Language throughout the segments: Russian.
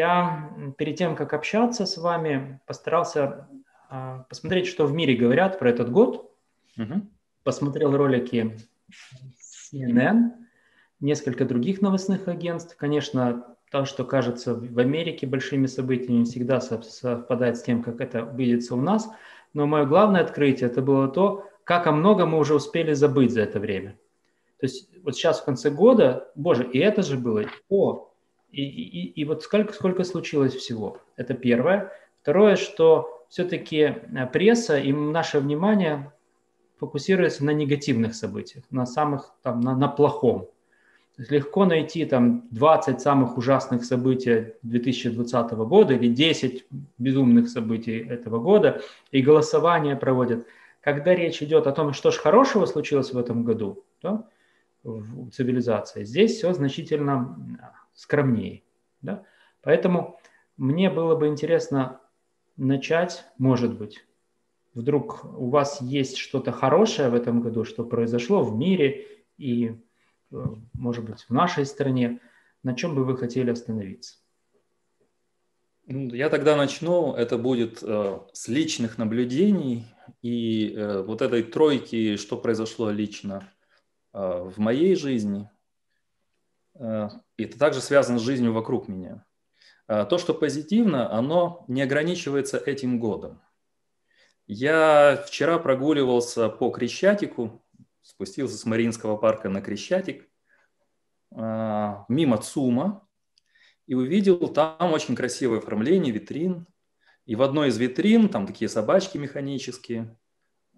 я перед тем, как общаться с вами, постарался э, посмотреть, что в мире говорят про этот год. Угу. Посмотрел ролики CNN, несколько других новостных агентств. Конечно, то, что кажется в Америке большими событиями, не всегда совпадает с тем, как это выглядит у нас. Но мое главное открытие – это было то, как о многом мы уже успели забыть за это время. То есть вот сейчас в конце года, боже, и это же было, и и, и, и вот сколько, сколько случилось всего? Это первое. Второе, что все-таки э, пресса и наше внимание фокусируется на негативных событиях, на самых там, на, на плохом. То есть легко найти там 20 самых ужасных событий 2020 года или 10 безумных событий этого года, и голосование проводят. Когда речь идет о том, что же хорошего случилось в этом году, то в цивилизации, здесь все значительно скромнее. Да? Поэтому мне было бы интересно начать, может быть, вдруг у вас есть что-то хорошее в этом году, что произошло в мире и, э, может быть, в нашей стране, на чем бы вы хотели остановиться? Ну, я тогда начну. Это будет э, с личных наблюдений и э, вот этой тройки, что произошло лично э, в моей жизни, Э, и это также связано с жизнью вокруг меня. Э, то, что позитивно, оно не ограничивается этим годом. Я вчера прогуливался по Крещатику, спустился с Мариинского парка на Крещатик, э, мимо ЦУМа, и увидел там очень красивое оформление витрин. И в одной из витрин, там такие собачки механические –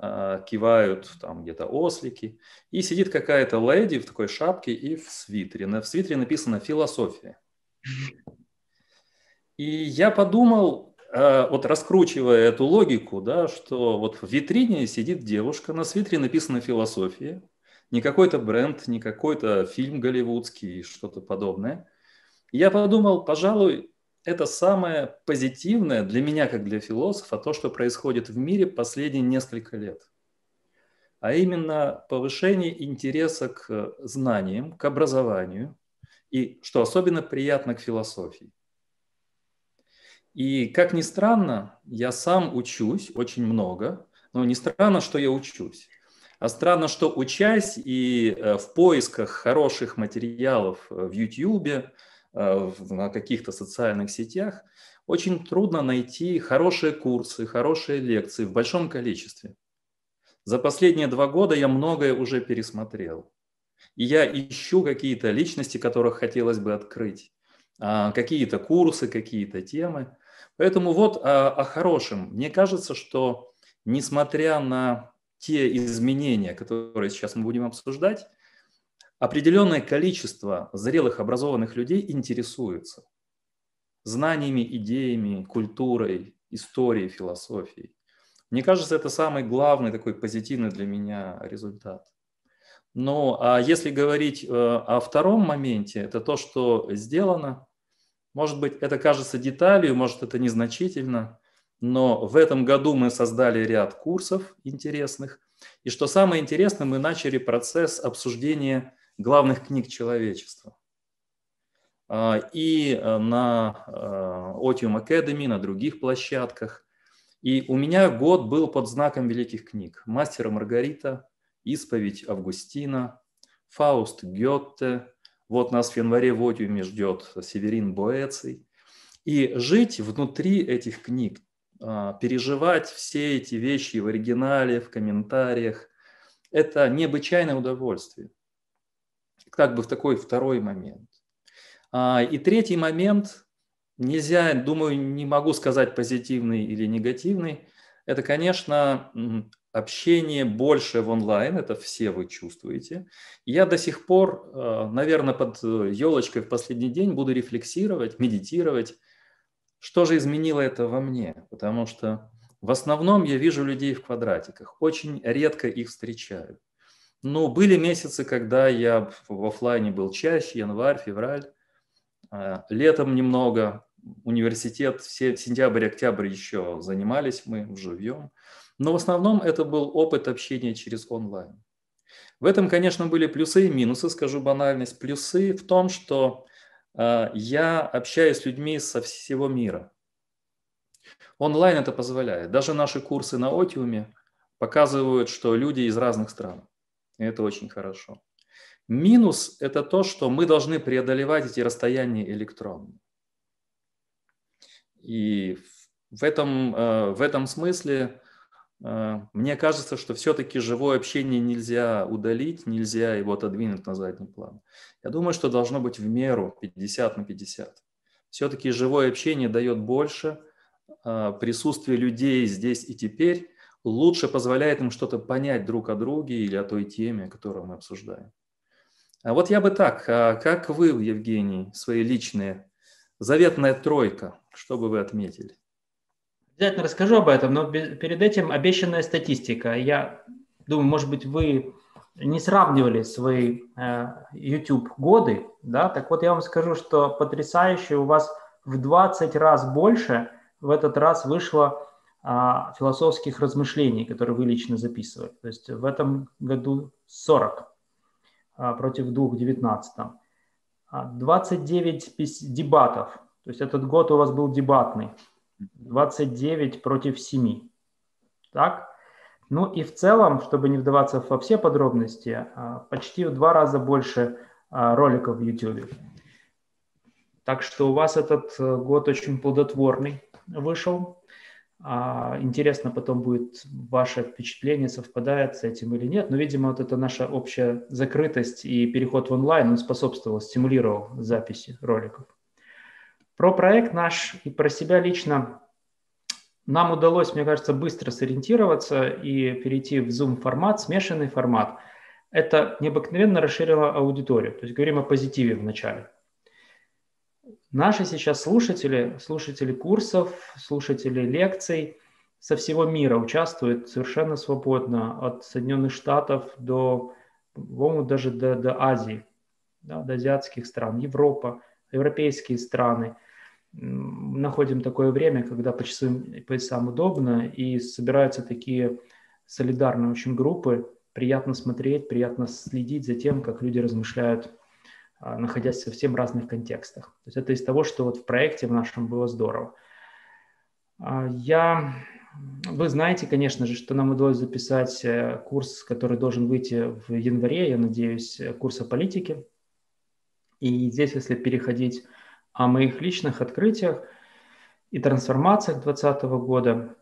а, кивают там где-то ослики. И сидит какая-то леди в такой шапке и в свитере. В свитере написано «философия». И я подумал, а, вот раскручивая эту логику, да, что вот в витрине сидит девушка, на свитере написано «философия», не какой-то бренд, не какой-то фильм голливудский, что-то подобное. я подумал, пожалуй, это самое позитивное для меня, как для философа, то, что происходит в мире последние несколько лет. А именно повышение интереса к э, знаниям, к образованию и, что особенно приятно, к философии. И, как ни странно, я сам учусь очень много, но не странно, что я учусь. А странно, что учась и э, в поисках хороших материалов э, в YouTube, Э, на каких-то социальных сетях, очень трудно найти хорошие курсы, хорошие лекции в большом количестве. За последние два года я многое уже пересмотрел. И я ищу какие-то личности, которых хотелось бы открыть, а, какие-то курсы, какие-то темы. Поэтому вот о, а, о хорошем. Мне кажется, что несмотря на те изменения, которые сейчас мы будем обсуждать, определенное количество зрелых, образованных людей интересуется знаниями, идеями, культурой, историей, философией. Мне кажется, это самый главный такой позитивный для меня результат. Ну, а если говорить э, о втором моменте, это то, что сделано. Может быть, это кажется деталью, может, это незначительно, но в этом году мы создали ряд курсов интересных. И что самое интересное, мы начали процесс обсуждения главных книг человечества. А, и э, на э, Otium Academy, на других площадках. И у меня год был под знаком великих книг. «Мастера Маргарита», «Исповедь Августина», «Фауст Гетте», вот нас в январе в Отиуме ждет Северин Боэций. И жить внутри этих книг, а, переживать все эти вещи в оригинале, в комментариях, это необычайное удовольствие как бы в такой второй момент. А, и третий момент, нельзя, думаю, не могу сказать позитивный или негативный, это, конечно, общение больше в онлайн, это все вы чувствуете. Я до сих пор, э, наверное, под э, елочкой в последний день буду рефлексировать, медитировать, что же изменило это во мне, потому что в основном я вижу людей в квадратиках, очень редко их встречаю. Но были месяцы, когда я в офлайне был чаще, январь, февраль, а, летом немного, университет, все сентябрь, октябрь еще занимались мы в живьем. Но в основном это был опыт общения через онлайн. В этом, конечно, были плюсы и минусы, скажу банальность. Плюсы в том, что а, я общаюсь с людьми со всего мира. Онлайн это позволяет. Даже наши курсы на Отиуме показывают, что люди из разных стран. И это очень хорошо. Минус – это то, что мы должны преодолевать эти расстояния электронно. И в этом, э, в этом смысле э, мне кажется, что все-таки живое общение нельзя удалить, нельзя его отодвинуть на задний план. Я думаю, что должно быть в меру 50 на 50. Все-таки живое общение дает больше э, присутствия людей здесь и теперь, лучше позволяет им что-то понять друг о друге или о той теме, которую мы обсуждаем. А вот я бы так, а как вы, Евгений, свои личные, заветная тройка, что бы вы отметили? Обязательно расскажу об этом, но перед этим обещанная статистика. Я думаю, может быть, вы не сравнивали свои э, YouTube годы, да, так вот я вам скажу, что потрясающе у вас в 20 раз больше в этот раз вышло а, философских размышлений, которые вы лично записывали. То есть в этом году 40 а, против 2 в 19. 29 дебатов. То есть этот год у вас был дебатный. 29 против 7. Так? Ну и в целом, чтобы не вдаваться во все подробности, а, почти в два раза больше роликов в YouTube. Так что у вас этот э, год очень плодотворный вышел. А, интересно потом будет ваше впечатление, совпадает с этим или нет. Но, видимо, вот эта наша общая закрытость и переход в онлайн, он способствовал, стимулировал записи роликов. Про проект наш и про себя лично нам удалось, мне кажется, быстро сориентироваться и перейти в Zoom формат, смешанный формат. Это необыкновенно расширило аудиторию. То есть говорим о позитиве в начале. Наши сейчас слушатели, слушатели курсов, слушатели лекций со всего мира участвуют совершенно свободно, от Соединенных Штатов до, по-моему, даже до, до Азии, да, до азиатских стран, Европа, европейские страны. Находим такое время, когда по часовым поясам удобно, и собираются такие солидарные очень группы. Приятно смотреть, приятно следить за тем, как люди размышляют а, находясь в совсем разных контекстах. То есть это из того, что вот в проекте в нашем было здорово. А, я... Вы знаете, конечно же, что нам удалось записать э, курс, который должен выйти в январе, я надеюсь, э, курс о политике. И здесь, если переходить о моих личных открытиях и трансформациях 2020 года,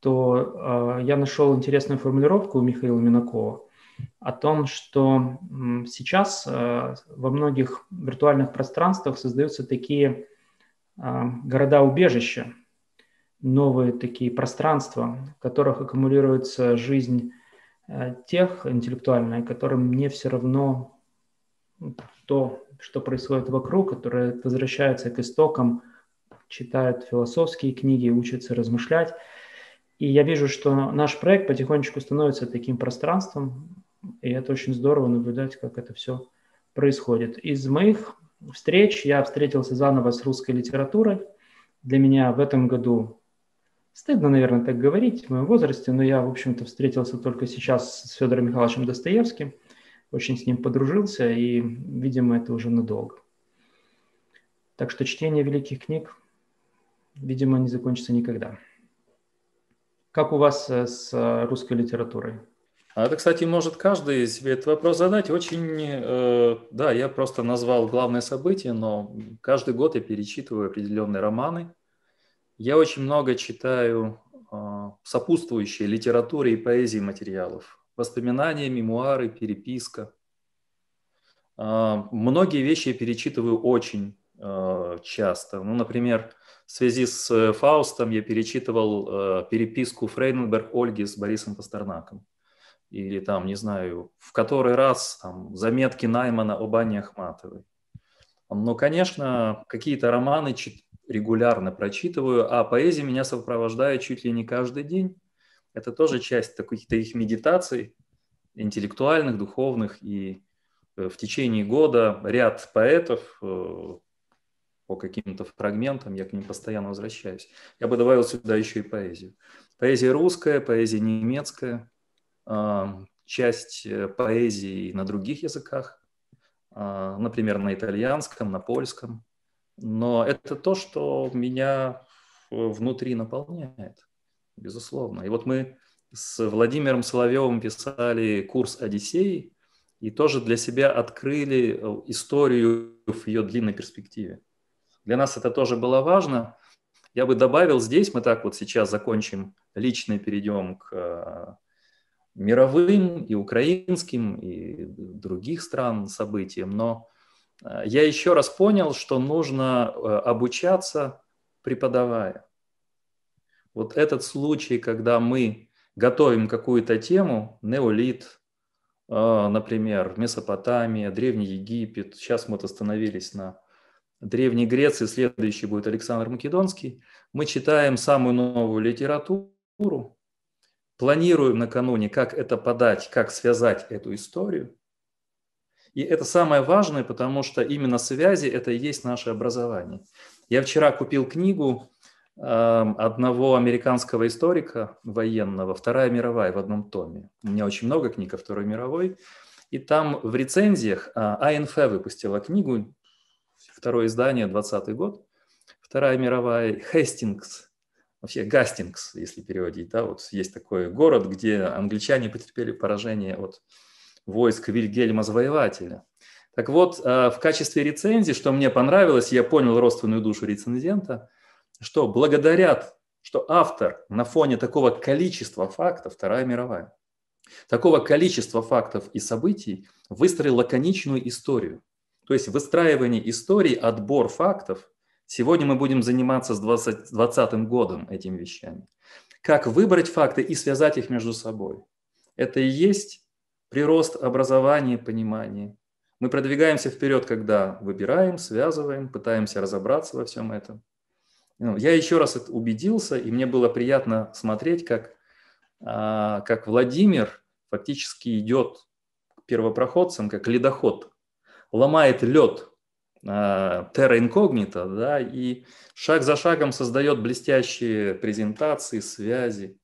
то э, я нашел интересную формулировку у Михаила Минакова – о том, что сейчас э, во многих виртуальных пространствах создаются такие э, города-убежища, новые такие пространства, в которых аккумулируется жизнь э, тех интеллектуальная, которым не все равно то, что происходит вокруг, которые возвращаются к истокам, читают философские книги, учатся размышлять – и я вижу, что наш проект потихонечку становится таким пространством, и это очень здорово наблюдать, как это все происходит. Из моих встреч я встретился заново с русской литературой. Для меня в этом году стыдно, наверное, так говорить в моем возрасте, но я, в общем-то, встретился только сейчас с Федором Михайловичем Достоевским, очень с ним подружился, и, видимо, это уже надолго. Так что чтение великих книг, видимо, не закончится никогда. Как у вас э, с э, русской литературой? А это, кстати, может каждый себе этот вопрос задать. Очень, э, да, я просто назвал главное событие, но каждый год я перечитываю определенные романы. Я очень много читаю э, сопутствующие литературе и поэзии материалов. Воспоминания, мемуары, переписка. Э, многие вещи я перечитываю очень Э, часто. Ну, например, в связи с э, Фаустом я перечитывал э, переписку Фрейнберг Ольги с Борисом Пастернаком. Или там, не знаю, в который раз там, заметки Наймана об Анне Ахматовой. Но, конечно, какие-то романы регулярно прочитываю, а поэзия меня сопровождает чуть ли не каждый день. Это тоже часть каких-то их медитаций, интеллектуальных, духовных. И в течение года ряд поэтов по каким-то фрагментам, я к ним постоянно возвращаюсь. Я бы добавил сюда еще и поэзию. Поэзия русская, поэзия немецкая, а, часть э, поэзии на других языках, а, например, на итальянском, на польском. Но это то, что меня э, внутри наполняет, безусловно. И вот мы с Владимиром Соловьевым писали курс «Одиссей», и тоже для себя открыли э, историю в ее длинной перспективе. Для нас это тоже было важно. Я бы добавил здесь, мы так вот сейчас закончим лично перейдем к э, мировым и украинским и других стран событиям, но э, я еще раз понял, что нужно э, обучаться, преподавая. Вот этот случай, когда мы готовим какую-то тему, неолит, например, Месопотамия, Древний Египет, сейчас мы остановились на Древней Греции, следующий будет Александр Македонский. Мы читаем самую новую литературу, планируем накануне, как это подать, как связать эту историю. И это самое важное, потому что именно связи – это и есть наше образование. Я вчера купил книгу эм, одного американского историка военного «Вторая мировая» в одном томе. У меня очень много книг о Второй мировой. И там в рецензиях АНФ а выпустила книгу второе издание, 20 год. Вторая мировая, Хестингс, вообще Гастингс, если переводить, да, вот есть такой город, где англичане потерпели поражение от войск Вильгельма Завоевателя. Так вот, э, в качестве рецензии, что мне понравилось, я понял родственную душу рецензента, что благодарят, что автор на фоне такого количества фактов, Вторая мировая, такого количества фактов и событий выстроил лаконичную историю – то есть выстраивание истории, отбор фактов. Сегодня мы будем заниматься с 2020 годом этими вещами. Как выбрать факты и связать их между собой. Это и есть прирост образования, понимания. Мы продвигаемся вперед, когда выбираем, связываем, пытаемся разобраться во всем этом. Ну, я еще раз убедился, и мне было приятно смотреть, как, а, как Владимир фактически идет к первопроходцам, как ледоход ломает лед а, терра инкогнито, да, и шаг за шагом создает блестящие презентации, связи.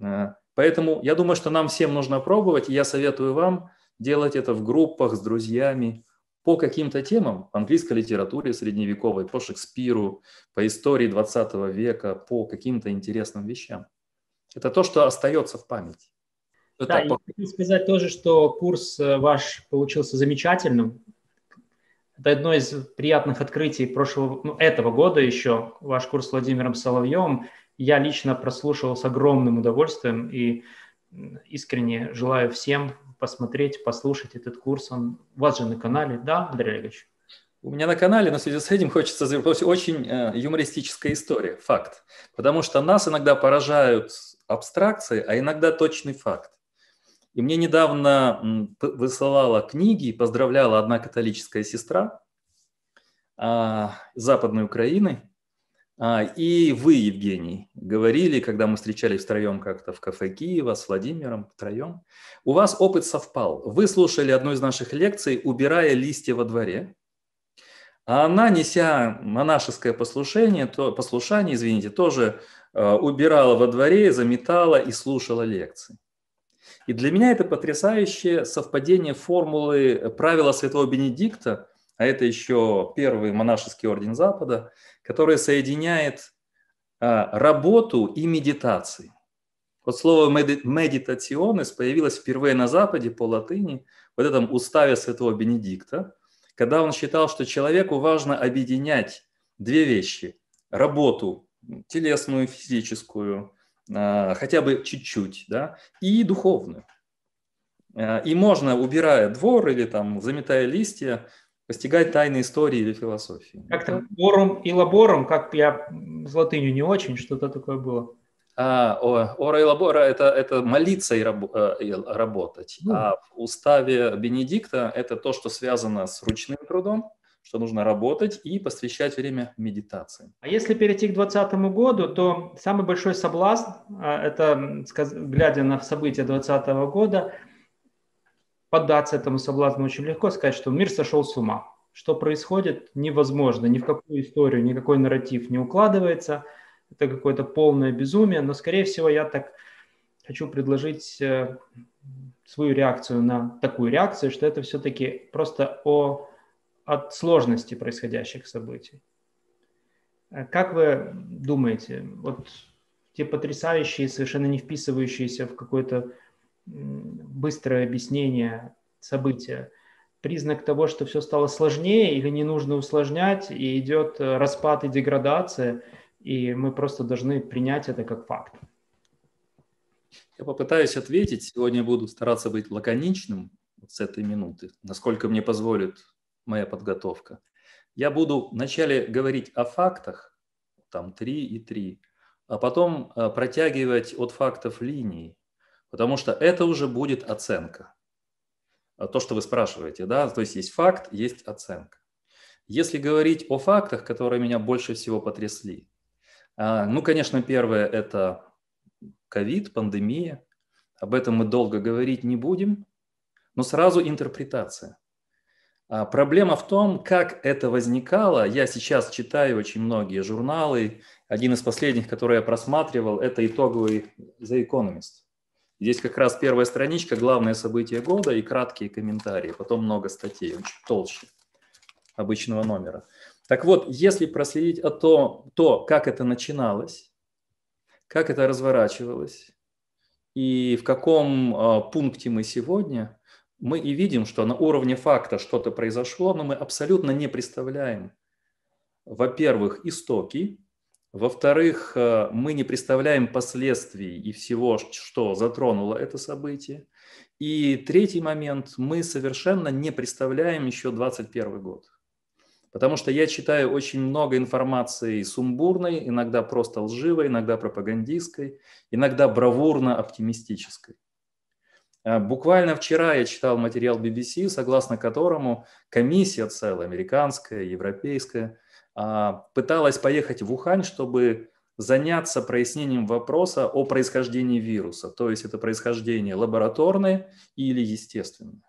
А, поэтому я думаю, что нам всем нужно пробовать, и я советую вам делать это в группах с друзьями по каким-то темам, по английской литературе средневековой, по Шекспиру, по истории 20 века, по каким-то интересным вещам. Это то, что остается в памяти да, по... хочу сказать тоже, что курс э, ваш получился замечательным. Это одно из приятных открытий прошлого, ну, этого года еще, ваш курс с Владимиром Соловьем Я лично прослушивал с огромным удовольствием и искренне желаю всем посмотреть, послушать этот курс. Он у вас же на канале, да, Андрей Олегович? У меня на канале, но в связи с этим хочется завернуть очень э, юмористическая история, факт. Потому что нас иногда поражают абстракции, а иногда точный факт. И мне недавно высылала книги и поздравляла одна католическая сестра а, Западной Украины. А, и вы, Евгений, говорили, когда мы встречались втроем как-то в кафе Киева с Владимиром, втроем, у вас опыт совпал. Вы слушали одну из наших лекций «Убирая листья во дворе», а она, неся монашеское послушание, то, послушание, извините, тоже э, убирала во дворе, заметала и слушала лекции. И для меня это потрясающее совпадение формулы э, правила святого Бенедикта, а это еще первый монашеский орден Запада, который соединяет а, работу и медитации. Вот слово «медитационес» появилось впервые на Западе по латыни, в этом уставе святого Бенедикта, когда он считал, что человеку важно объединять две вещи – работу телесную, физическую, а, хотя бы чуть-чуть, да, и духовную. А, и можно, убирая двор или там заметая листья, постигать тайны истории или философии. Как-то орум и лаборум, как я с латынью не очень, что-то такое было. А, о, ора и лабора – это, это молиться и, раб, э, и работать. Mm. А в уставе Бенедикта – это то, что связано с ручным трудом, что нужно работать и посвящать время медитации. А если перейти к 2020 году, то самый большой соблазн, а, это глядя на события 2020 года, поддаться этому соблазну очень легко, сказать, что мир сошел с ума. Что происходит, невозможно, ни в какую историю, никакой нарратив не укладывается. Это какое-то полное безумие, но, скорее всего, я так хочу предложить э, свою реакцию на такую реакцию, что это все-таки просто о от сложности происходящих событий. Э, как вы думаете, вот те потрясающие, совершенно не вписывающиеся в какое-то быстрое объяснение события, признак того, что все стало сложнее или не нужно усложнять, и идет э, распад и деградация, и мы просто должны принять это как факт? Я попытаюсь ответить. Сегодня буду стараться быть лаконичным вот с этой минуты, насколько мне позволит моя подготовка. Я буду вначале говорить о фактах, там три и три, а потом э, протягивать от фактов линии, потому что это уже будет оценка. А то, что вы спрашиваете, да, то есть есть факт, есть оценка. Если говорить о фактах, которые меня больше всего потрясли, а, ну, конечно, первое – это ковид, пандемия. Об этом мы долго говорить не будем, но сразу интерпретация – а, проблема в том, как это возникало. Я сейчас читаю очень многие журналы. Один из последних, который я просматривал, это итоговый The Economist. Здесь как раз первая страничка, главное событие года и краткие комментарии. Потом много статей, он чуть толще обычного номера. Так вот, если проследить о том, то, как это начиналось, как это разворачивалось и в каком а, пункте мы сегодня – мы и видим, что на уровне факта что-то произошло, но мы абсолютно не представляем, во-первых, истоки, во-вторых, э, мы не представляем последствий и всего, что затронуло это событие. И третий момент, мы совершенно не представляем еще 2021 год. Потому что я читаю очень много информации сумбурной, иногда просто лживой, иногда пропагандистской, иногда бравурно-оптимистической. Э, буквально вчера я читал материал BBC, согласно которому комиссия целая, американская, европейская, а, пыталась поехать в Ухань, чтобы заняться прояснением вопроса о происхождении вируса, то есть это происхождение лабораторное или естественное.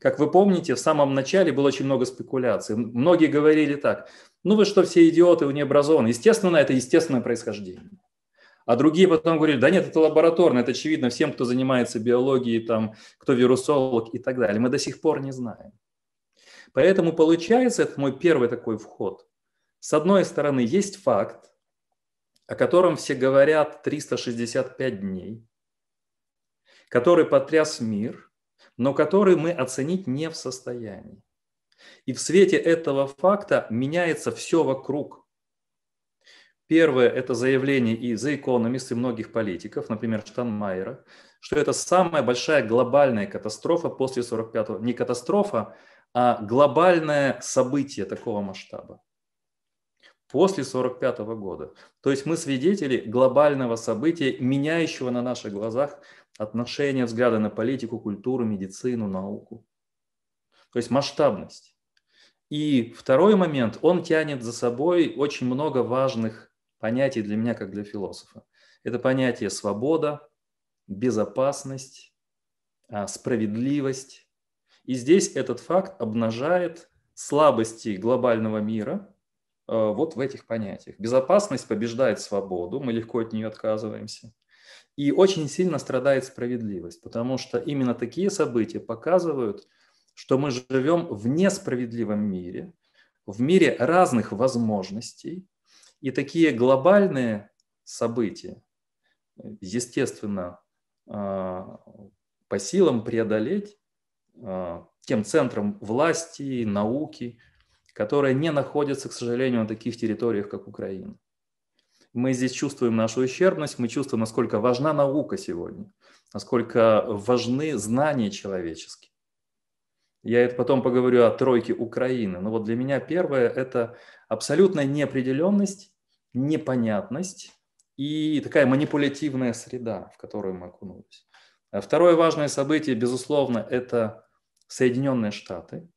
Как вы помните, в самом начале было очень много спекуляций. Многие говорили так, ну вы что, все идиоты, вы не образованы. Естественно, это естественное происхождение. А другие потом говорили, да нет, это лабораторно, это очевидно всем, кто занимается биологией, там, кто вирусолог и так далее. Мы до сих пор не знаем. Поэтому получается, это мой первый такой вход. С одной стороны, есть факт, о котором все говорят 365 дней, который потряс мир, но который мы оценить не в состоянии. И в свете этого факта меняется все вокруг – Первое – это заявление и за экономист, и многих политиков, например, Штанмайера, что это самая большая глобальная катастрофа после 45-го. Не катастрофа, а глобальное событие такого масштаба после 45 го года. То есть мы свидетели глобального события, меняющего на наших глазах отношения, взгляды на политику, культуру, медицину, науку. То есть масштабность. И второй момент, он тянет за собой очень много важных понятий для меня как для философа. Это понятие свобода, безопасность, а, справедливость. И здесь этот факт обнажает слабости глобального мира а, вот в этих понятиях. Безопасность побеждает свободу, мы легко от нее отказываемся. И очень сильно страдает справедливость, потому что именно такие события показывают, что мы живем в несправедливом мире, в мире разных возможностей, и такие глобальные события, естественно, а, по силам преодолеть а, тем центрам власти, науки, которые не находятся, к сожалению, на таких территориях, как Украина. Мы здесь чувствуем нашу ущербность, мы чувствуем, насколько важна наука сегодня, насколько важны знания человеческие. Я это потом поговорю о тройке Украины. Но ну вот для меня первое – это абсолютная неопределенность непонятность и такая манипулятивная среда, в которую мы окунулись. А второе важное событие, безусловно, это Соединенные Штаты.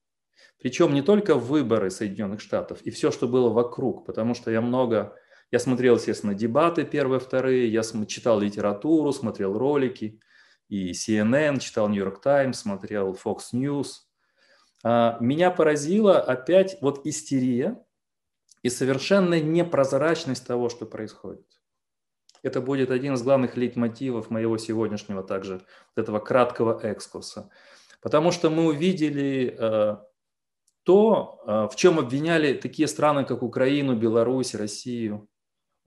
Причем не только выборы Соединенных Штатов и все, что было вокруг, потому что я много, я смотрел, естественно, дебаты первые, вторые, я читал литературу, смотрел ролики, и CNN, читал New York Times, смотрел Fox News. А, меня поразила опять вот истерия, и совершенная непрозрачность того, что происходит. Это будет один из главных лейтмотивов моего сегодняшнего также, этого краткого экскурса. Потому что мы увидели э, то, э, в чем обвиняли такие страны, как Украину, Беларусь, Россию,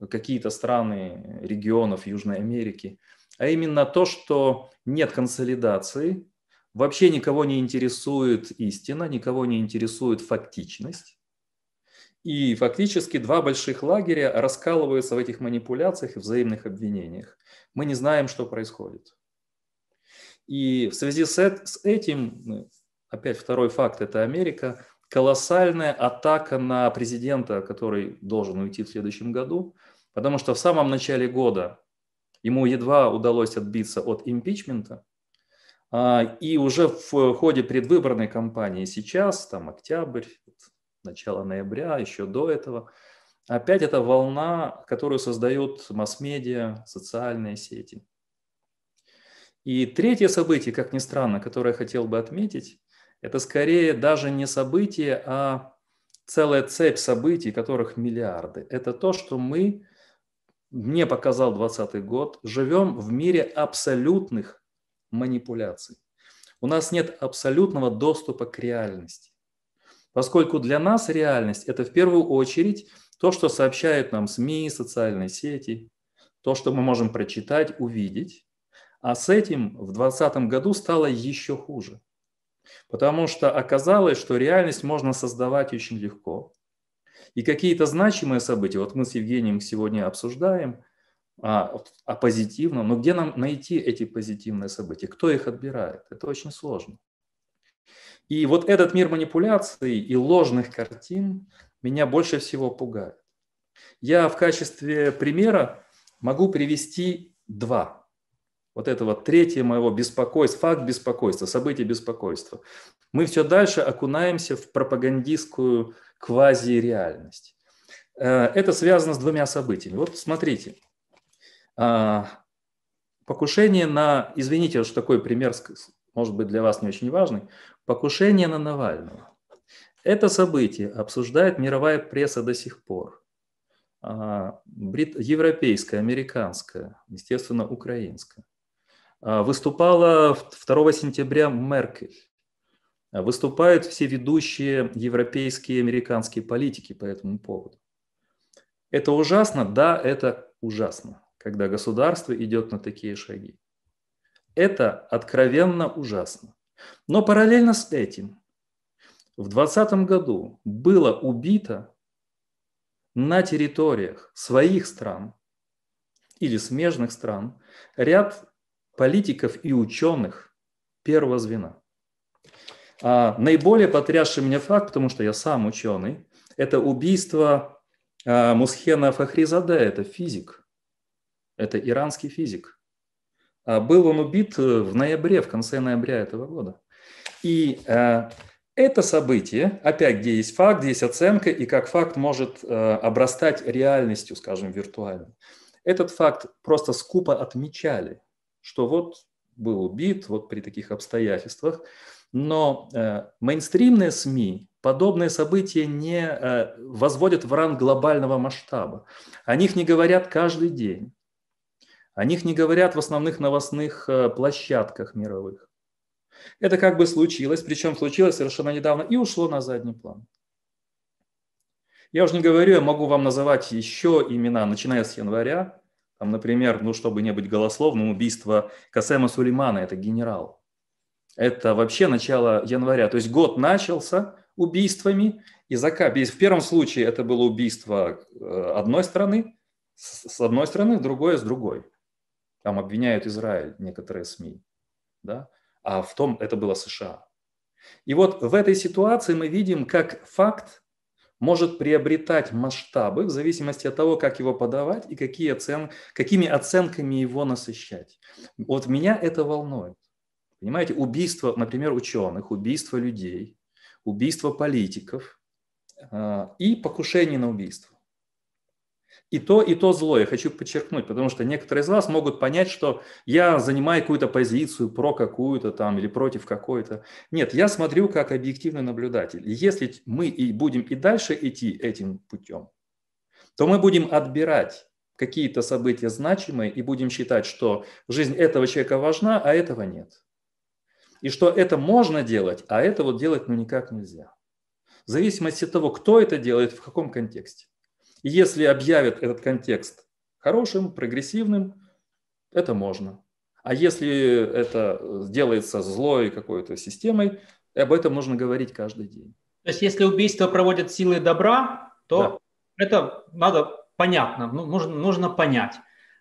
какие-то страны регионов Южной Америки, а именно то, что нет консолидации, вообще никого не интересует истина, никого не интересует фактичность, и фактически два больших лагеря раскалываются в этих манипуляциях и взаимных обвинениях. Мы не знаем, что происходит. И в связи с, этим, ну, опять второй факт, это Америка, колоссальная атака на президента, который должен уйти в следующем году, потому что в самом начале года ему едва удалось отбиться от импичмента, а, и уже в ходе предвыборной кампании сейчас, там октябрь, начала ноября, еще до этого. Опять это волна, которую создают масс-медиа, социальные сети. И третье событие, как ни странно, которое я хотел бы отметить, это скорее даже не событие, а целая цепь событий, которых миллиарды. Это то, что мы, мне показал 2020 год, живем в мире абсолютных манипуляций. У нас нет абсолютного доступа к реальности поскольку для нас реальность – это в первую очередь то, что сообщают нам СМИ, социальные сети, то, что мы можем прочитать, увидеть. А с этим в 2020 году стало еще хуже. Потому что оказалось, что реальность можно создавать очень легко. И какие-то значимые события, вот мы с Евгением сегодня обсуждаем а о а позитивном, но где нам найти эти позитивные события, кто их отбирает, это очень сложно. И вот этот мир манипуляций и ложных картин меня больше всего пугает. Я в качестве примера могу привести два. Вот этого третье моего беспокойства, факт беспокойства, событие беспокойства. Мы все дальше окунаемся в пропагандистскую квазиреальность. Э, это связано с двумя событиями. Вот смотрите, а, покушение на, извините, что такой пример может быть, для вас не очень важный, покушение на Навального. Это событие обсуждает мировая пресса до сих пор. А, брит... Европейская, американская, естественно, украинская. А, выступала 2 сентября Меркель. А, выступают все ведущие европейские и американские политики по этому поводу. Это ужасно? Да, это ужасно, когда государство идет на такие шаги. Это откровенно ужасно. Но параллельно с этим в 2020 году было убито на территориях своих стран или смежных стран ряд политиков и ученых первого звена. А наиболее потрясший меня факт, потому что я сам ученый, это убийство а, Мусхена Фахризаде, это физик, это иранский физик. А, был он убит э, в ноябре, в конце ноября этого года. И э, это событие, опять, где есть факт, где есть оценка, и как факт может э, обрастать реальностью, скажем, виртуально. Этот факт просто скупо отмечали, что вот был убит, вот при таких обстоятельствах. Но э, мейнстримные СМИ подобные события не э, возводят в ранг глобального масштаба. О них не говорят каждый день. О них не говорят в основных новостных э, площадках мировых. Это как бы случилось, причем случилось совершенно недавно и ушло на задний план. Я уже не говорю, я могу вам называть еще имена, начиная с января. Там, например, ну, чтобы не быть голословным, убийство Касема Сулеймана, это генерал. Это вообще начало января. То есть год начался убийствами и закапись. В первом случае это было убийство э, одной страны, с одной стороны, другое с другой. Там обвиняют Израиль, некоторые СМИ. Да? А в том это было США. И вот в этой ситуации мы видим, как факт может приобретать масштабы в зависимости от того, как его подавать и какие оцен... какими оценками его насыщать. Вот меня это волнует. Понимаете, убийство, например, ученых, убийство людей, убийство политиков э, и покушение на убийство и то, и то зло, я хочу подчеркнуть, потому что некоторые из вас могут понять, что я занимаю какую-то позицию про какую-то там или против какой-то. Нет, я смотрю как объективный наблюдатель. если мы и будем и дальше идти этим путем, то мы будем отбирать какие-то события значимые и будем считать, что жизнь этого человека важна, а этого нет. И что это можно делать, а это вот делать ну никак нельзя. В зависимости от того, кто это делает, в каком контексте. И если объявят этот контекст хорошим, прогрессивным, это можно. А если это сделается злой какой-то системой, об этом нужно говорить каждый день. То есть если убийство проводят силы добра, то да. это надо понятно, ну, нужно, нужно понять.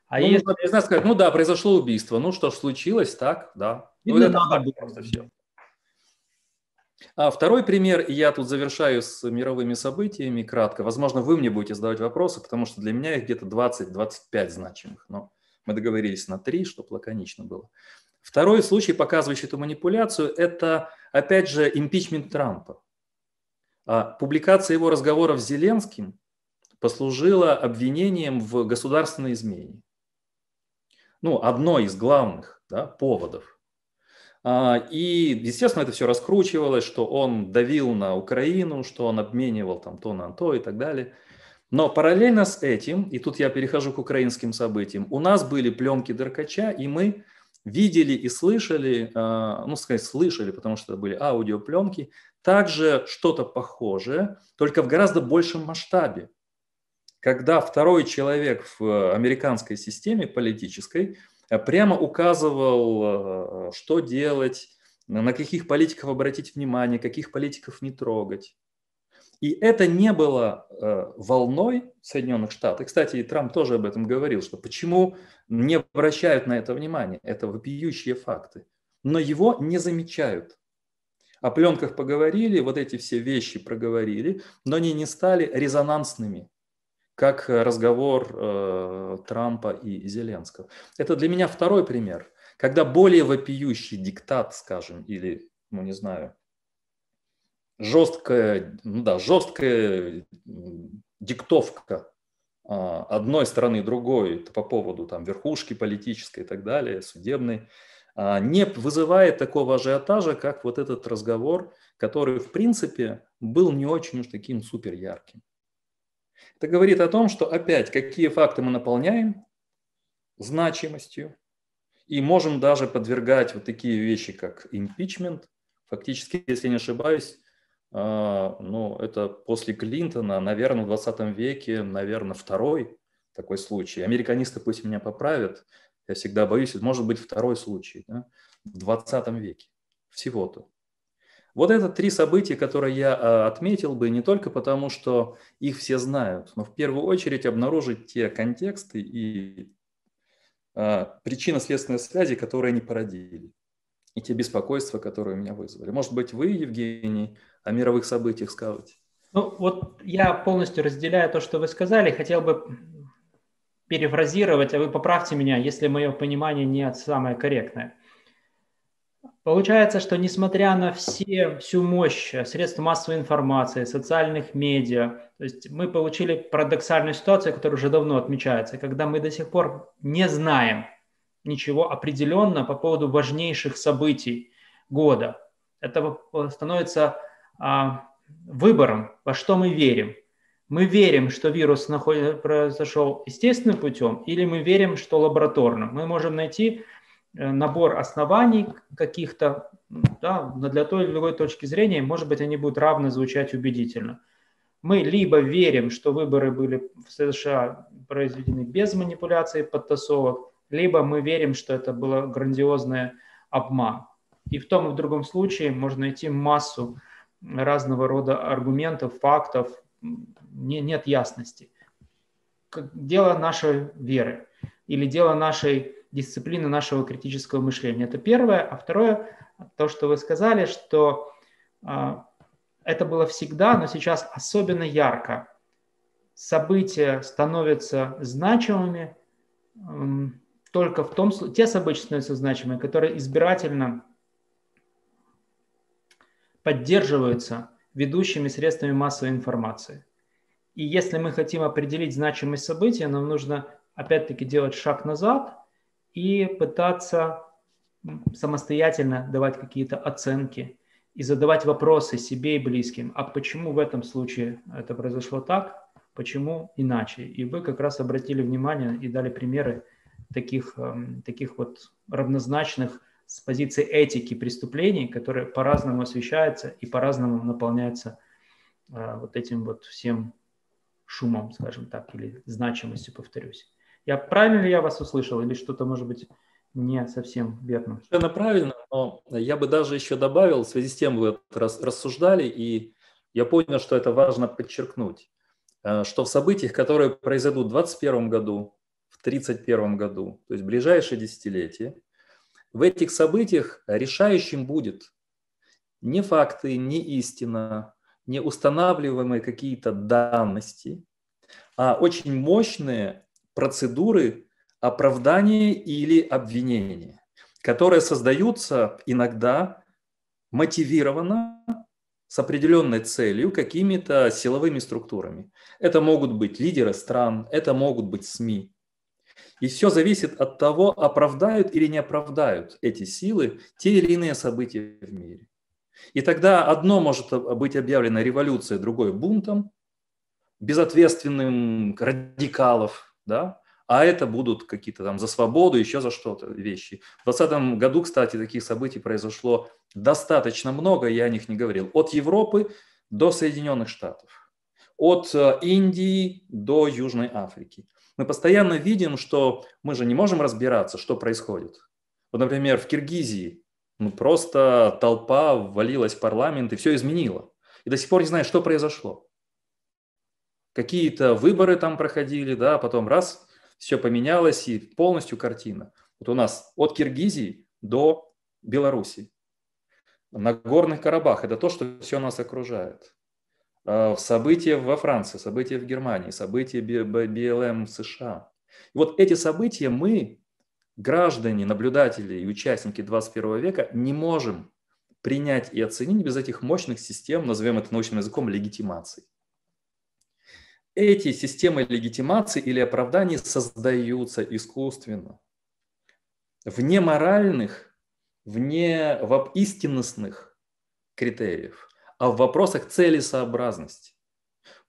А ну, если... Нужно, сказать, ну да, произошло убийство, ну что ж случилось, так, да. ну, это надо было просто все. А второй пример, я тут завершаю с мировыми событиями кратко. Возможно, вы мне будете задавать вопросы, потому что для меня их где-то 20-25 значимых. Но мы договорились на три, чтобы лаконично было. Второй случай, показывающий эту манипуляцию, это, опять же, импичмент Трампа. А публикация его разговоров с Зеленским послужила обвинением в государственной измене. Ну, одной из главных да, поводов – а, и, естественно, это все раскручивалось, что он давил на Украину, что он обменивал там то на то и так далее. Но параллельно с этим, и тут я перехожу к украинским событиям, у нас были пленки Деркача, и мы видели и слышали, а, ну, сказать, слышали, потому что это были аудиопленки, также что-то похожее, только в гораздо большем масштабе. Когда второй человек в американской системе политической – Э, прямо указывал, э, что делать, на каких политиков обратить внимание, каких политиков не трогать. И это не было э, волной Соединенных Штатов. И, кстати, и Трамп тоже об этом говорил, что почему не обращают на это внимание. Это вопиющие факты. Но его не замечают. О пленках поговорили, вот эти все вещи проговорили, но они не стали резонансными как разговор э, Трампа и Зеленского. Это для меня второй пример. Когда более вопиющий диктат, скажем, или, ну не знаю, жесткая, ну да, жесткая диктовка э, одной стороны другой по поводу там верхушки политической и так далее, судебной, э, не вызывает такого ажиотажа, как вот этот разговор, который, в принципе, был не очень уж таким супер ярким. Это говорит о том, что опять какие факты мы наполняем значимостью, и можем даже подвергать вот такие вещи, как импичмент. Фактически, если не ошибаюсь, а, ну, это после Клинтона, наверное, в 20 веке, наверное, второй такой случай. Американисты пусть меня поправят, я всегда боюсь, может быть второй случай да, в 20 веке всего-то. Вот это три события, которые я э, отметил бы не только потому, что их все знают, но в первую очередь обнаружить те контексты и э, причинно-следственные связи, которые они породили, и те беспокойства, которые у меня вызвали. Может быть, вы, Евгений, о мировых событиях скажете? Ну, вот я полностью разделяю то, что вы сказали. Хотел бы перефразировать, а вы поправьте меня, если мое понимание не самое корректное. Получается, что несмотря на все, всю мощь э, средств массовой информации, социальных медиа, то есть мы получили парадоксальную ситуацию, которая уже давно отмечается, когда мы до сих пор не знаем ничего определенно по поводу важнейших событий года. Это э, становится а, выбором, во что мы верим. Мы верим, что вирус наход... произошел естественным путем, или мы верим, что лабораторно. Мы можем найти Э, набор оснований каких-то да, для той или другой точки зрения, может быть, они будут равно звучать убедительно. Мы либо верим, что выборы были в США произведены без манипуляций и подтасовок, либо мы верим, что это было грандиозное обман. И в том и в другом случае можно найти массу разного рода аргументов, фактов, не, нет ясности. Дело нашей веры или дело нашей дисциплины нашего критического мышления. Это первое. А второе, то, что вы сказали, что э, это было всегда, но сейчас особенно ярко. События становятся значимыми э, только в том случае, те события становятся значимыми, которые избирательно поддерживаются ведущими средствами массовой информации. И если мы хотим определить значимость события, нам нужно опять-таки делать шаг назад – и пытаться самостоятельно давать какие-то оценки и задавать вопросы себе и близким, а почему в этом случае это произошло так, почему иначе. И вы как раз обратили внимание и дали примеры таких, эм, таких вот равнозначных с позиции этики преступлений, которые по-разному освещаются и по-разному наполняются э, вот этим вот всем шумом, скажем так, или значимостью, повторюсь. Я правильно ли я вас услышал или что-то, может быть, не совсем верно? Совершенно правильно, но я бы даже еще добавил, в связи с тем вы рассуждали, и я понял, что это важно подчеркнуть, э, что в событиях, которые произойдут в 2021 году, в 1931 году, то есть ближайшие десятилетия, в этих событиях решающим будет не факты, не истина, не устанавливаемые какие-то данности, а очень мощные процедуры оправдания или обвинения, которые создаются иногда мотивированно с определенной целью какими-то силовыми структурами. Это могут быть лидеры стран, это могут быть СМИ. И все зависит от того, оправдают или не оправдают эти силы те или иные события в мире. И тогда одно может быть объявлено революцией, другое бунтом, безответственным радикалов, да, а это будут какие-то там за свободу, еще за что-то вещи. В 2020 году, кстати, таких событий произошло достаточно много, я о них не говорил, от Европы до Соединенных Штатов, от э, Индии до Южной Африки. Мы постоянно видим, что мы же не можем разбираться, что происходит. Вот, например, в Киргизии ну, просто толпа ввалилась в парламент и все изменило. И до сих пор не знаю, что произошло какие-то выборы там проходили, да, потом раз, все поменялось и полностью картина. Вот у нас от Киргизии до Беларуси. На Горных Карабах – это то, что все нас окружает. А, события во Франции, события в Германии, события БЛМ в США. И вот эти события мы, граждане, наблюдатели и участники 21 века, не можем принять и оценить без этих мощных систем, назовем это научным языком, легитимаций эти системы легитимации или оправданий создаются искусственно. Вне моральных, вне истинностных критериев, а в вопросах целесообразности.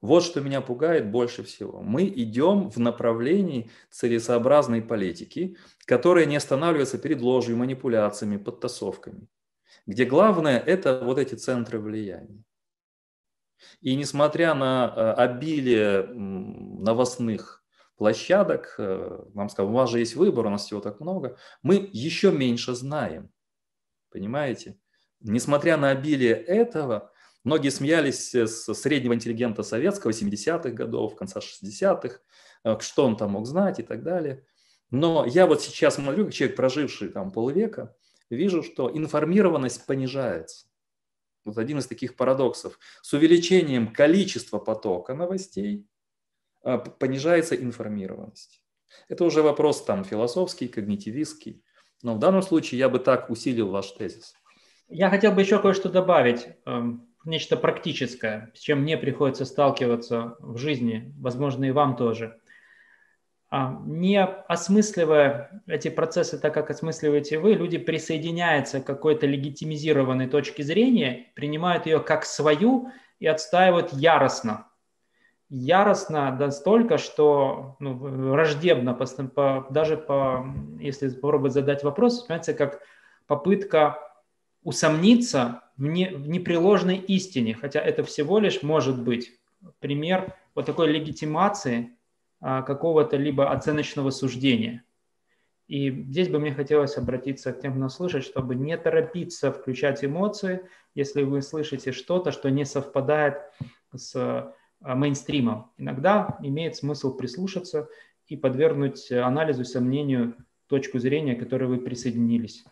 Вот что меня пугает больше всего. Мы идем в направлении целесообразной политики, которая не останавливается перед ложью, манипуляциями, подтасовками, где главное – это вот эти центры влияния. И несмотря на э, обилие новостных площадок, э, нам сказали, у вас же есть выбор, у нас всего так много, мы еще меньше знаем. Понимаете? Несмотря на обилие этого, многие смеялись с среднего интеллигента советского 70-х годов, конца 60-х, э, что он там мог знать и так далее. Но я вот сейчас смотрю, как человек, проживший там полвека, вижу, что информированность понижается вот один из таких парадоксов. С увеличением количества потока новостей а, понижается информированность. Это уже вопрос там философский, когнитивистский. Но в данном случае я бы так усилил ваш тезис. Я хотел бы еще кое-что добавить, эм, нечто практическое, с чем мне приходится сталкиваться в жизни, возможно, и вам тоже – а, не осмысливая эти процессы так, как осмысливаете вы, люди присоединяются к какой-то легитимизированной точке зрения, принимают ее как свою и отстаивают яростно. Яростно настолько, что ну, враждебно, по, по, даже по, если попробовать задать вопрос, понимаете, как попытка усомниться в, не, в неприложной истине, хотя это всего лишь может быть пример вот такой легитимации а, какого-то либо оценочного суждения. И здесь бы мне хотелось обратиться к тем, кто слышит, чтобы не торопиться включать эмоции, если вы слышите что-то, что не совпадает с а, мейнстримом. Иногда имеет смысл прислушаться и подвергнуть анализу, сомнению точку зрения, к которой вы присоединились.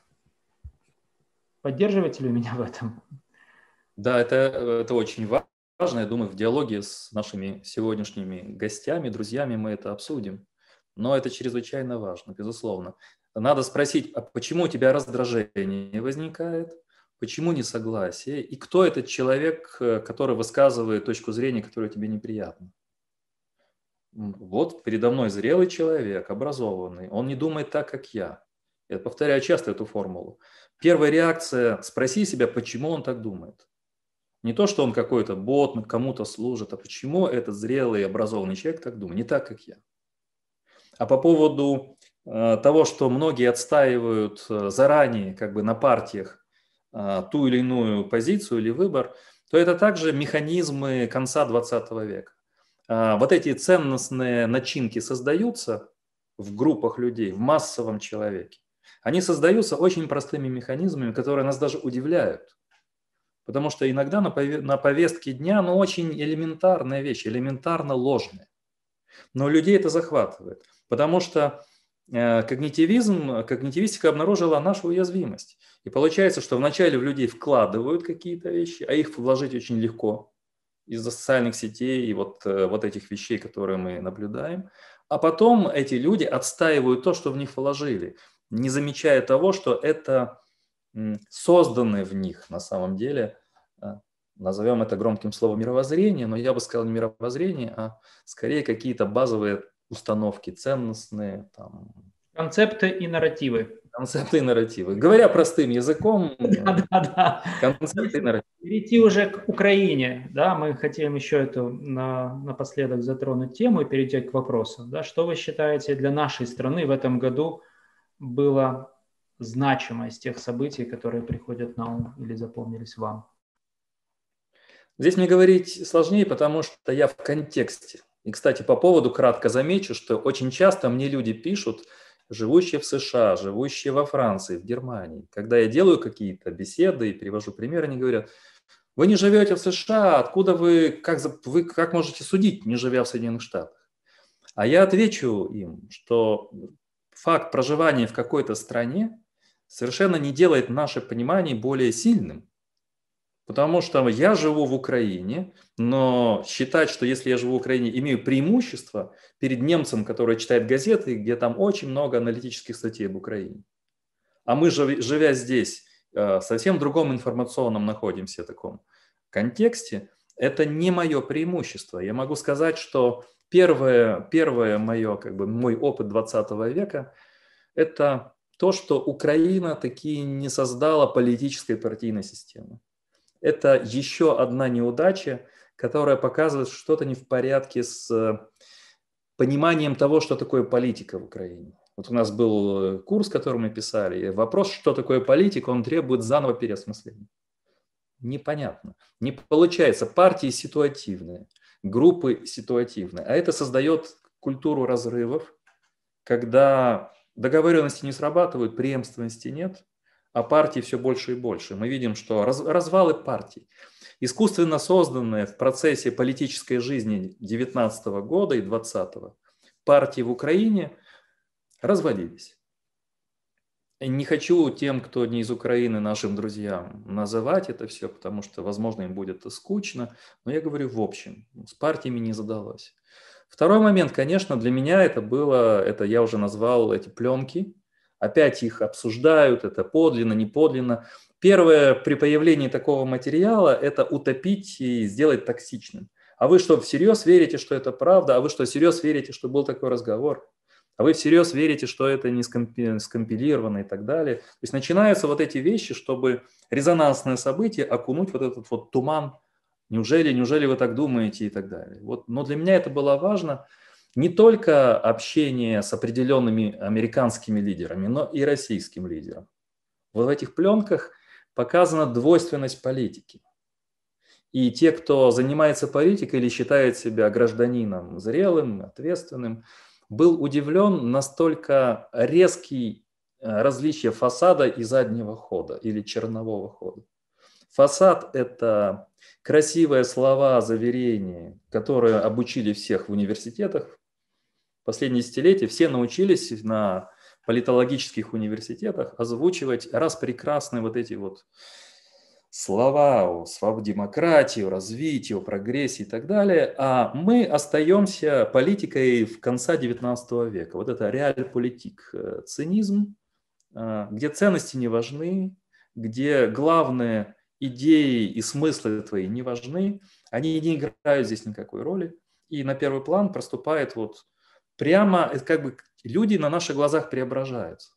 Поддерживаете ли меня в этом? Да, это, это очень важно важно, я думаю, в диалоге с нашими сегодняшними гостями, друзьями мы это обсудим. Но это чрезвычайно важно, безусловно. Надо спросить, а почему у тебя раздражение возникает? Почему несогласие? И кто этот человек, э, который высказывает точку зрения, которая тебе неприятна? Вот передо мной зрелый человек, образованный. Он не думает так, как я. Я повторяю часто эту формулу. Первая реакция – спроси себя, почему он так думает. Не то, что он какой-то бот, кому-то служит, а почему этот зрелый, образованный человек так думает, не так, как я. А по поводу э, того, что многие отстаивают э, заранее, как бы на партиях, э, ту или иную позицию или выбор, то это также механизмы конца 20 века. Вот эти ценностные начинки создаются в группах людей, в массовом человеке. Они создаются очень простыми механизмами, которые нас даже удивляют. Потому что иногда на повестке дня, ну, очень элементарная вещь, элементарно ложная. Но людей это захватывает, потому что э, когнитивизм, когнитивистика обнаружила нашу уязвимость. И получается, что вначале в людей вкладывают какие-то вещи, а их вложить очень легко из-за социальных сетей и вот, э, вот этих вещей, которые мы наблюдаем. А потом эти люди отстаивают то, что в них вложили, не замечая того, что это созданы в них на самом деле, э, назовем это громким словом мировоззрение, но я бы сказал не мировоззрение, а скорее какие-то базовые установки ценностные. Там... Концепты и нарративы. Концепты и нарративы. Говоря простым языком, концепты и нарративы. Перейти уже к Украине. Да, мы хотим еще эту на, напоследок затронуть тему и перейти к вопросу. Да, что вы считаете для нашей страны в этом году было значимость тех событий, которые приходят на ум или запомнились вам? Здесь мне говорить сложнее, потому что я в контексте. И, кстати, по поводу кратко замечу, что очень часто мне люди пишут, живущие в США, живущие во Франции, в Германии. Когда я делаю какие-то беседы и привожу примеры, они говорят, вы не живете в США, откуда вы, как, вы как можете судить, не живя в Соединенных Штатах? А я отвечу им, что факт проживания в какой-то стране совершенно не делает наше понимание более сильным. Потому что я живу в Украине, но считать, что если я живу в Украине, имею преимущество перед немцем, который читает газеты, где там очень много аналитических статей об Украине. А мы, живя здесь, э, в совсем другом информационном находимся таком контексте, это не мое преимущество. Я могу сказать, что первое, первое мое, как бы, мой опыт 20 века – это то, что Украина таки не создала политической партийной системы. Это еще одна неудача, которая показывает, что то не в порядке с э, пониманием того, что такое политика в Украине. Вот у нас был э, курс, который мы писали, и вопрос, что такое политика, он требует заново переосмысления. Непонятно. Не получается. Партии ситуативные, группы ситуативные. А это создает культуру разрывов, когда договоренности не срабатывают, преемственности нет, а партий все больше и больше. Мы видим, что раз, развалы партий, искусственно созданные в процессе политической жизни 19 года и 20 партии в Украине развалились. Не хочу тем, кто не из Украины, нашим друзьям называть это все, потому что, возможно, им будет скучно, но я говорю в общем, с партиями не задалось. Второй момент, конечно, для меня это было, это я уже назвал эти пленки. Опять их обсуждают, это подлинно, не подлинно. Первое при появлении такого материала – это утопить и сделать токсичным. А вы что, всерьез верите, что это правда? А вы что, всерьез верите, что был такой разговор? А вы всерьез верите, что это не скомпилировано и так далее? То есть начинаются вот эти вещи, чтобы резонансное событие окунуть вот этот вот туман Неужели, неужели вы так думаете и так далее. Вот, но для меня это было важно не только общение с определенными американскими лидерами, но и российским лидером. Вот в этих пленках показана двойственность политики. И те, кто занимается политикой или считает себя гражданином зрелым, ответственным, был удивлен настолько резкий э, различие фасада и заднего хода или чернового хода. Фасад – это красивые слова, заверения, которые обучили всех в университетах, последние десятилетия все научились на политологических университетах озвучивать раз прекрасные вот эти вот слова о свободе демократии, о развитии, о прогрессе и так далее, а мы остаемся политикой в конце 19 века. Вот это реаль-политик, э, цинизм, э, где ценности не важны, где главное идеи и смыслы твои не важны, они не играют здесь никакой роли. И на первый план проступает вот прямо, как бы люди на наших глазах преображаются.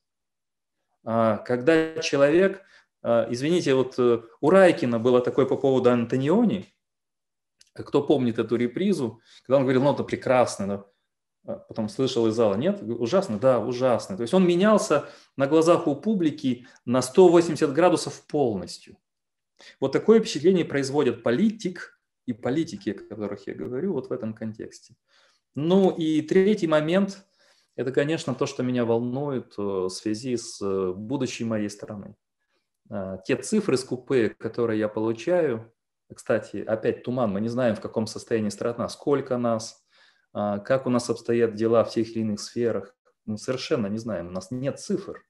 А, когда человек, а, извините, вот э, у Райкина было такое по поводу Антониони, кто помнит эту репризу, когда он говорил, ну это прекрасно, да? А потом слышал из зала, нет, ужасно, да, ужасно. То есть он менялся на глазах у публики на 180 градусов полностью. Вот такое впечатление производят политик и политики, о которых я говорю, вот в этом контексте. Ну и третий момент – это, конечно, то, что меня волнует э, в связи с э, будущей моей страны. Э, те цифры с купе, которые я получаю, кстати, опять туман, мы не знаем, в каком состоянии страна, сколько нас, а, как у нас обстоят дела в тех или иных сферах. Мы совершенно не знаем, у нас нет цифр.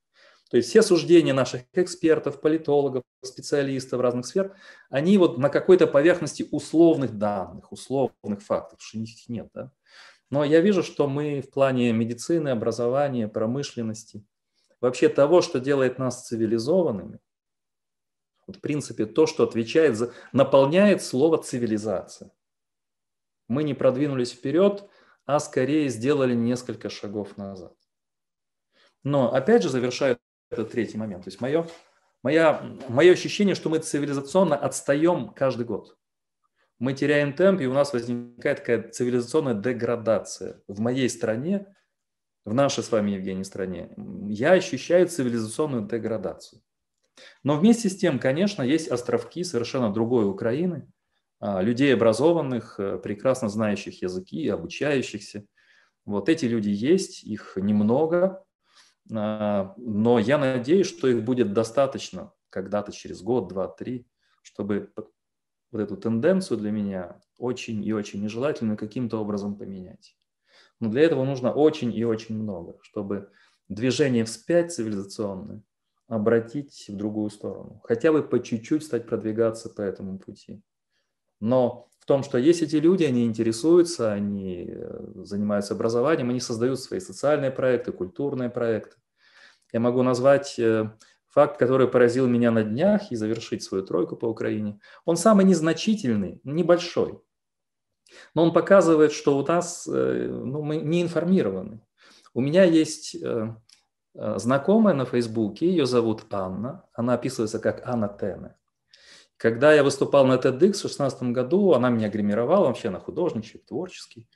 То есть все суждения наших экспертов, политологов, специалистов разных сфер, они вот на какой-то поверхности условных данных, условных фактов, что их нет. Да? Но я вижу, что мы в плане медицины, образования, промышленности, вообще того, что делает нас цивилизованными, вот в принципе то, что отвечает за, наполняет слово цивилизация. Мы не продвинулись вперед, а скорее сделали несколько шагов назад. Но опять же завершаю это третий момент. То есть мое, мое, мое ощущение, что мы цивилизационно отстаем каждый год. Мы теряем темп, и у нас возникает такая цивилизационная деградация. В моей стране, в нашей с вами, Евгений, стране, я ощущаю цивилизационную деградацию. Но вместе с тем, конечно, есть островки совершенно другой Украины, а, людей образованных, э, прекрасно знающих языки, обучающихся. Вот эти люди есть, их немного, а, но я надеюсь, что их будет достаточно когда-то через год, два, три, чтобы вот эту тенденцию для меня очень и очень нежелательно каким-то образом поменять. Но для этого нужно очень и очень много, чтобы движение вспять цивилизационное обратить в другую сторону, хотя бы по чуть-чуть стать продвигаться по этому пути. Но в том, что есть эти люди, они интересуются, они э, занимаются образованием, они создают свои социальные проекты, культурные проекты. Я могу назвать э, факт, который поразил меня на днях и завершить свою тройку по Украине. Он самый незначительный, небольшой. Но он показывает, что у нас э, ну, мы не информированы. У меня есть знакомая на Фейсбуке, ее зовут Анна, она описывается как Анна Тене. Когда я выступал на TEDx в 2016 году, она меня гримировала, вообще она художничает, творческий.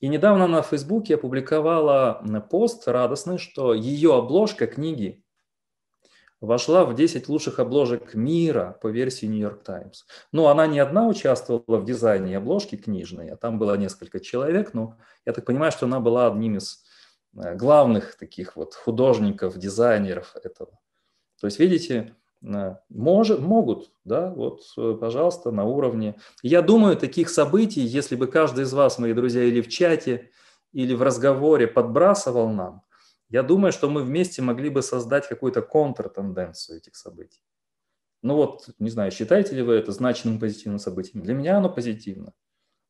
И недавно на Фейсбуке опубликовала пост радостный, что ее обложка книги вошла в 10 лучших обложек мира по версии New York Times. Но ну, она не одна участвовала в дизайне обложки книжной, а там было несколько человек, но я так понимаю, что она была одним из э, главных таких вот художников, дизайнеров этого. То есть, видите, Э, может, могут, да, вот, э, пожалуйста, на уровне. Я думаю, таких событий, если бы каждый из вас, мои друзья, или в чате, или в разговоре подбрасывал нам, я думаю, что мы вместе могли бы создать какую-то контртенденцию этих событий. Ну вот, не знаю, считаете ли вы это значимым позитивным событием? Для меня оно позитивно.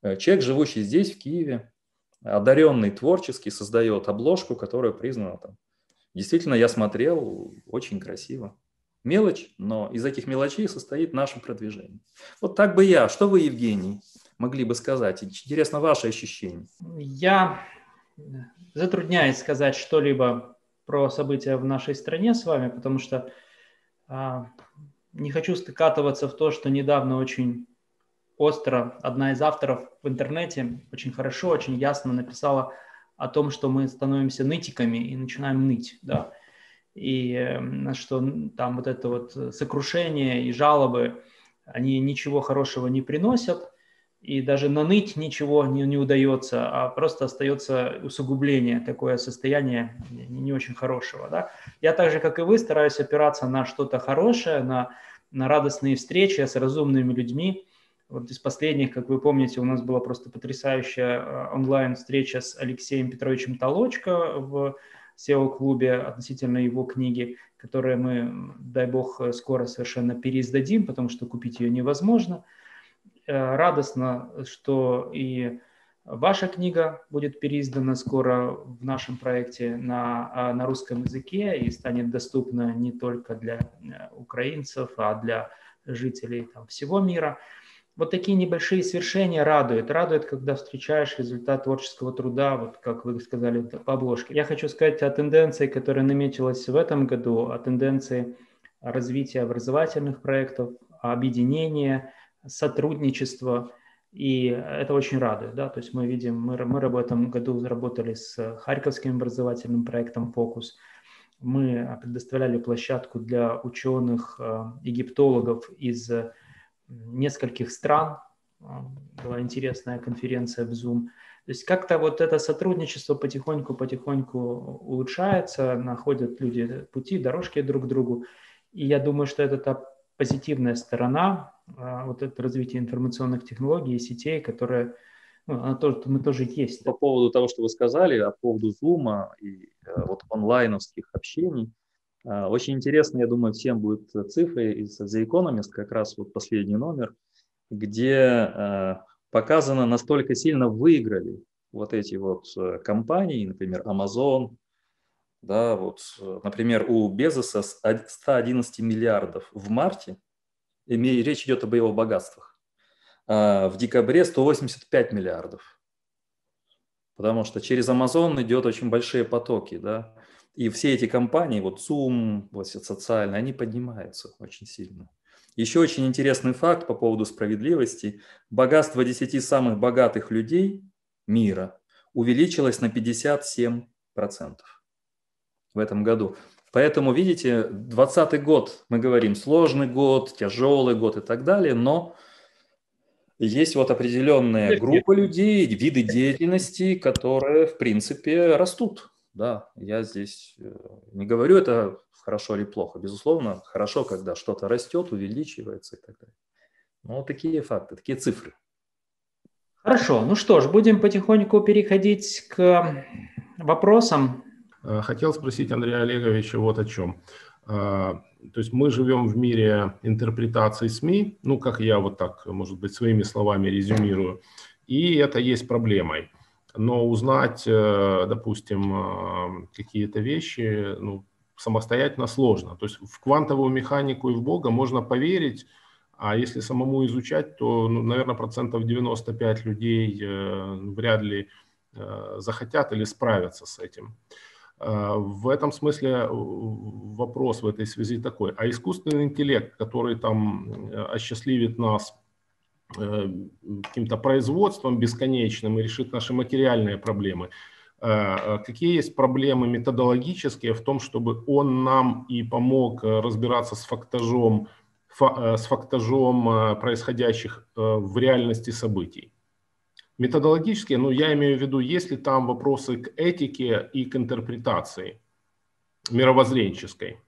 Э, человек, живущий здесь, в Киеве, одаренный творчески, создает обложку, которая признана там. Действительно, я смотрел, очень красиво. Мелочь, но из этих мелочей состоит наше продвижение. Вот так бы я. Что вы, Евгений, могли бы сказать? Интересно ваше ощущение. Я затрудняюсь сказать что-либо про события в нашей стране с вами, потому что а, не хочу стыкатываться в то, что недавно очень остро одна из авторов в интернете очень хорошо, очень ясно написала о том, что мы становимся нытиками и начинаем ныть. Да и эм, что там вот это вот э, сокрушение и жалобы, они ничего хорошего не приносят, и даже наныть ничего не, не удается, а просто остается усугубление, такое состояние не не очень хорошего. Да? Я так же, как и вы, стараюсь опираться на что-то хорошее, на, на радостные встречи с разумными людьми. Вот из последних, как вы помните, у нас была просто потрясающая э, онлайн-встреча с Алексеем Петровичем Толочко в SEO-клубе относительно его книги, которую мы, дай бог, скоро совершенно переиздадим, потому что купить ее невозможно. Э, радостно, что и ваша книга будет переиздана скоро в нашем проекте на, а, на русском языке и станет доступна не только для э, украинцев, а для жителей там, всего мира вот такие небольшие свершения радуют. Радует, когда встречаешь результат творческого труда, вот как вы сказали это по обложке. Я хочу сказать о тенденции, которая наметилась в этом году, о тенденции развития образовательных проектов, объединения, сотрудничества. И это очень радует, да, то есть мы видим, мы, мы в этом году заработали с Харьковским образовательным проектом «Фокус», мы предоставляли площадку для ученых-египтологов э, из нескольких стран. А, была интересная конференция в Zoom. То есть как-то вот это сотрудничество потихоньку-потихоньку улучшается, находят люди пути, дорожки друг к другу. И я думаю, что это та позитивная сторона а, вот это развитие информационных технологий и сетей, которые ну, она тоже, мы тоже есть. По поводу того, что вы сказали, а по поводу Zoom и э, вот онлайновских общений – а, очень интересно, я думаю, всем будут э, цифры из э, The Economist, как раз вот последний номер, где э, показано, настолько сильно выиграли вот эти вот компании, например, Amazon, да, вот, например, у Безоса 111 миллиардов в марте, и речь идет об его богатствах, а в декабре 185 миллиардов, потому что через Amazon идет очень большие потоки, да, и все эти компании, вот Zoom, вот социальные, они поднимаются очень сильно. Еще очень интересный факт по поводу справедливости. Богатство 10 самых богатых людей мира увеличилось на 57% в этом году. Поэтому, видите, 2020 год, мы говорим, сложный год, тяжелый год и так далее, но есть вот определенная группа людей, виды деятельности, которые, в принципе, растут да, я здесь э, не говорю это хорошо или плохо. Безусловно, хорошо, когда что-то растет, увеличивается и так далее. Но вот такие факты, такие цифры. Хорошо, ну что ж, будем потихоньку переходить к вопросам. Э, хотел спросить Андрея Олеговича вот о чем. Э, то есть мы живем в мире интерпретаций СМИ, ну, как я вот так, может быть, своими словами резюмирую, и это есть проблемой но узнать, э, допустим, э, какие-то вещи ну, самостоятельно сложно. То есть в квантовую механику и в Бога можно поверить, а если самому изучать, то, ну, наверное, процентов 95 людей э, вряд ли захотят или справятся с этим. В этом смысле вопрос в этой связи такой. А искусственный интеллект, который там осчастливит нас Э, каким-то производством бесконечным и решит наши материальные проблемы. Э, э, какие есть проблемы методологические в том, чтобы он нам и помог разбираться с фактажом, с фактажом происходящих в реальности событий? Методологические, ну я имею в виду, есть ли там вопросы к этике и к интерпретации мировоззренческой.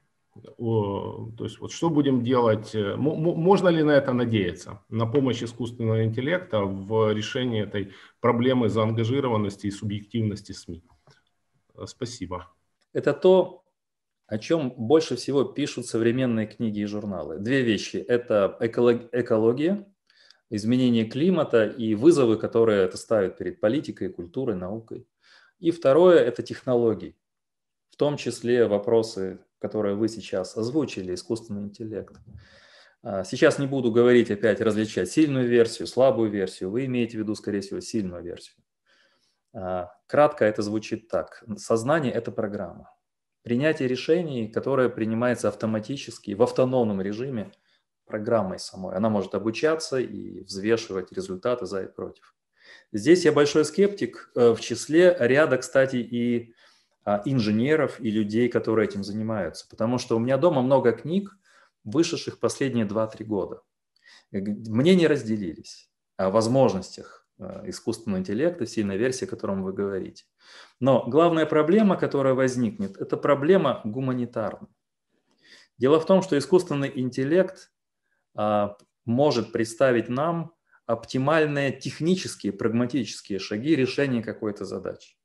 То есть вот что будем делать, э, можно ли на это надеяться, на помощь искусственного интеллекта в решении этой проблемы заангажированности и субъективности СМИ? Э, спасибо. Это то, о чем больше всего пишут современные книги и журналы. Две вещи. Это экология, изменение климата и вызовы, которые это ставит перед политикой, культурой, наукой. И второе – это технологии, в том числе вопросы которые вы сейчас озвучили, искусственный интеллект. А, сейчас не буду говорить опять различать сильную версию, слабую версию. Вы имеете в виду, скорее всего, сильную версию. А, кратко это звучит так. Сознание – это программа. Принятие решений, которое принимается автоматически, в автономном режиме, программой самой. Она может обучаться и взвешивать результаты за и против. Здесь я большой скептик э, в числе ряда, кстати, и а, инженеров и людей, которые этим занимаются. Потому что у меня дома много книг, вышедших последние 2-3 года. Э, Мнения разделились о возможностях э, искусственного интеллекта сильной версии, о котором вы говорите. Но главная проблема, которая возникнет, это проблема гуманитарная. Дело в том, что искусственный интеллект а, может представить нам оптимальные технические, прагматические шаги решения какой-то задачи.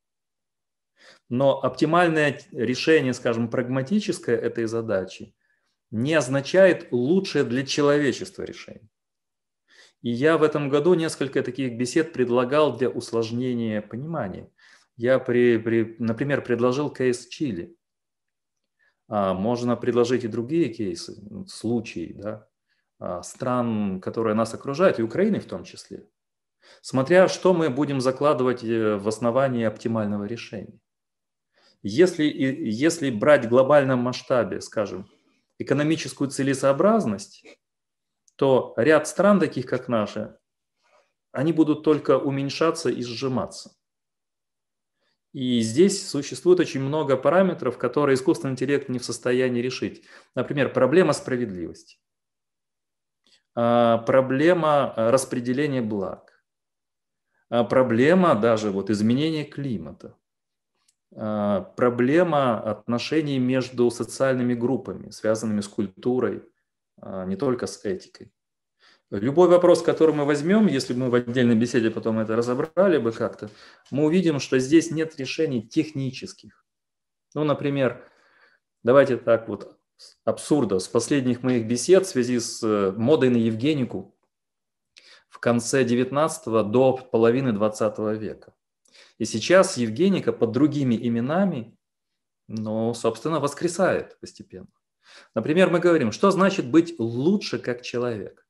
Но оптимальное решение, скажем, прагматическое этой задачи не означает лучшее для человечества решение. И я в этом году несколько таких бесед предлагал для усложнения понимания. Я, при, при, например, предложил кейс Чили. А можно предложить и другие кейсы, ну, случаи да, а, стран, которые нас окружают, и Украины в том числе. Смотря что мы будем закладывать э, в основании оптимального решения. Если, если брать в глобальном масштабе, скажем, экономическую целесообразность, то ряд стран, таких как наши, они будут только уменьшаться и сжиматься. И здесь существует очень много параметров, которые искусственный интеллект не в состоянии решить. Например, проблема справедливости, а, проблема а, распределения благ, а, проблема даже вот изменения климата. А, проблема отношений между социальными группами, связанными с культурой, а, не только с этикой. Любой вопрос, который мы возьмем, если мы в отдельной беседе потом это разобрали бы как-то, мы увидим, что здесь нет решений технических. Ну, например, давайте так вот абсурда. С последних моих бесед в связи с э, модой на Евгенику в конце 19 до половины 20 века. И сейчас Евгеника под другими именами, но, собственно, воскресает постепенно. Например, мы говорим, что значит быть лучше как человек?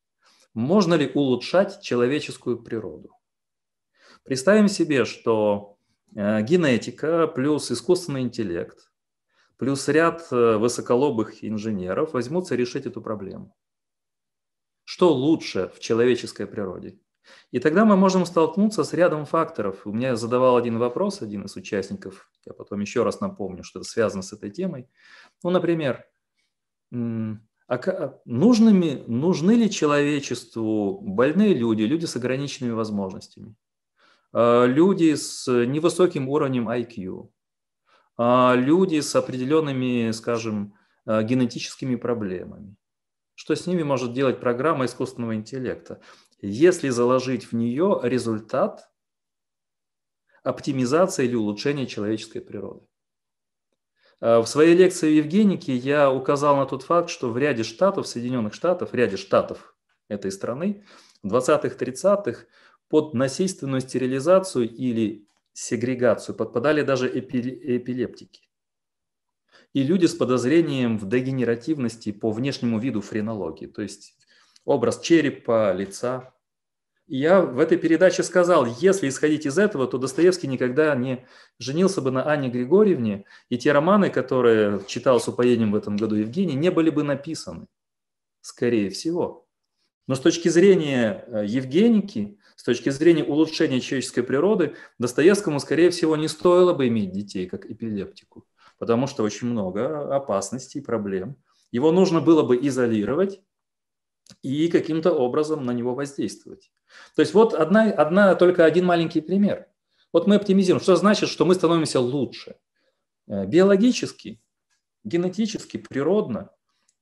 Можно ли улучшать человеческую природу? Представим себе, что э, генетика плюс искусственный интеллект плюс ряд э, высоколобых инженеров возьмутся решить эту проблему. Что лучше в человеческой природе? И тогда мы можем столкнуться с рядом факторов. У меня задавал один вопрос один из участников, я потом еще раз напомню, что это связано с этой темой. Ну, например, а, а нужными, нужны ли человечеству больные люди, люди с ограниченными возможностями, а, люди с невысоким уровнем IQ, а, люди с определенными, скажем, генетическими проблемами? Что с ними может делать программа искусственного интеллекта? если заложить в нее результат оптимизации или улучшения человеческой природы. А, в своей лекции в Евгенике я указал на тот факт, что в ряде штатов, Соединенных Штатов, в ряде штатов этой страны в 20-30-х под насильственную стерилизацию или сегрегацию подпадали даже эпилептики и люди с подозрением в дегенеративности по внешнему виду френологии, то есть образ черепа, лица. И я в этой передаче сказал, если исходить из этого, то Достоевский никогда не женился бы на Анне Григорьевне, и те романы, которые читал с упоением в этом году Евгений, не были бы написаны, скорее всего. Но с точки зрения э, Евгеники, с точки зрения улучшения человеческой природы, Достоевскому, скорее всего, не стоило бы иметь детей как эпилептику, потому что очень много опасностей, проблем. Его нужно было бы изолировать, и каким-то образом на него воздействовать. То есть вот одна, одна, только один маленький пример. Вот мы оптимизируем. Что значит, что мы становимся лучше? Э, биологически, генетически, природно.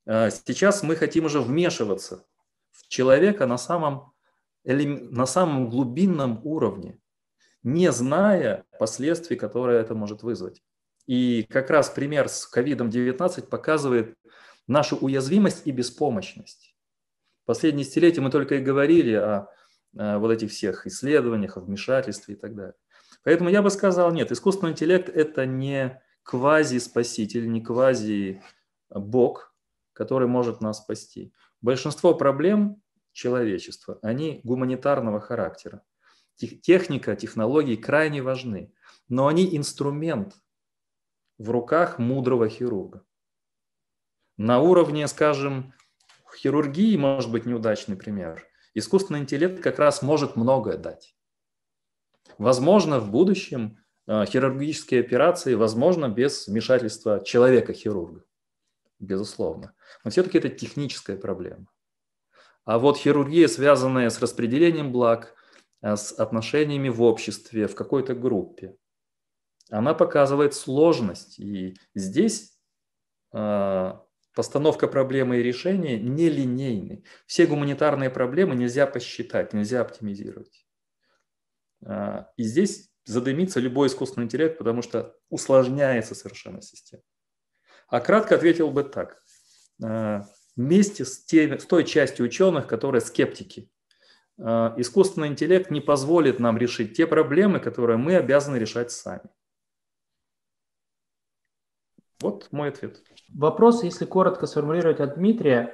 Э, сейчас мы хотим уже вмешиваться в человека на самом, на самом глубинном уровне, не зная последствий, которые это может вызвать. И как раз пример с COVID-19 показывает нашу уязвимость и беспомощность. Последние десятилетия мы только и говорили о, о вот этих всех исследованиях, о вмешательстве и так далее. Поэтому я бы сказал, нет, искусственный интеллект – это не квази-спаситель, не квази-бог, который может нас спасти. Большинство проблем человечества, они гуманитарного характера. Техника, технологии крайне важны, но они инструмент в руках мудрого хирурга. На уровне, скажем, в хирургии может быть неудачный пример. Искусственный интеллект как раз может многое дать. Возможно, в будущем э, хирургические операции возможно без вмешательства человека-хирурга, безусловно. Но все-таки это техническая проблема. А вот хирургия, связанная с распределением благ, э, с отношениями в обществе, в какой-то группе, она показывает сложность. И здесь э, Постановка проблемы и решения нелинейны. Все гуманитарные проблемы нельзя посчитать, нельзя оптимизировать. А, и здесь задымится любой искусственный интеллект, потому что усложняется совершенно система. А кратко ответил бы так. А, вместе с, теми, с той частью ученых, которые скептики, а, искусственный интеллект не позволит нам решить те проблемы, которые мы обязаны решать сами. Вот мой ответ. Вопрос, если коротко сформулировать от Дмитрия.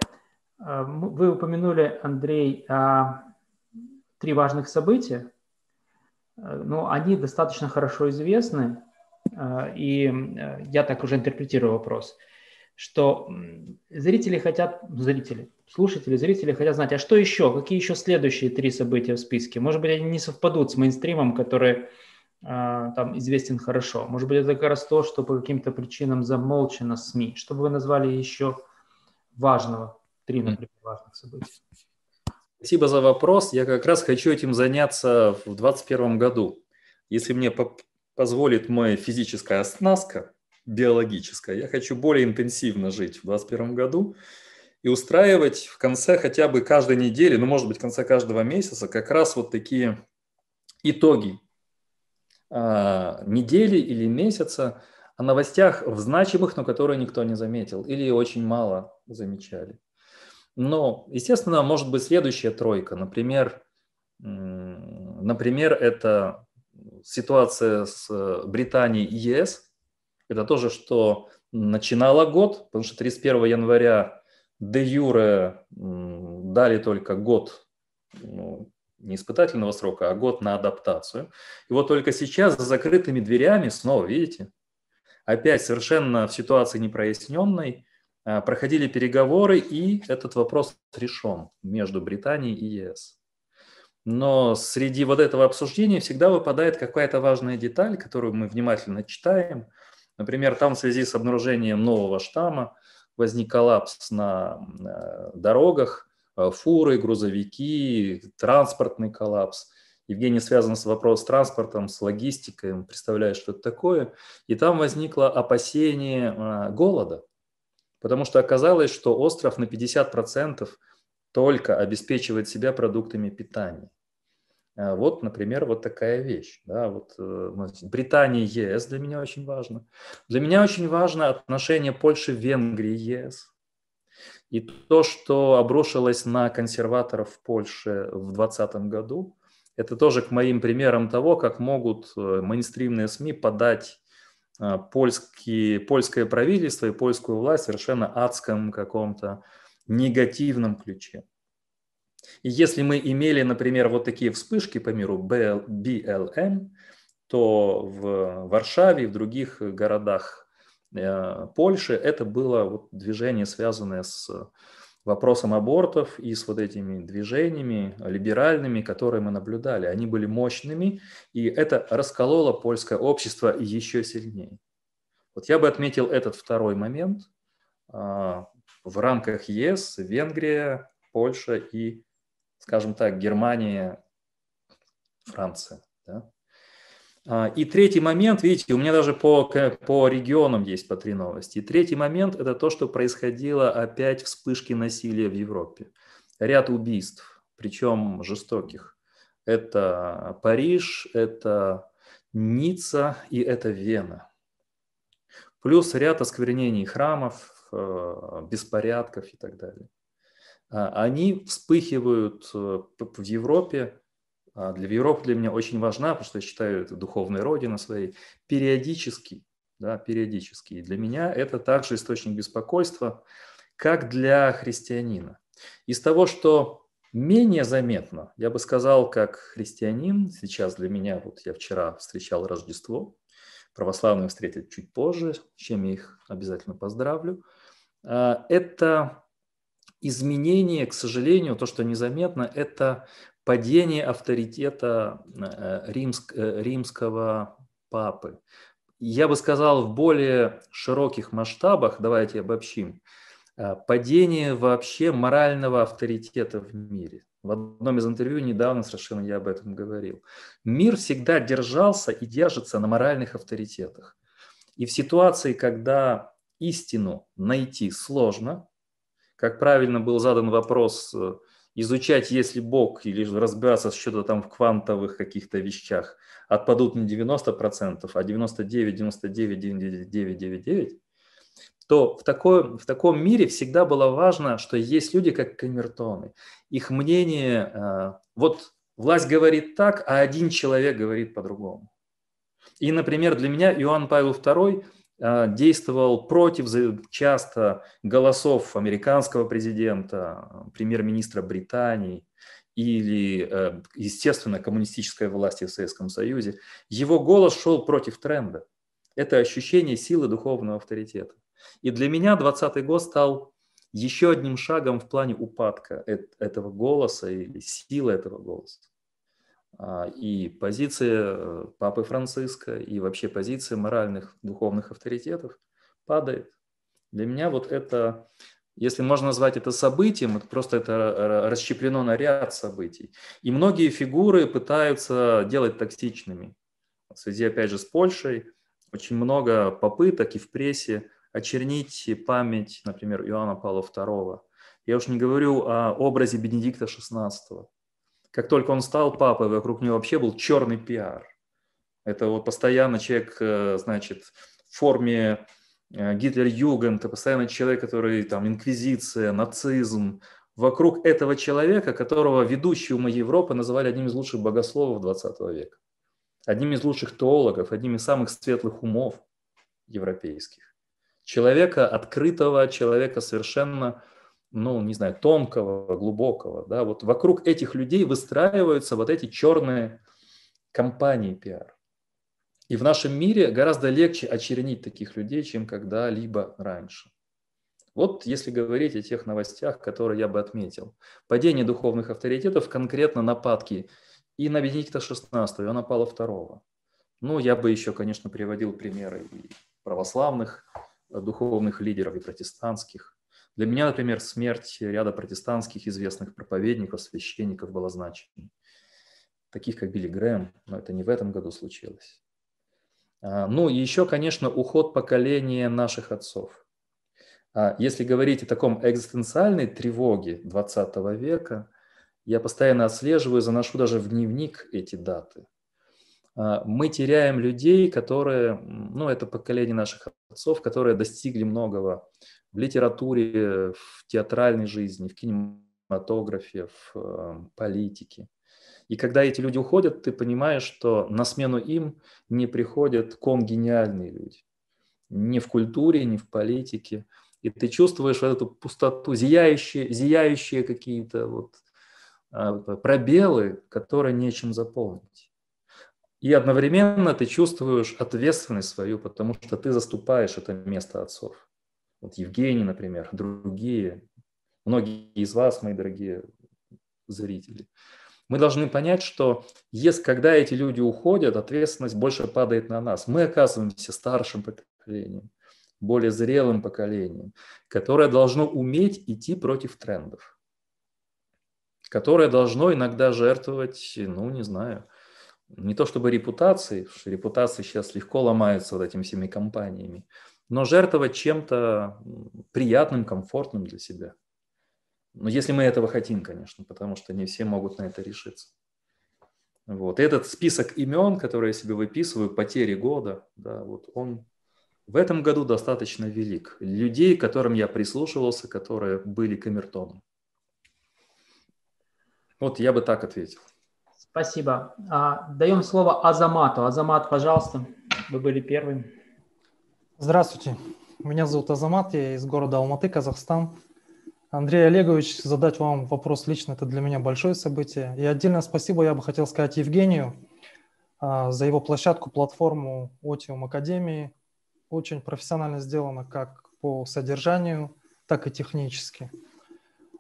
Э, вы упомянули, Андрей, три важных события. Э, Но ну, они достаточно хорошо известны, э, и я так уже интерпретирую вопрос, что зрители хотят, зрители, слушатели, зрители хотят знать, а что еще, какие еще следующие три события в списке? Может быть, они не совпадут с мейнстримом, который а, там известен хорошо. Может быть, это как раз то, что по каким-то причинам замолчено СМИ. Что бы вы назвали еще важного? Три, например, важных события. Спасибо за вопрос. Я как раз хочу этим заняться в 2021 году. Если мне позволит моя физическая оснастка, биологическая, я хочу более интенсивно жить в 2021 году и устраивать в конце хотя бы каждой недели, ну, может быть, в конце каждого месяца как раз вот такие итоги а, недели или месяца о новостях в значимых, но которые никто не заметил или очень мало замечали. Но, естественно, может быть следующая тройка. Например, например это ситуация с Британией и ЕС. Это тоже, что начинало год, потому что 31 января де юре дали только год ну, не испытательного срока, а год на адаптацию. И вот только сейчас за закрытыми дверями снова, видите, опять совершенно в ситуации непроясненной а, проходили переговоры, и этот вопрос решен между Британией и ЕС. Но среди вот этого обсуждения всегда выпадает какая-то важная деталь, которую мы внимательно читаем. Например, там в связи с обнаружением нового штамма возник коллапс на э, дорогах, Э, фуры, грузовики, транспортный коллапс. Евгений связан с вопросом с транспортом, с логистикой, он представляет, что это такое. И там возникло опасение э, голода, потому что оказалось, что остров на 50% только обеспечивает себя продуктами питания. Э, вот, например, вот такая вещь. Да, вот, ну, Британия ЕС для меня очень важно. Для меня очень важно отношение Польши-Венгрии ЕС. И то, что обрушилось на консерваторов в Польше в 2020 году, это тоже к моим примерам того, как могут э, мейнстримные СМИ подать э, польские, польское правительство и польскую власть в совершенно адском каком-то негативном ключе. И если мы имели, например, вот такие вспышки по миру BLM, то в Варшаве и в других городах Э, Польши, это было вот движение, связанное с э, вопросом абортов и с вот этими движениями либеральными, которые мы наблюдали. Они были мощными, и это раскололо польское общество еще сильнее. Вот я бы отметил этот второй момент. А, в рамках ЕС Венгрия, Польша и, скажем так, Германия, Франция. А, и третий момент, видите, у меня даже по, по регионам есть по три новости. И третий момент – это то, что происходило опять вспышки насилия в Европе. Ряд убийств, причем жестоких. Это Париж, это Ницца и это Вена. Плюс ряд осквернений храмов, э, беспорядков и так далее. А, они вспыхивают э, в Европе а, для Европы для меня очень важна, потому что я считаю это духовной родиной своей, периодически, да, периодически. И для меня это также источник беспокойства, как для христианина. Из того, что менее заметно, я бы сказал, как христианин, сейчас для меня, вот я вчера встречал Рождество, православных встретят чуть позже, с чем я их обязательно поздравлю, а, это изменение, к сожалению, то, что незаметно, это падение авторитета э, римск, э, римского папы. Я бы сказал, в более широких масштабах, давайте обобщим, э, падение вообще морального авторитета в мире. В одном из интервью недавно совершенно я об этом говорил. Мир всегда держался и держится на моральных авторитетах. И в ситуации, когда истину найти сложно, как правильно был задан вопрос изучать, если Бог, или разбираться что-то там в квантовых каких-то вещах, отпадут на 90%, а 99, 99, 99, 99, то в, такой, в таком мире всегда было важно, что есть люди как камертоны. Их мнение, э, вот власть говорит так, а один человек говорит по-другому. И, например, для меня Иоанн Павел II Э, действовал против часто голосов американского президента, э, премьер-министра Британии или, э, естественно, коммунистической власти в Советском Союзе, его голос шел против тренда. Это ощущение силы духовного авторитета. И для меня 20 год стал еще одним шагом в плане упадка этого голоса или силы этого голоса. А, и позиция э, Папы Франциска, и вообще позиция моральных духовных авторитетов падает. Для меня вот это, если можно назвать это событием, это просто это э, расщеплено на ряд событий. И многие фигуры пытаются делать токсичными. В связи, опять же, с Польшей очень много попыток и в прессе очернить память, например, Иоанна Павла II. Я уж не говорю о образе Бенедикта XVI как только он стал папой, вокруг него вообще был черный пиар. Это вот постоянно человек, э, значит, в форме э, Гитлер-Югент, постоянно человек, который там инквизиция, нацизм. Вокруг этого человека, которого ведущие умы Европы называли одним из лучших богословов 20 века, одним из лучших теологов, одним из самых светлых умов европейских. Человека открытого, человека совершенно ну, не знаю, тонкого, глубокого, да, вот вокруг этих людей выстраиваются вот эти черные компании пиар. И в нашем мире гораздо легче очернить таких людей, чем когда-либо раньше. Вот если говорить о тех новостях, которые я бы отметил. Падение духовных авторитетов, конкретно нападки и на Бенедикта XVI, и он Павла II. Ну, я бы еще, конечно, приводил примеры и православных э, духовных лидеров, и протестантских. Для меня, например, смерть ряда протестантских известных проповедников, священников была значимой. Таких, как Билли Грэм, но это не в этом году случилось. А, ну и еще, конечно, уход поколения наших отцов. А, если говорить о таком экзистенциальной тревоге 20 века, я постоянно отслеживаю, заношу даже в дневник эти даты. А, мы теряем людей, которые, ну, это поколение наших отцов, которые достигли многого в литературе, в театральной жизни, в кинематографе, в эм, политике. И когда эти люди уходят, ты понимаешь, что на смену им не приходят ком гениальные люди. Ни в культуре, ни в политике. И ты чувствуешь вот эту пустоту, зияющие, зияющие какие-то вот э, пробелы, которые нечем заполнить. И одновременно ты чувствуешь ответственность свою, потому что ты заступаешь это место отцов. Вот Евгений, например, другие, многие из вас, мои дорогие зрители. Мы должны понять, что если когда эти люди уходят, ответственность больше падает на нас. Мы оказываемся старшим поколением, более зрелым поколением, которое должно уметь идти против трендов, которое должно иногда жертвовать, ну, не знаю, не то чтобы репутацией, репутация сейчас легко ломается вот этими всеми компаниями, но жертвовать чем-то приятным, комфортным для себя. Но ну, если мы этого хотим, конечно, потому что не все могут на это решиться. Вот. И этот список имен, которые я себе выписываю, потери года, да, вот он в этом году достаточно велик. Людей, к которым я прислушивался, которые были камертоном. Вот я бы так ответил. Спасибо. А, даем слово Азамату. Азамат, пожалуйста, вы были первым. Здравствуйте, меня зовут Азамат, я из города Алматы, Казахстан. Андрей Олегович, задать вам вопрос лично, это для меня большое событие. И отдельно спасибо я бы хотел сказать Евгению а, за его площадку, платформу Отиум Академии. Очень профессионально сделано как по содержанию, так и технически.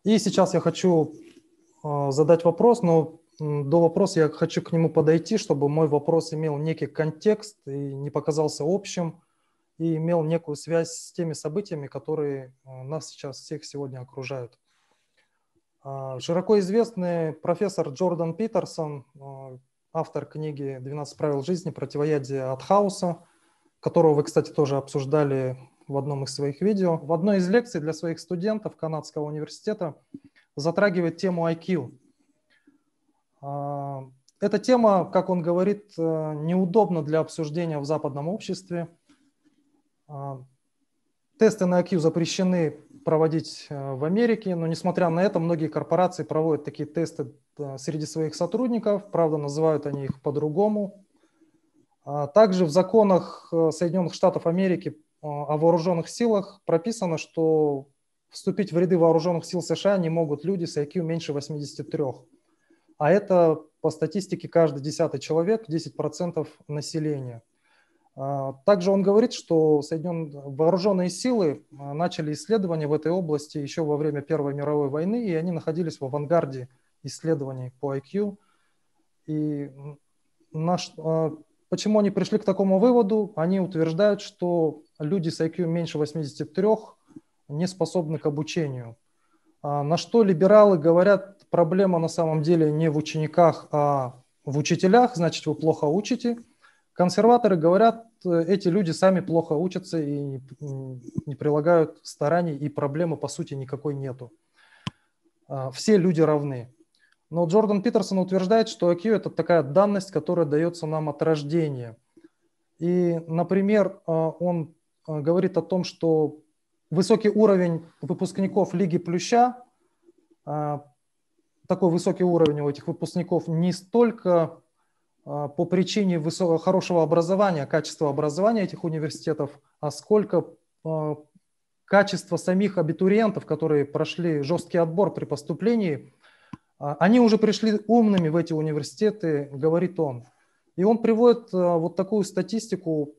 И сейчас я хочу а, задать вопрос, но до вопроса я хочу к нему подойти, чтобы мой вопрос имел некий контекст и не показался общим – и имел некую связь с теми событиями, которые э, нас сейчас всех сегодня окружают. А, широко известный профессор Джордан Питерсон, э, автор книги «12 правил жизни. Противоядие от хаоса», которого вы, кстати, тоже обсуждали в одном из своих видео, в одной из лекций для своих студентов Канадского университета затрагивает тему IQ. А, эта тема, как он говорит, э, неудобна для обсуждения в западном обществе – а, тесты на IQ запрещены проводить э, в Америке, но несмотря на это, многие корпорации проводят такие тесты э, среди своих сотрудников, правда, называют они их по-другому. А также в законах э, Соединенных Штатов Америки о вооруженных силах прописано, что вступить в ряды вооруженных сил США не могут люди с IQ меньше 83. А это по статистике каждый десятый человек, 10% населения – а, также он говорит, что соединенные вооруженные силы а, начали исследования в этой области еще во время Первой мировой войны, и они находились в авангарде исследований по IQ. И наш... А, почему они пришли к такому выводу? Они утверждают, что люди с IQ меньше 83 не способны к обучению. На что либералы говорят, проблема на самом деле не в учениках, а в учителях, значит, вы плохо учите. Консерваторы говорят, эти люди сами плохо учатся и не прилагают стараний, и проблемы, по сути, никакой нету. А, все люди равны. Но Джордан Питерсон утверждает, что IQ – это такая данность, которая дается нам от рождения. И, например, а, он а, говорит о том, что высокий уровень выпускников Лиги Плюща, такой высокий уровень у этих выпускников не столько а, по причине высокого, хорошего образования, качества образования этих университетов, а сколько а, качество самих абитуриентов, которые прошли жесткий отбор при поступлении, а, они уже пришли умными в эти университеты, говорит он. И он приводит вот такую статистику,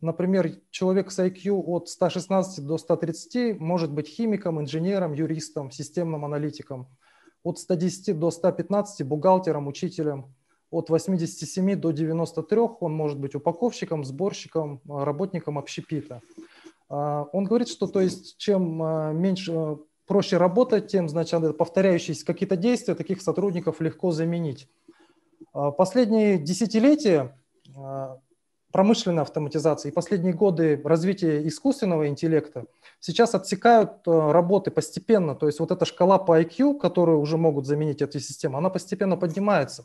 например, человек с IQ от 116 до 130 может быть химиком, инженером, юристом, системным аналитиком, от 110 до 115 бухгалтером, учителем, от 87 до 93, он может быть упаковщиком, сборщиком, а, работником общепита. А, он говорит, что то есть чем а, меньше проще работать, тем значит, повторяющиеся какие-то действия таких сотрудников легко заменить. Последние десятилетия промышленной автоматизации и последние годы развития искусственного интеллекта сейчас отсекают работы постепенно. То есть вот эта шкала по IQ, которую уже могут заменить эти системы, она постепенно поднимается.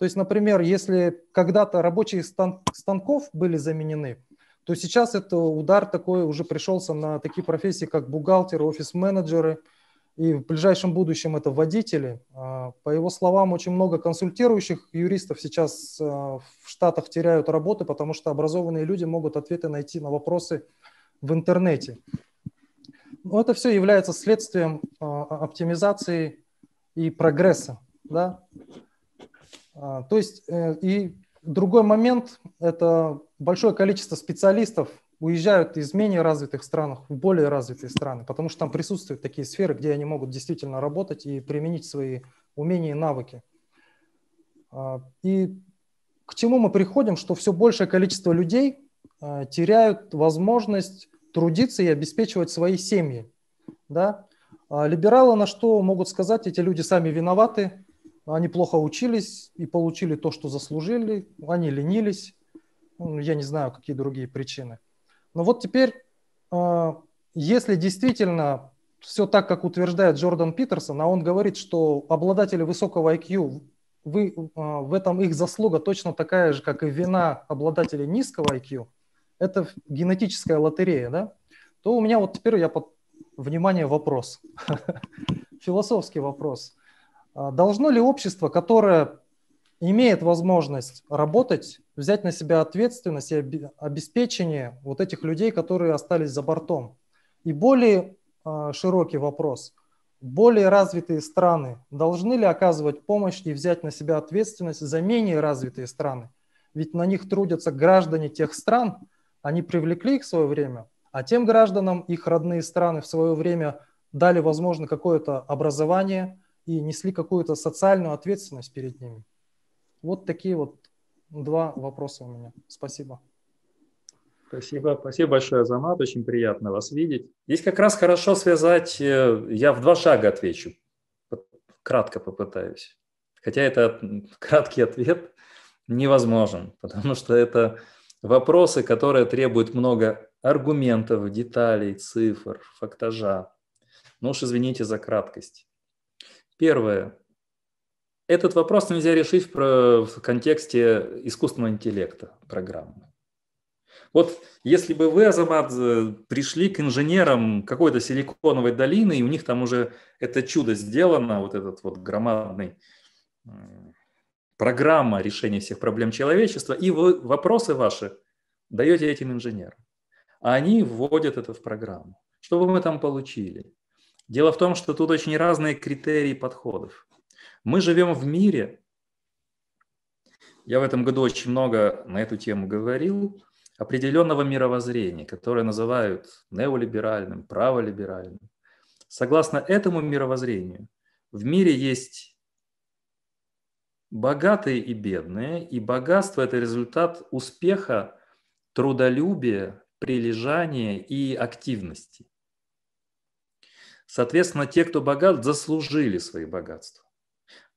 То есть, например, если когда-то рабочие стан- станков были заменены, то сейчас это удар такой уже пришелся на такие профессии, как бухгалтеры, офис-менеджеры, и в ближайшем будущем это водители. А, по его словам, очень много консультирующих юристов сейчас а, в Штатах теряют работы, потому что образованные люди могут ответы найти на вопросы в интернете. Но это все является следствием а, оптимизации и прогресса. Да? А, то есть э, и другой момент – это большое количество специалистов уезжают из менее развитых стран в более развитые страны, потому что там присутствуют такие сферы, где они могут действительно работать и применить свои умения и навыки. А, и к чему мы приходим, что все большее количество людей э, теряют возможность трудиться и обеспечивать свои семьи. Да? А, либералы на что могут сказать, эти люди сами виноваты, они плохо учились и получили то, что заслужили. Они ленились. Ну, я не знаю, какие другие причины. Но вот теперь, а, если действительно все так, как утверждает Джордан Питерсон, а он говорит, что обладатели высокого IQ, вы, а, в этом их заслуга точно такая же, как и вина обладателей низкого IQ, это генетическая лотерея, да? то у меня вот теперь я под внимание вопрос, философский вопрос. А, должно ли общество, которое имеет возможность работать, взять на себя ответственность и обеспечение вот этих людей, которые остались за бортом? И более а, широкий вопрос. Более развитые страны должны ли оказывать помощь и взять на себя ответственность за менее развитые страны? Ведь на них трудятся граждане тех стран, они привлекли их в свое время, а тем гражданам их родные страны в свое время дали, возможно, какое-то образование – и несли какую-то социальную ответственность перед ними. Вот такие вот два вопроса у меня. Спасибо. Спасибо, спасибо большое, Замат. очень приятно вас видеть. Здесь как раз хорошо связать, э, я в два шага отвечу, кратко попытаюсь. Хотя это краткий ответ невозможен, потому что это вопросы, которые требуют много аргументов, деталей, цифр, фактажа. Ну уж извините за краткость. Первое. Этот вопрос нельзя решить в контексте искусственного интеллекта программы. Вот если бы вы, Азамат, э, пришли к инженерам какой-то силиконовой долины, и у них там уже это чудо сделано, вот этот вот громадный программа решения всех проблем человечества, и вы вопросы ваши даете этим инженерам. А они вводят это в программу. Что бы мы там получили? Дело в том, что тут очень разные критерии подходов. Мы живем в мире, я в этом году очень много на эту тему говорил, определенного мировоззрения, которое называют неолиберальным, праволиберальным. Согласно этому мировоззрению, в мире есть богатые и бедные, и богатство – это результат успеха, трудолюбия, прилежания и активности. Соответственно, те, кто богат, заслужили свои богатства.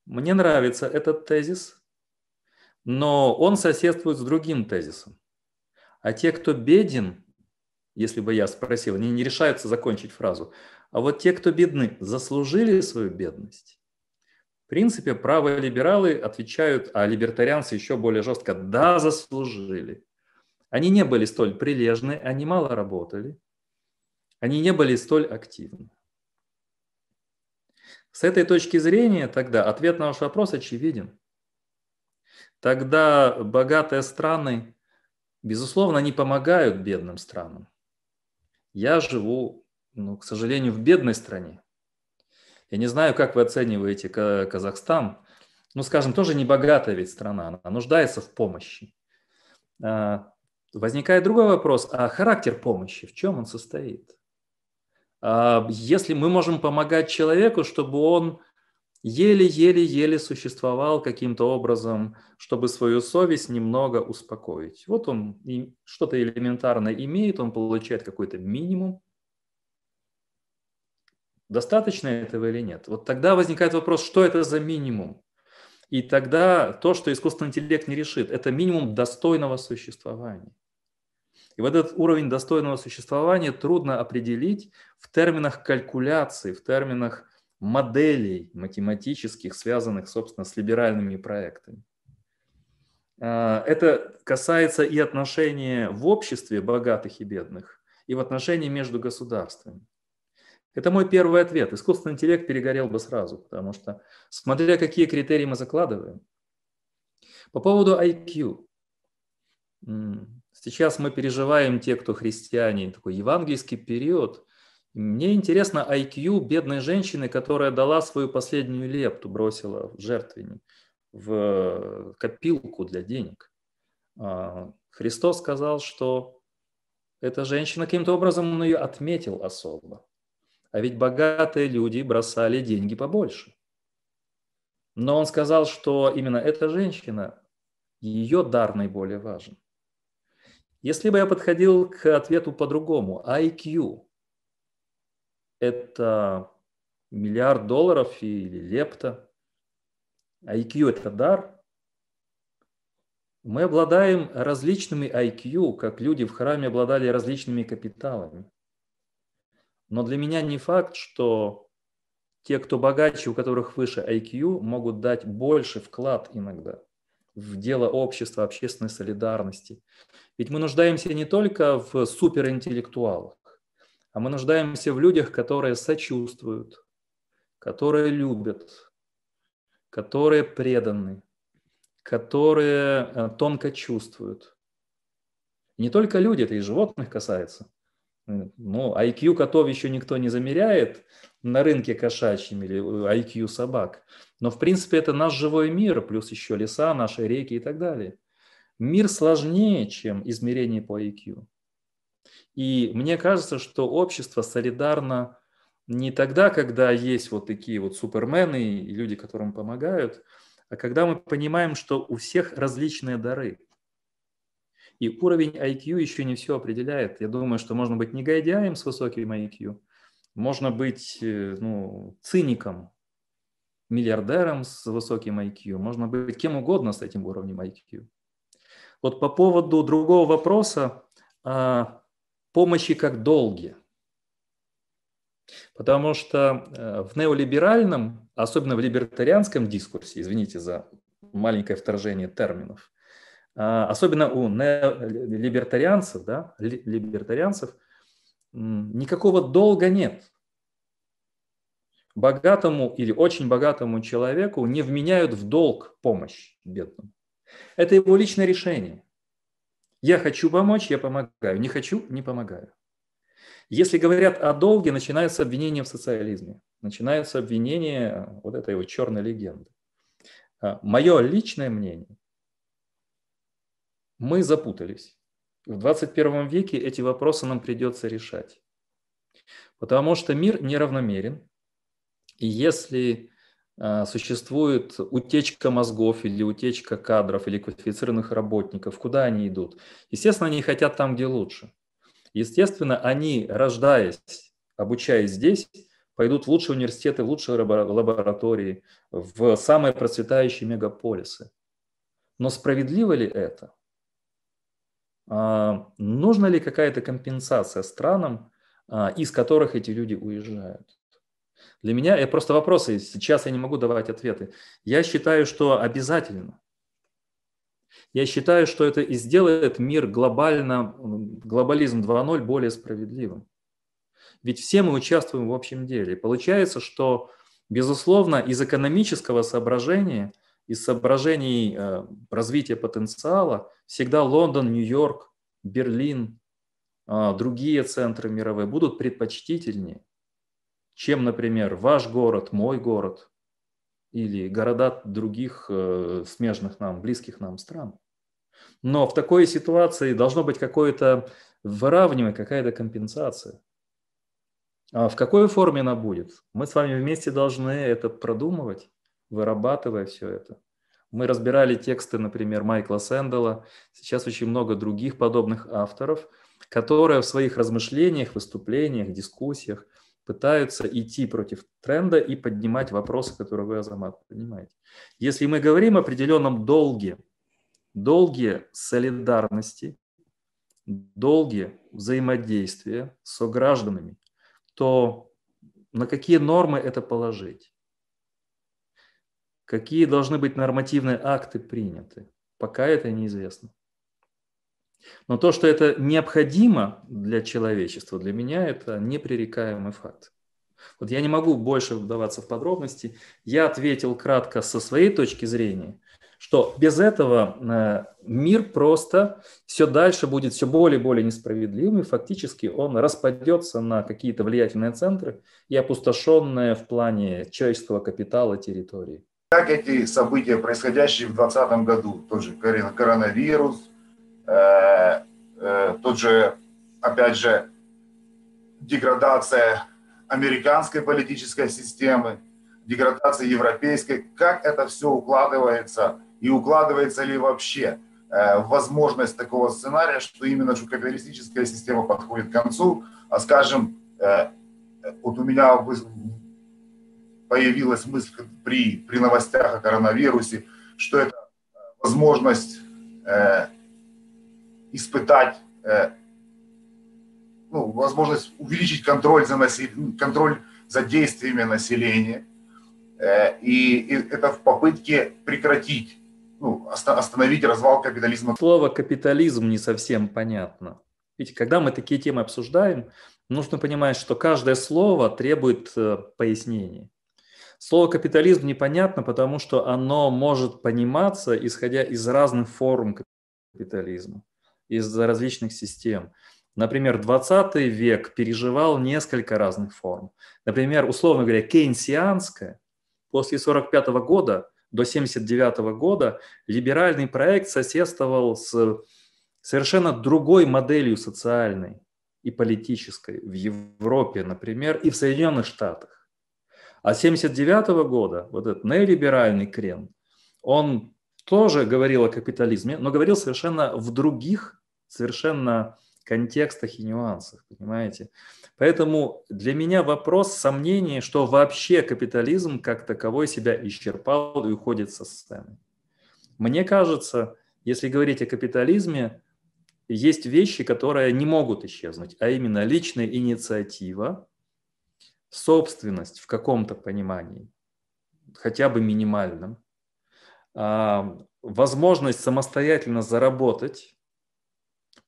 Мне нравится этот тезис, но он соседствует с другим тезисом. А те, кто беден, если бы я спросил, они не решаются закончить фразу, а вот те, кто бедны, заслужили свою бедность. В принципе, правые либералы отвечают, а либертарианцы еще более жестко, да, заслужили. Они не были столь прилежны, они мало работали, они не были столь активны. С этой точки зрения тогда ответ на ваш вопрос очевиден. Тогда богатые страны, безусловно, не помогают бедным странам. Я живу, ну, к сожалению, в бедной стране. Я не знаю, как вы оцениваете Казахстан. Ну, скажем, тоже не богатая ведь страна, она нуждается в помощи. А, возникает другой вопрос, а характер помощи, в чем он состоит? А, если мы можем помогать человеку, чтобы он еле-еле-еле существовал каким-то образом, чтобы свою совесть немного успокоить. Вот он что-то элементарное имеет, он получает какой-то минимум. Достаточно этого или нет? Вот тогда возникает вопрос, что это за минимум? И тогда то, что искусственный интеллект не решит, это минимум достойного существования. И вот этот уровень достойного существования трудно определить в терминах калькуляций, в терминах моделей математических, связанных, собственно, с либеральными проектами. А, это касается и отношения в обществе богатых и бедных, и в отношении между государствами. Это мой первый ответ. Искусственный интеллект перегорел бы сразу, потому что, смотря какие критерии мы закладываем. По поводу IQ. Сейчас мы переживаем, те, кто христиане, такой евангельский период. Мне интересно IQ бедной женщины, которая дала свою последнюю лепту, бросила в жертвенник, в э, копилку для денег. А, Христос сказал, что эта женщина каким-то образом он ее отметил особо. А ведь богатые люди бросали деньги побольше. Но он сказал, что именно эта женщина, ее дар наиболее важен. Если бы я подходил к ответу по-другому, IQ – это миллиард долларов или лепта, IQ – это дар, мы обладаем различными IQ, как люди в храме обладали различными капиталами. Но для меня не факт, что те, кто богаче, у которых выше IQ, могут дать больше вклад иногда – в дело общества, общественной солидарности. Ведь мы нуждаемся не только в суперинтеллектуалах, а мы нуждаемся в людях, которые сочувствуют, которые любят, которые преданы, которые э, тонко чувствуют. не только люди, это и животных касается. Ну, IQ котов еще никто не замеряет на рынке кошачьим или IQ э, собак. Но, в принципе, это наш живой мир, плюс еще леса, наши реки и так далее. Мир сложнее, чем измерение по IQ. И мне кажется, что общество солидарно не тогда, когда есть вот такие вот супермены и люди, которым помогают, а когда мы понимаем, что у всех различные дары. И уровень IQ еще не все определяет. Я думаю, что можно быть негодяем с высоким IQ, можно быть э, ну, циником, миллиардером с высоким IQ, можно быть кем угодно с этим уровнем IQ. Вот по поводу другого вопроса а, помощи как долги. Потому что э, в неолиберальном, особенно в либертарианском дискурсе, извините за маленькое вторжение терминов, а, особенно у либертарианцев, да, либертарианцев, никакого долга нет. Богатому или очень богатому человеку не вменяют в долг помощь бедному. Это его личное решение. Я хочу помочь, я помогаю. Не хочу, не помогаю. Если говорят о долге, начинается обвинение в социализме. начинается обвинение, вот этой вот черной легенды. А, Мое личное мнение, мы запутались. В 21 веке эти вопросы нам придется решать. Потому что мир неравномерен. И если а, существует утечка мозгов или утечка кадров или квалифицированных работников, куда они идут? Естественно, они хотят там, где лучше. Естественно, они, рождаясь, обучаясь здесь, пойдут в лучшие университеты, в лучшие лаборатории, в самые процветающие мегаполисы. Но справедливо ли это? А, нужна ли какая-то компенсация странам, а, из которых эти люди уезжают? Для меня я просто вопросы, сейчас я не могу давать ответы. Я считаю, что обязательно. Я считаю, что это и сделает мир глобально, глобализм 2.0 более справедливым. Ведь все мы участвуем в общем деле. Получается, что, безусловно, из экономического соображения – из соображений э, развития потенциала всегда Лондон, Нью-Йорк, Берлин, а, другие центры мировые будут предпочтительнее, чем, например, ваш город, мой город или города других э, смежных нам, близких нам стран. Но в такой ситуации должно быть какое-то выравнивание, какая-то компенсация. А в какой форме она будет? Мы с вами вместе должны это продумывать вырабатывая все это. Мы разбирали тексты, например, Майкла Сэндала, сейчас очень много других подобных авторов, которые в своих размышлениях, выступлениях, дискуссиях пытаются идти против тренда и поднимать вопросы, которые вы, Азамат, понимаете. Если мы говорим о определенном долге, долге солидарности, долге взаимодействия с гражданами, то на какие нормы это положить? Какие должны быть нормативные акты приняты? Пока это неизвестно. Но то, что это необходимо для человечества, для меня это непререкаемый факт. Вот я не могу больше вдаваться в подробности. Я ответил кратко со своей точки зрения, что без этого э, мир просто все дальше будет все более и более несправедливым, и фактически он распадется на какие-то влиятельные центры и опустошенные в плане человеческого капитала территории как эти события, происходящие в 2020 году, тот же коронавирус, э, э, тот же, опять же, деградация американской политической системы, деградация европейской, как это все укладывается и укладывается ли вообще э, возможность такого сценария, что именно что капиталистическая система подходит к концу, а скажем, э, вот у меня появилась мысль при, при новостях о коронавирусе, что это э, возможность э, испытать, э, ну, возможность увеличить контроль за, насилие, контроль за действиями населения. Э, и, и это в попытке прекратить, ну, остановить развал капитализма. Слово «капитализм» не совсем понятно. Ведь когда мы такие темы обсуждаем, нужно понимать, что каждое слово требует э, пояснений. Слово капитализм непонятно, потому что оно может пониматься, исходя из разных форм капитализма, из различных систем. Например, 20 век переживал несколько разных форм. Например, условно говоря, кейнсианская после 1945 года до 1979 года либеральный проект соседствовал с совершенно другой моделью социальной и политической в Европе, например, и в Соединенных Штатах. А 79 -го года вот этот нелиберальный крен, он тоже говорил о капитализме, но говорил совершенно в других, совершенно контекстах и нюансах, понимаете? Поэтому для меня вопрос сомнений, что вообще капитализм как таковой себя исчерпал и уходит со сцены. Мне кажется, если говорить о капитализме, есть вещи, которые не могут исчезнуть, а именно личная инициатива, собственность в каком-то понимании, хотя бы минимальном, а, возможность самостоятельно заработать,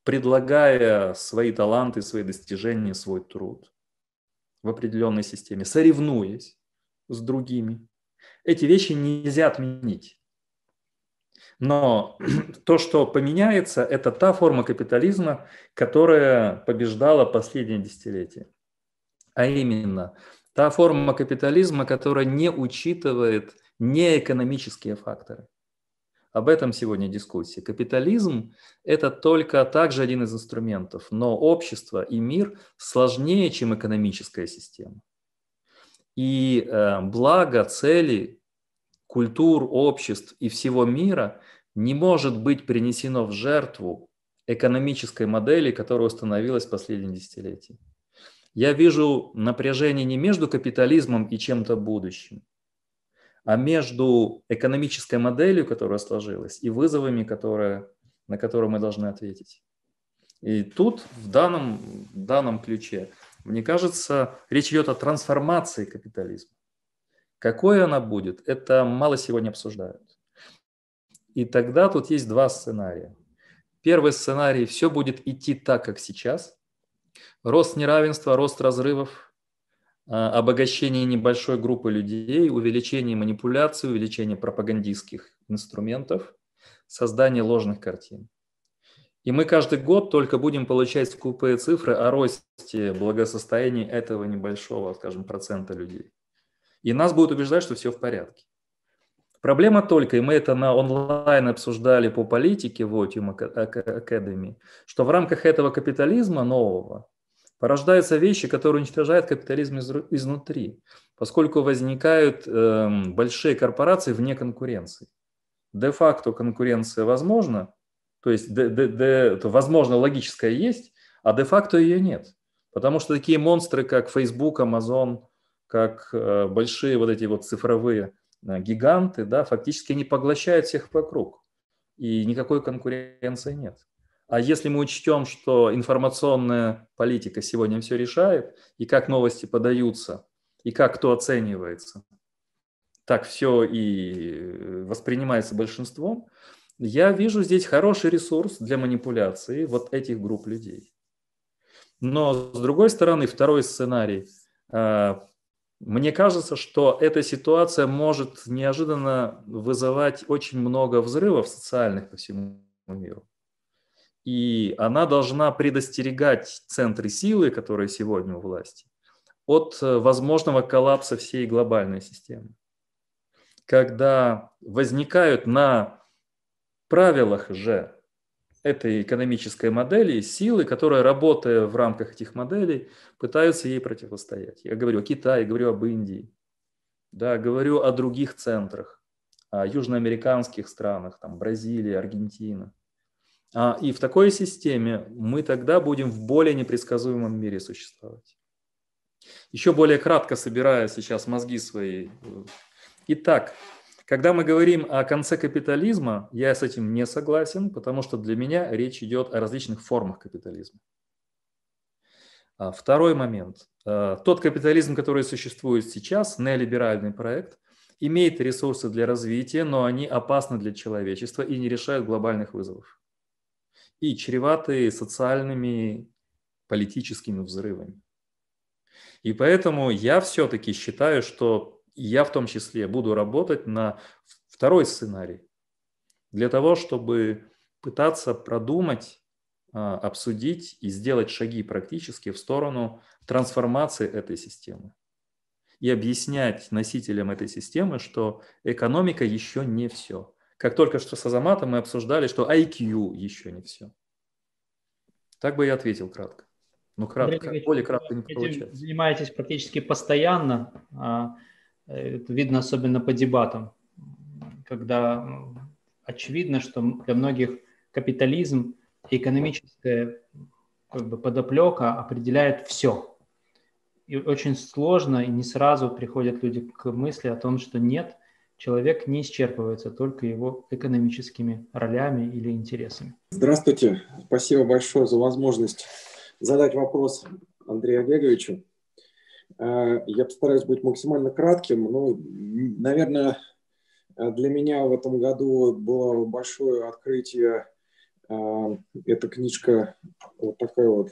предлагая свои таланты, свои достижения, свой труд в определенной системе, соревнуясь с другими. Эти вещи нельзя отменить. Но то, что поменяется, это та форма капитализма, которая побеждала последнее десятилетие а именно та форма капитализма, которая не учитывает неэкономические факторы. Об этом сегодня дискуссия. Капитализм – это только также один из инструментов, но общество и мир сложнее, чем экономическая система. И э, благо, цели, культур, обществ и всего мира не может быть принесено в жертву экономической модели, которая установилась в последние десятилетия я вижу напряжение не между капитализмом и чем-то будущим, а между экономической моделью, которая сложилась, и вызовами, которые, на которые мы должны ответить. И тут в данном, в данном ключе, мне кажется, речь идет о трансформации капитализма. Какой она будет, это мало сегодня обсуждают. И тогда тут есть два сценария. Первый сценарий – все будет идти так, как сейчас. Рост неравенства, рост разрывов, а, обогащение небольшой группы людей, увеличение манипуляций, увеличение пропагандистских инструментов, создание ложных картин. И мы каждый год только будем получать скупые цифры о росте благосостояния этого небольшого, скажем, процента людей. И нас будут убеждать, что все в порядке. Проблема только, и мы это на онлайн обсуждали по политике в Otium Academy, что в рамках этого капитализма нового порождаются вещи, которые уничтожают капитализм изнутри, поскольку возникают э, большие корпорации вне конкуренции. Де-факто конкуренция возможна, то есть де, де, де, то возможно логическая есть, а де-факто ее нет. Потому что такие монстры, как Facebook, Amazon, как э, большие вот эти вот цифровые Э, гиганты, да, фактически они поглощают всех вокруг, и никакой конкуренции нет. А если мы учтем, что информационная политика сегодня все решает, и как новости подаются, и как кто оценивается, так все и э, воспринимается большинством, я вижу здесь хороший ресурс для манипуляции вот этих групп людей. Но, с другой стороны, второй сценарий э, мне кажется, что эта ситуация может неожиданно вызывать очень много взрывов социальных по всему миру. И она должна предостерегать центры силы, которые сегодня у власти, от э, возможного коллапса всей глобальной системы. Когда возникают на правилах же этой экономической модели силы, которые, работая в рамках этих моделей, пытаются ей противостоять. Я говорю о Китае, говорю об Индии, да, говорю о других центрах, о южноамериканских странах, там, Бразилия, Аргентина. А, и в такой системе мы тогда будем в более непредсказуемом мире существовать. Еще более кратко собирая сейчас мозги свои. Итак, когда мы говорим о конце капитализма, я с этим не согласен, потому что для меня речь идет о различных формах капитализма. А, второй момент. А, тот капитализм, который существует сейчас, нелиберальный проект, имеет ресурсы для развития, но они опасны для человечества и не решают глобальных вызовов. И чреваты социальными, политическими взрывами. И поэтому я все-таки считаю, что я в том числе буду работать на второй сценарий для того, чтобы пытаться продумать, а, обсудить и сделать шаги практически в сторону трансформации этой системы и объяснять носителям этой системы, что экономика еще не все. Как только что с Азаматом мы обсуждали, что IQ еще не все. Так бы я ответил кратко. Ну, кратко, более кратко не получается. Занимаетесь практически постоянно. А, это видно особенно по дебатам, когда очевидно, что для многих капитализм и экономическая как бы, подоплека определяет все. И очень сложно, и не сразу приходят люди к мысли о том, что нет, человек не исчерпывается только его экономическими ролями или интересами. Здравствуйте, спасибо большое за возможность задать вопрос Андрею Олеговичу. Э, я постараюсь быть максимально кратким. Ну, наверное, для меня в этом году было большое открытие. Э, эта книжка вот такая вот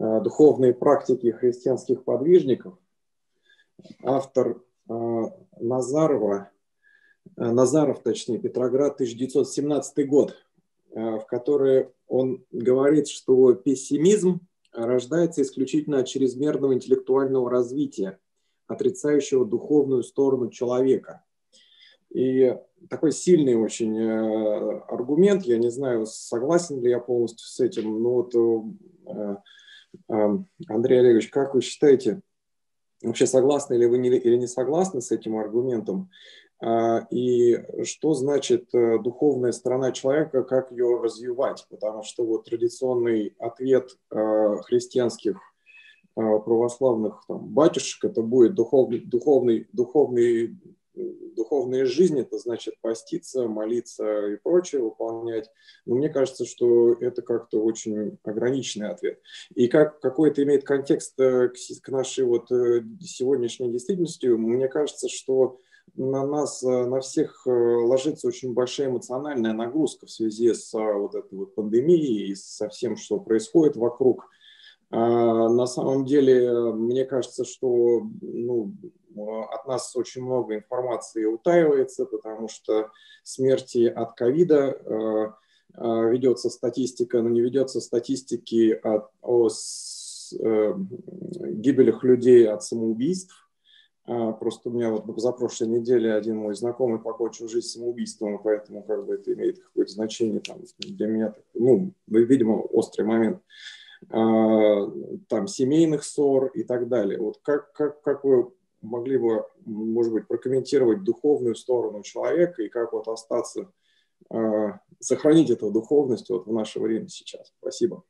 э, «Духовные практики христианских подвижников». Автор Назарова, Назаров, точнее, Петроград, 1917 год, в которой он говорит, что пессимизм – рождается исключительно от чрезмерного интеллектуального развития, отрицающего духовную сторону человека. И такой сильный очень э, аргумент, я не знаю, согласен ли я полностью с этим, но вот, э, э, Андрей Олегович, как вы считаете, вообще согласны ли вы или не согласны с этим аргументом? А, и что значит э, духовная сторона человека, как ее развивать, потому что вот традиционный ответ э, христианских э, православных там, батюшек это будет духовный, духовный, духовный, духовная жизнь, это значит поститься, молиться и прочее выполнять. Но мне кажется, что это как-то очень ограниченный ответ. И как, какой это имеет контекст к, к нашей вот сегодняшней действительности, мне кажется, что на нас, э, на всех э, ложится очень большая эмоциональная нагрузка в связи с э, вот этой вот пандемией и со всем, что происходит вокруг. А, на самом деле, мне кажется, что ну, от нас очень много информации утаивается, потому что смерти от ковида ведется статистика, но не ведется статистики от, о с, э, гибелях людей от самоубийств а, просто у меня вот за прошлой неделе один мой знакомый покончил жизнь самоубийством, поэтому как бы это имеет какое-то значение там, для меня. Ну, видимо, острый момент а, там семейных ссор и так далее. Вот как, как, как вы могли бы, может быть, прокомментировать духовную сторону человека и как вот остаться, а, сохранить эту духовность вот в наше время сейчас? Спасибо.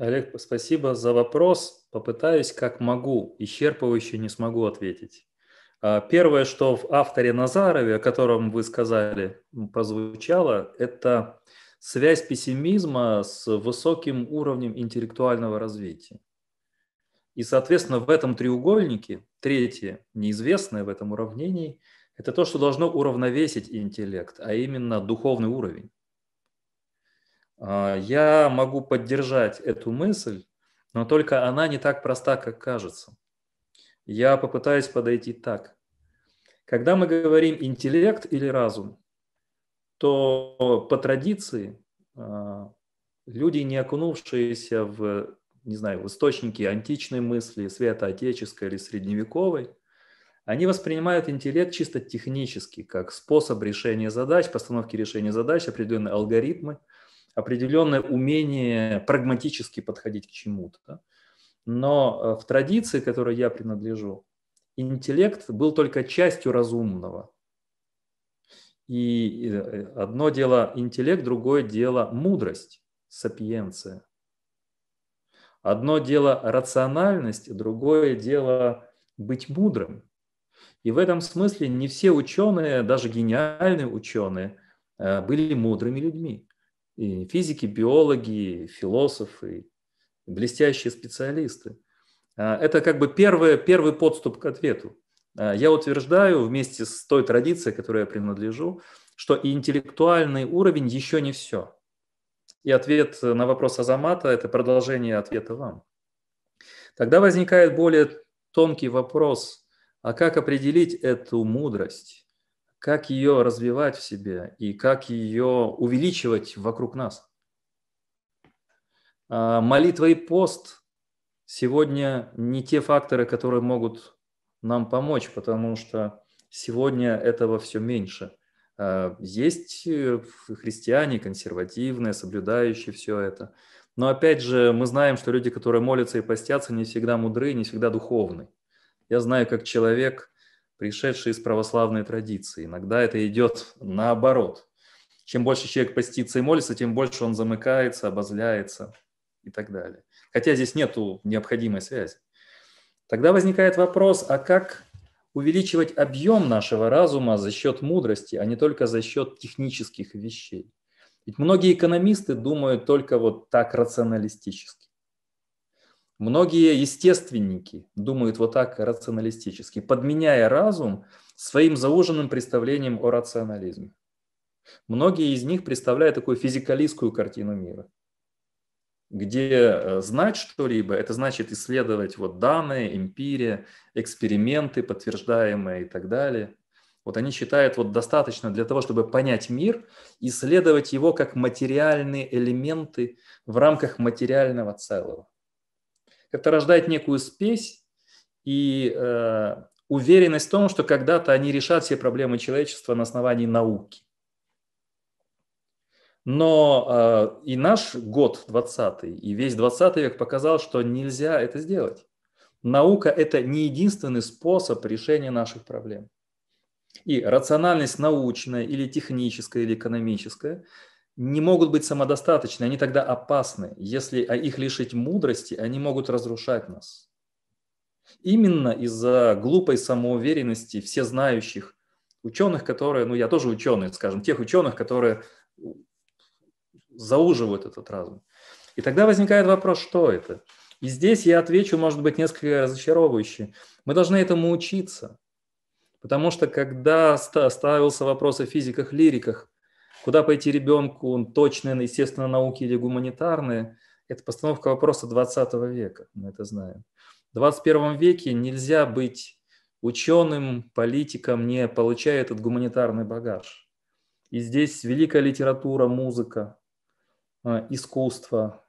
Олег, спасибо за вопрос. Попытаюсь как могу, исчерпывающе не смогу ответить. А, первое, что в авторе Назарове, о котором вы сказали, прозвучало, это связь пессимизма с высоким уровнем интеллектуального развития. И, соответственно, в этом треугольнике, третье, неизвестное в этом уравнении, это то, что должно уравновесить интеллект, а именно духовный уровень. А, я могу поддержать эту мысль, но только она не так проста, как кажется. Я попытаюсь подойти так. Когда мы говорим интеллект или разум, то по традиции а, люди, не окунувшиеся в, не знаю, в источники античной мысли, светоотеческой или средневековой, они воспринимают интеллект чисто технически, как способ решения задач, постановки решения задач, определенные алгоритмы – определенное умение прагматически подходить к чему-то. Но э, в традиции, которой я принадлежу, интеллект был только частью разумного. И э, э, одно дело интеллект, другое дело мудрость, сапиенция. Одно дело рациональность, другое дело быть мудрым. И в этом смысле не все ученые, даже гениальные ученые, были мудрыми людьми и физики, биологи, философы, блестящие специалисты. А, это как бы первое, первый подступ к ответу. А, я утверждаю вместе с той традицией, которой я принадлежу, что и интеллектуальный уровень еще не все. И ответ на вопрос Азамата – это продолжение ответа вам. Тогда возникает более тонкий вопрос, а как определить эту мудрость? как ее развивать в себе и как ее увеличивать вокруг нас. А, молитва и пост сегодня не те факторы, которые могут нам помочь, потому что сегодня этого все меньше. А, есть э, христиане консервативные, соблюдающие все это. Но опять же, мы знаем, что люди, которые молятся и постятся, не всегда мудры, не всегда духовны. Я знаю, как человек – пришедшие из православной традиции. Иногда это идет наоборот. Чем больше человек постится и молится, тем больше он замыкается, обозляется и так далее. Хотя здесь нет необходимой связи. Тогда возникает вопрос, а как увеличивать объем нашего разума за счет мудрости, а не только за счет технических вещей? Ведь многие экономисты думают только вот так рационалистически. Многие естественники думают вот так рационалистически, подменяя разум своим зауженным представлением о рационализме. Многие из них представляют такую физикалистскую картину мира, где э, знать что-либо – это значит исследовать вот данные, эмпирия, эксперименты, подтверждаемые и так далее. Вот они считают, вот достаточно для того, чтобы понять мир, исследовать его как материальные элементы в рамках материального целого это рождает некую спесь и э, уверенность в том, что когда-то они решат все проблемы человечества на основании науки. Но э, и наш год 20 и весь 20 век показал, что нельзя это сделать. Наука – это не единственный способ решения наших проблем. И рациональность научная или техническая или экономическая не могут быть самодостаточны, они тогда опасны. Если а их лишить мудрости, они могут разрушать нас. Именно из-за глупой самоуверенности все знающих ученых, которые, ну я тоже ученый, скажем, тех ученых, которые зауживают этот разум. И тогда возникает вопрос, что это? И здесь я отвечу, может быть, несколько разочаровывающе. Мы должны этому учиться. Потому что когда ставился вопрос о физиках-лириках, Куда пойти ребенку, точные, естественно, науки или гуманитарные, это постановка вопроса 20 века, мы это знаем. В 21 веке нельзя быть ученым, политиком, не получая этот гуманитарный багаж. И здесь великая литература, музыка, э, искусство,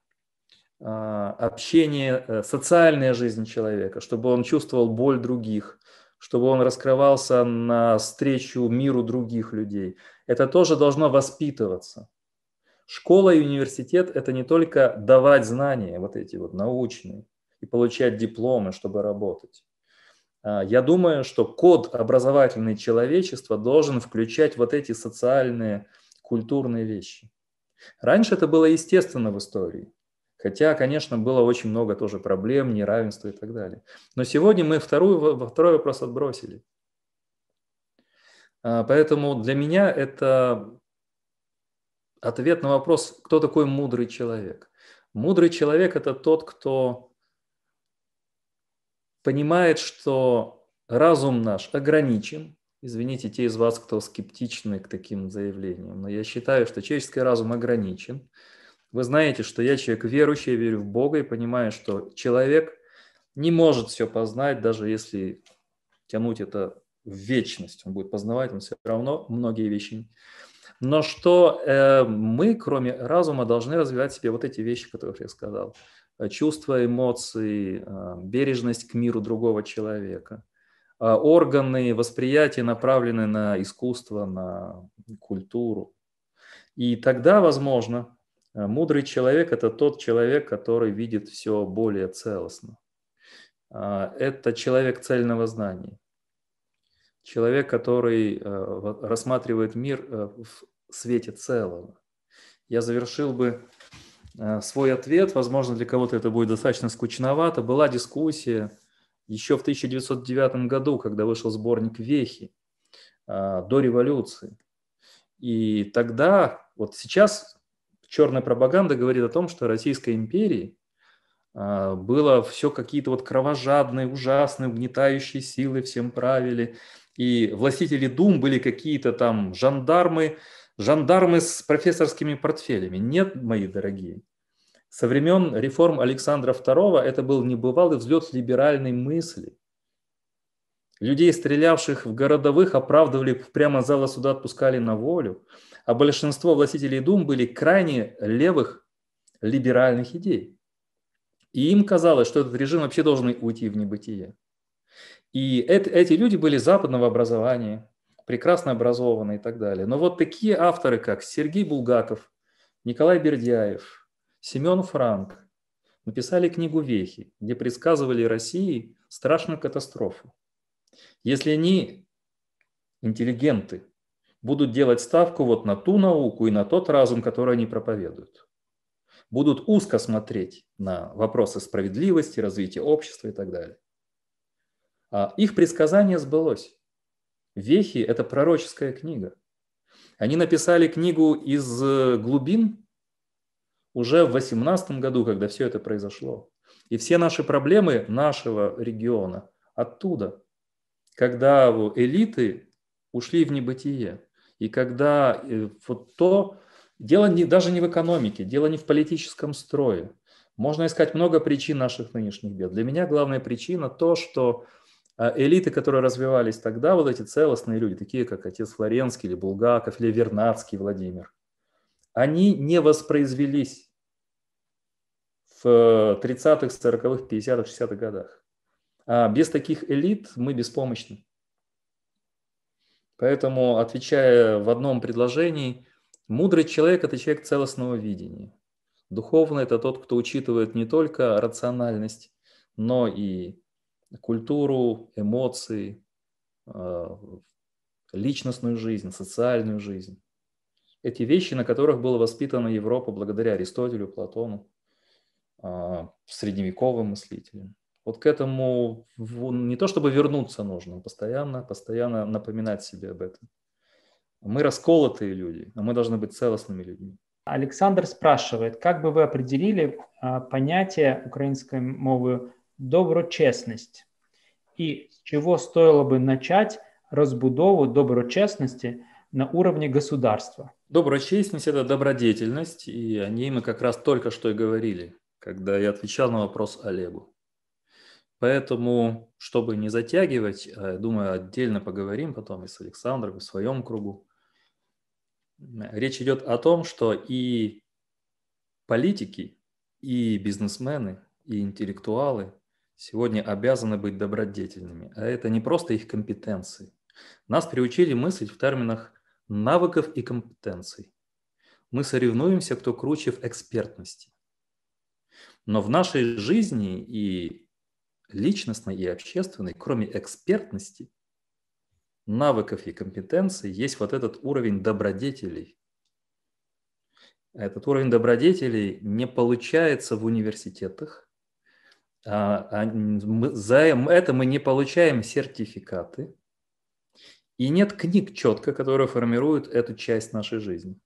э, общение, э, социальная жизнь человека, чтобы он чувствовал боль других – чтобы он раскрывался на встречу миру других людей. Это тоже должно воспитываться. Школа и университет – это не только давать знания, вот эти вот научные, и получать дипломы, чтобы работать. А, я думаю, что код образовательный человечества должен включать вот эти социальные, культурные вещи. Раньше это было естественно в истории. Хотя, конечно, было очень много тоже проблем, неравенства и так далее. Но сегодня мы вторую, второй вопрос отбросили. А, поэтому для меня это ответ на вопрос, кто такой мудрый человек. Мудрый человек – это тот, кто понимает, что разум наш ограничен. Извините те из вас, кто скептичны к таким заявлениям, но я считаю, что человеческий разум ограничен – вы знаете, что я человек верующий, я верю в Бога и понимаю, что человек не может все познать, даже если тянуть это в вечность. Он будет познавать, он все равно многие вещи. Но что э, мы, кроме разума, должны развивать в себе вот эти вещи, которых я сказал. Э, чувства, эмоции, э, бережность к миру другого человека. Э, органы восприятия направлены на искусство, на культуру. И тогда, возможно, Э, мудрый человек – это тот человек, который видит все более целостно. Э, это человек цельного знания. Человек, который э, рассматривает мир в свете целого. Я завершил бы свой ответ. Возможно, для кого-то это будет достаточно скучновато. Была дискуссия еще в 1909 году, когда вышел сборник «Вехи» до революции. И тогда, вот сейчас черная пропаганда говорит о том, что Российской империи а, было все какие-то вот кровожадные, ужасные, угнетающие силы всем правили. И властители дум были какие-то там жандармы, жандармы с профессорскими портфелями. Нет, мои дорогие. Со времен реформ Александра II это был небывалый взлет либеральной мысли. Людей, стрелявших в городовых, оправдывали прямо зала суда, отпускали на волю. А большинство властителей дум были крайне левых либеральных идей. И им казалось, что этот режим вообще должен уйти в небытие. И это, эти люди были западного образования, прекрасно образованы и так далее. Но вот такие авторы, как Сергей Булгаков, Николай Бердяев, Семен Франк, написали книгу «Вехи», где предсказывали России страшную катастрофу. Если они, интеллигенты, будут делать ставку вот на ту науку и на тот разум, который они проповедуют, будут узко смотреть на вопросы справедливости, развития общества и так далее. А их предсказание сбылось. Вехи – это пророческая книга. Они написали книгу из э, глубин уже в 18 году, когда все это произошло. И все наши проблемы нашего региона оттуда – когда элиты ушли в небытие, и когда э, вот то, дело не, даже не в экономике, дело не в политическом строе. Можно искать много причин наших нынешних бед. Для меня главная причина то, что э, элиты, которые развивались тогда, вот эти целостные люди, такие как отец Флоренский или Булгаков, или Вернадский Владимир, они не воспроизвелись в 30-х, 40-х, 50-х, 60-х годах. А без таких элит мы беспомощны. Поэтому, отвечая в одном предложении, мудрый человек – это человек целостного видения. Духовный – это тот, кто учитывает не только рациональность, но и культуру, эмоции, а, личностную жизнь, социальную жизнь. Эти вещи, на которых была воспитана Европа благодаря Аристотелю, Платону, а, средневековым мыслителям вот к этому не то чтобы вернуться нужно, постоянно, постоянно напоминать себе об этом. Мы расколотые люди, а мы должны быть целостными людьми. Александр спрашивает, как бы вы определили а, понятие украинской мовы доброчесность и с чего стоило бы начать разбудову доброчесности на уровне государства? Доброчестность – это добродетельность, и о ней мы как раз только что и говорили, когда я отвечал на вопрос Олегу. Поэтому, чтобы не затягивать, э, думаю, отдельно поговорим потом и с Александром, и в своем кругу. Речь идет о том, что и политики, и бизнесмены, и интеллектуалы сегодня обязаны быть добродетельными, а это не просто их компетенции. Нас приучили мыслить в терминах навыков и компетенций. Мы соревнуемся, кто круче в экспертности. Но в нашей жизни и личностной и общественной, кроме экспертности, навыков и компетенций, есть вот этот уровень добродетелей. Этот уровень добродетелей не получается в университетах. А, а, за это мы не получаем сертификаты. И нет книг четко, которые формируют эту часть нашей жизни.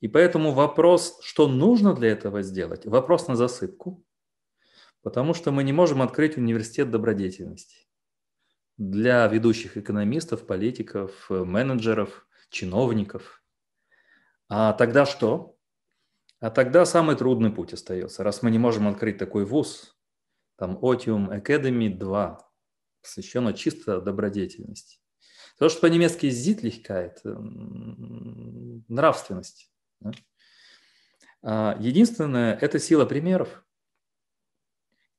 И поэтому вопрос, что нужно для этого сделать, вопрос на засыпку – Потому что мы не можем открыть университет добродетельности для ведущих экономистов, политиков, менеджеров, чиновников. А тогда что? А тогда самый трудный путь остается. Раз мы не можем открыть такой вуз, там Otium Academy 2, посвящено чисто добродетельности. То, что по-немецки «зитлихкайт» – нравственность. А, единственное – это сила примеров.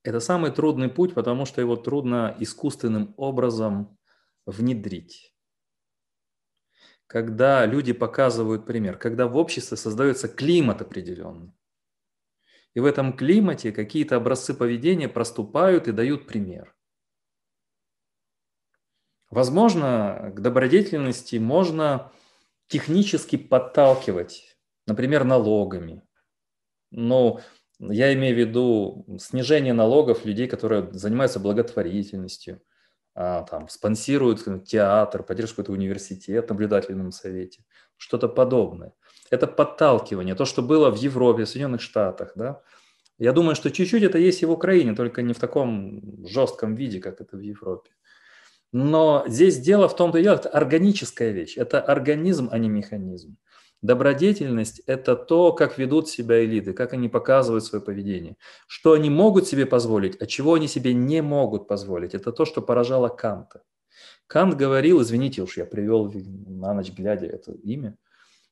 Это самый трудный путь, потому что его трудно искусственным образом внедрить. Когда люди показывают пример, когда в обществе создается климат определенный. И в этом климате какие-то образцы поведения проступают и дают пример. Возможно, к добродетельности можно технически подталкивать, например, налогами. Но я имею в виду снижение налогов людей, которые занимаются благотворительностью, а, там, спонсируют ну, театр, поддержку какой-то университет, наблюдательном совете, что-то подобное. Это подталкивание, то, что было в Европе, в Соединенных Штатах. Да? Я думаю, что чуть-чуть это есть и в Украине, только не в таком жестком виде, как это в Европе. Но здесь дело в том-то и это органическая вещь, это организм, а не механизм. Добродетельность – это то, как ведут себя элиты, как они показывают свое поведение, что они могут себе позволить, а чего они себе не могут позволить. Это то, что поражало Канта. Кант говорил, извините уж, я привел на ночь глядя это имя,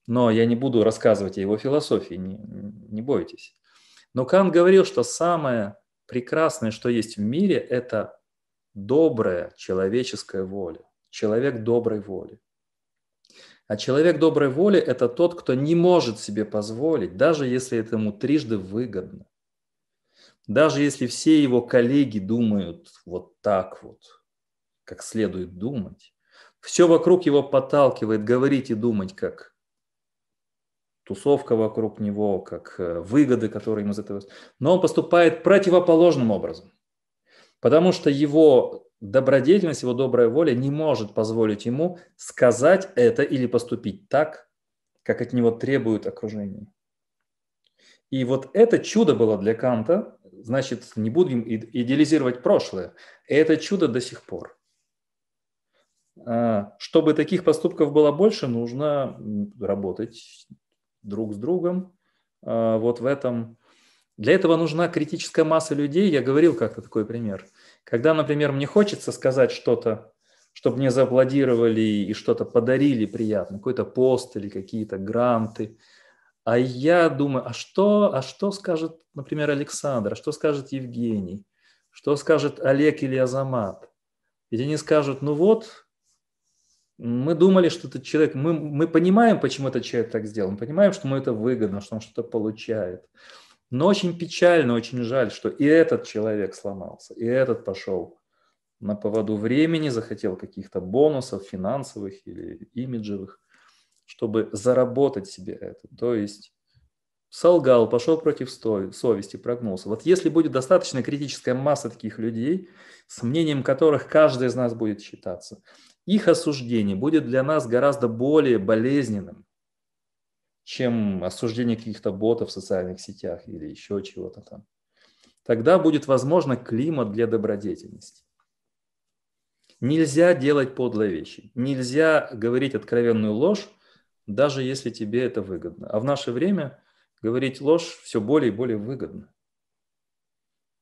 но я не буду рассказывать о его философии, не, не бойтесь. Но Кант говорил, что самое прекрасное, что есть в мире, это добрая человеческая воля, человек доброй воли. А человек доброй воли – это тот, кто не может себе позволить, даже если это ему трижды выгодно. Даже если все его коллеги думают вот так вот, как следует думать. Все вокруг его подталкивает говорить и думать, как тусовка вокруг него, как э, выгоды, которые ему из этого... Но он поступает противоположным образом. Потому что его добродетельность, его добрая воля не может позволить ему сказать это или поступить так, как от него требует окружение. И вот это чудо было для Канта, значит, не будем идеализировать прошлое. Это чудо до сих пор. А, чтобы таких поступков было больше, нужно работать друг с другом. А, вот в этом. Для этого нужна критическая масса людей. Я говорил как-то такой пример – когда, например, мне хочется сказать что-то, чтобы мне зааплодировали и что-то подарили приятно, какой-то пост или какие-то гранты, а я думаю, а что, а что скажет, например, Александр, а что скажет Евгений, что скажет Олег или Азамат? Ведь они скажут, ну вот, мы думали, что этот человек, мы, мы понимаем, почему этот человек так сделал, мы понимаем, что ему это выгодно, что он что-то получает. Но очень печально, очень жаль, что и этот человек сломался, и этот пошел на поводу времени, захотел каких-то бонусов финансовых или имиджевых, чтобы заработать себе это. То есть солгал, пошел против совести, прогнулся. Вот если будет достаточно критическая масса таких людей, с мнением которых каждый из нас будет считаться, их осуждение будет для нас гораздо более болезненным, чем осуждение каких-то ботов в социальных сетях или еще чего-то там. Тогда будет возможно климат для добродетельности. Нельзя делать подлые вещи, нельзя говорить откровенную ложь, даже если тебе это выгодно. А в наше время говорить ложь все более и более выгодно.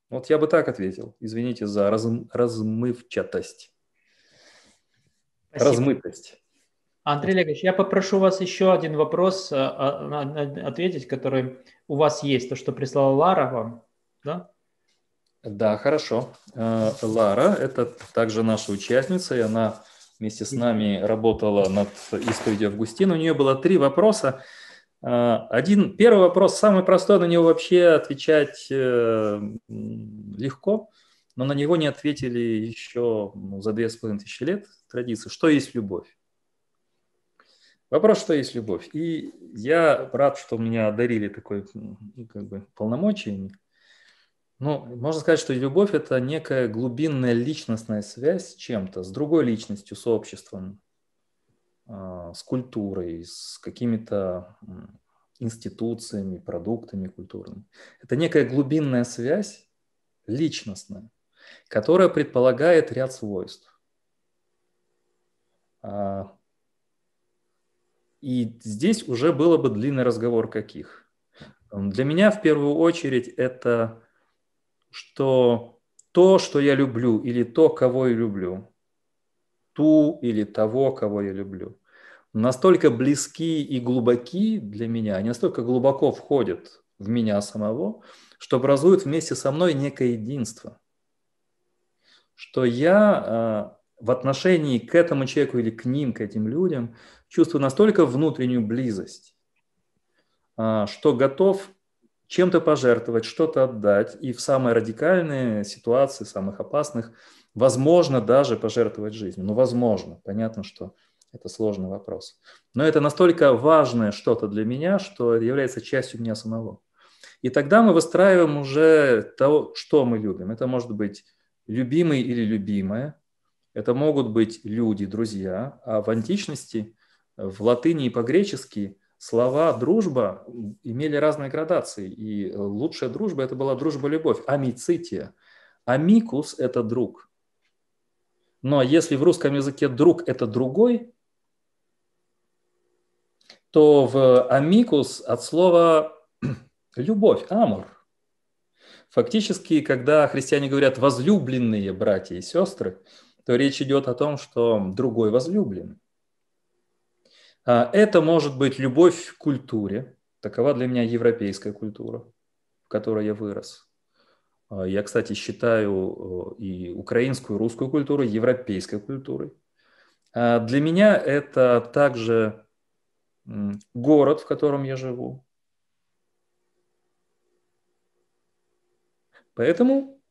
Вот я бы так ответил. Извините за разм, размывчатость. Спасибо. Размытость. Андрей Олегович, я попрошу вас еще один вопрос э, а, ответить, который у вас есть, то, что прислала Лара вам, да? Да, хорошо. Э, Лара – это также наша участница, и она вместе с нами работала над исповедью Августина. У нее было три вопроса. Э, один, первый вопрос, самый простой, на него вообще отвечать легко, но на него не ответили еще ну, за две с половиной тысячи лет традиции. Что есть любовь? Вопрос, что есть любовь. И я рад, что меня одарили такой ну, как бы, полномочиями. Ну, можно сказать, что любовь – это некая глубинная личностная связь с чем-то, с другой личностью, с обществом, а, с культурой, с какими-то институциями, продуктами культурными. Это некая глубинная связь личностная, которая предполагает ряд свойств. А, и здесь уже было бы длинный разговор каких. Эм, для меня в первую очередь это, что то, что я люблю, или то, кого я люблю, ту или того, кого я люблю, настолько близки и глубоки для меня, они настолько глубоко входят в меня самого, что образуют вместе со мной некое единство. Что я э, в отношении к этому человеку или к ним, к этим людям, чувствую настолько внутреннюю близость, а, что готов чем-то пожертвовать, что-то отдать, и в самые радикальные ситуации, самых опасных, возможно даже пожертвовать жизнью. Ну, возможно, понятно, что это сложный вопрос. Но это настолько важное что-то для меня, что является частью меня самого. И тогда мы выстраиваем уже то, что мы любим. Это может быть любимый или любимая, это могут быть люди, друзья, а в античности в латыни и по-гречески слова «дружба» имели разные градации, и лучшая дружба – это была дружба-любовь, амицития. Амикус – это друг. Но если в русском языке «друг» – это «другой», то в амикус от слова «любовь», «амор». Фактически, когда христиане говорят «возлюбленные братья и сестры», то речь идет о том, что другой возлюблен – а, это может быть любовь к культуре. Такова для меня европейская культура, в которой я вырос. А, я, кстати, считаю и украинскую, и русскую культуру европейской культурой. А, для меня это также город, в котором я живу. Поэтому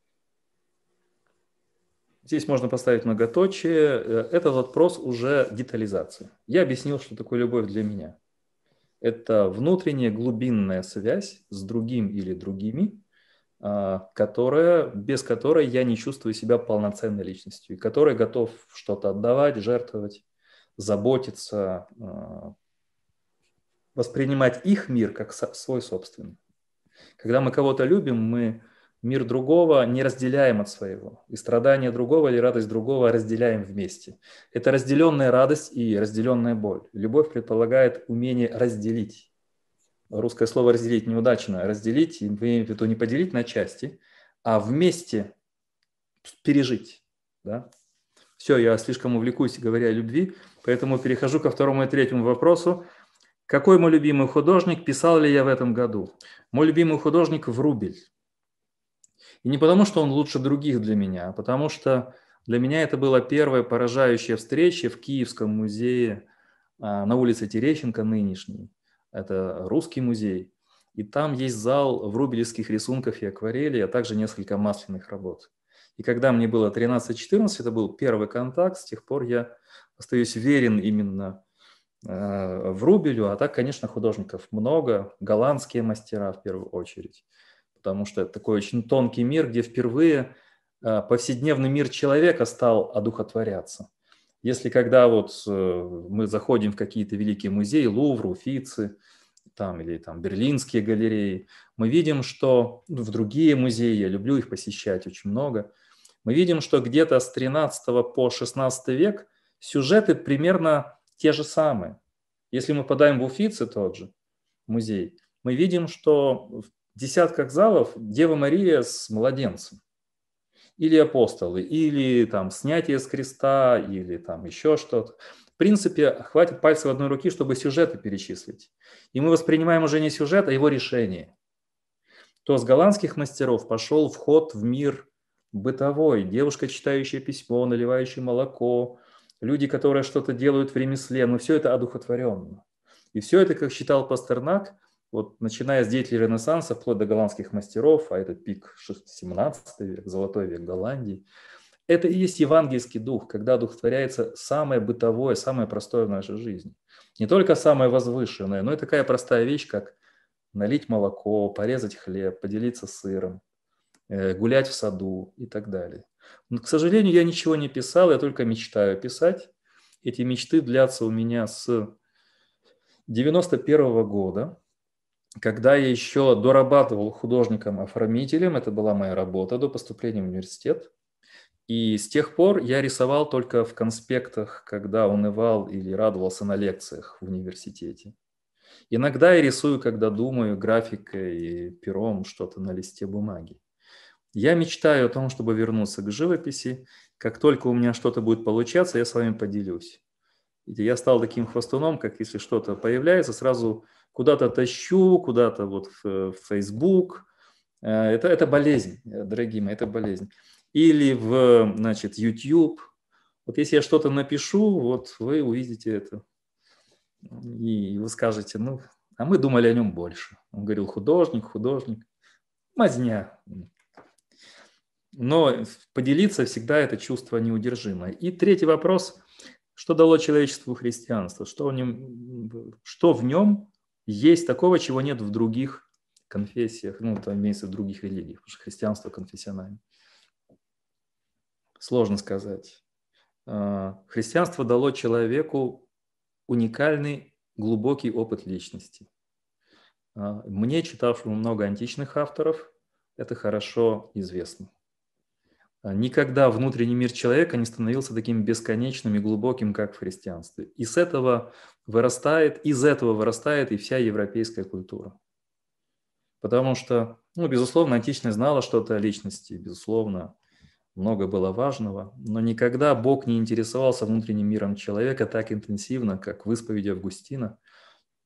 Здесь можно поставить многоточие. Э, Это вопрос уже детализации. Я объяснил, что такое любовь для меня. Это внутренняя глубинная связь с другим или другими, а, которая, без которой я не чувствую себя полноценной личностью, и которая готов что-то отдавать, жертвовать, заботиться, а, воспринимать их мир как свой собственный. Когда мы кого-то любим, мы Мир другого не разделяем от своего, и страдания другого или радость другого разделяем вместе. Это разделенная радость и разделенная боль. Любовь предполагает умение разделить. Русское слово «разделить» неудачно. Разделить, мы имеем в виду не поделить на части, а вместе пережить. Да? Все, я слишком увлекусь, говоря о любви, поэтому перехожу ко второму и третьему вопросу. Какой мой любимый художник? Писал ли я в этом году? Мой любимый художник – Врубель. И не потому, что он лучше других для меня, а потому что для меня это была первая поражающая встреча в Киевском музее а, на улице Терещенко нынешний. Это русский музей. И там есть зал в рубелевских рисунках и акварели, а также несколько масляных работ. И когда мне было 13-14, это был первый контакт, с тех пор я остаюсь верен именно а, в Рубелю, а так, конечно, художников много, голландские мастера в первую очередь потому что это такой очень тонкий мир, где впервые э, повседневный мир человека стал одухотворяться. Если когда вот э, мы заходим в какие-то великие музеи, Лувр, Уфицы, там, или там берлинские галереи, мы видим, что в другие музеи, я люблю их посещать очень много, мы видим, что где-то с 13 по 16 век сюжеты примерно те же самые. Если мы подаем в Уфицы тот же музей, мы видим, что десятках залов Дева Мария с младенцем. Или апостолы, или там снятие с креста, или там еще что-то. В принципе, хватит пальцев одной руки, чтобы сюжеты перечислить. И мы воспринимаем уже не сюжет, а его решение. То с голландских мастеров пошел вход в мир бытовой. Девушка, читающая письмо, наливающая молоко, люди, которые что-то делают в ремесле. Но все это одухотворенно. И все это, как считал Пастернак – вот начиная с деятелей Ренессанса, вплоть до голландских мастеров, а это пик 17 век, золотой век Голландии, это и есть евангельский дух, когда духотворяется самое бытовое, самое простое в нашей жизни. Не только самое возвышенное, но и такая простая вещь, как налить молоко, порезать хлеб, поделиться сыром, э, гулять в саду и так далее. Но, к сожалению, я ничего не писал, я только мечтаю писать. Эти мечты длятся у меня с 91 года – когда я еще дорабатывал художником-оформителем, это была моя работа до поступления в университет, и с тех пор я рисовал только в конспектах, когда унывал или радовался на лекциях в университете. Иногда я рисую, когда думаю графикой, пером, что-то на листе бумаги. Я мечтаю о том, чтобы вернуться к живописи. Как только у меня что-то будет получаться, я с вами поделюсь. Я стал таким хвостуном, как если что-то появляется, сразу куда-то тащу, куда-то вот в, в Facebook. Э, это, это болезнь, э, дорогие мои, это болезнь. Или в, значит, YouTube. Вот если я что-то напишу, вот вы увидите это. И вы скажете, ну, а мы думали о нем больше. Он говорил, художник, художник. Мазня. Но поделиться всегда это чувство неудержимое. И третий вопрос. Что дало человечеству христианство? Что в нем, что в нем есть такого, чего нет в других конфессиях, ну, там имеется в других религиях, потому что христианство конфессионально. Сложно сказать. А, христианство дало человеку уникальный глубокий опыт личности. А, мне, читавшему много античных авторов, это хорошо известно. А, никогда внутренний мир человека не становился таким бесконечным и глубоким, как в христианстве. И с этого вырастает, из этого вырастает и вся европейская культура. Потому что, ну, безусловно, античность знала что-то о личности, безусловно, много было важного, но никогда Бог не интересовался внутренним миром человека так интенсивно, как в исповеди Августина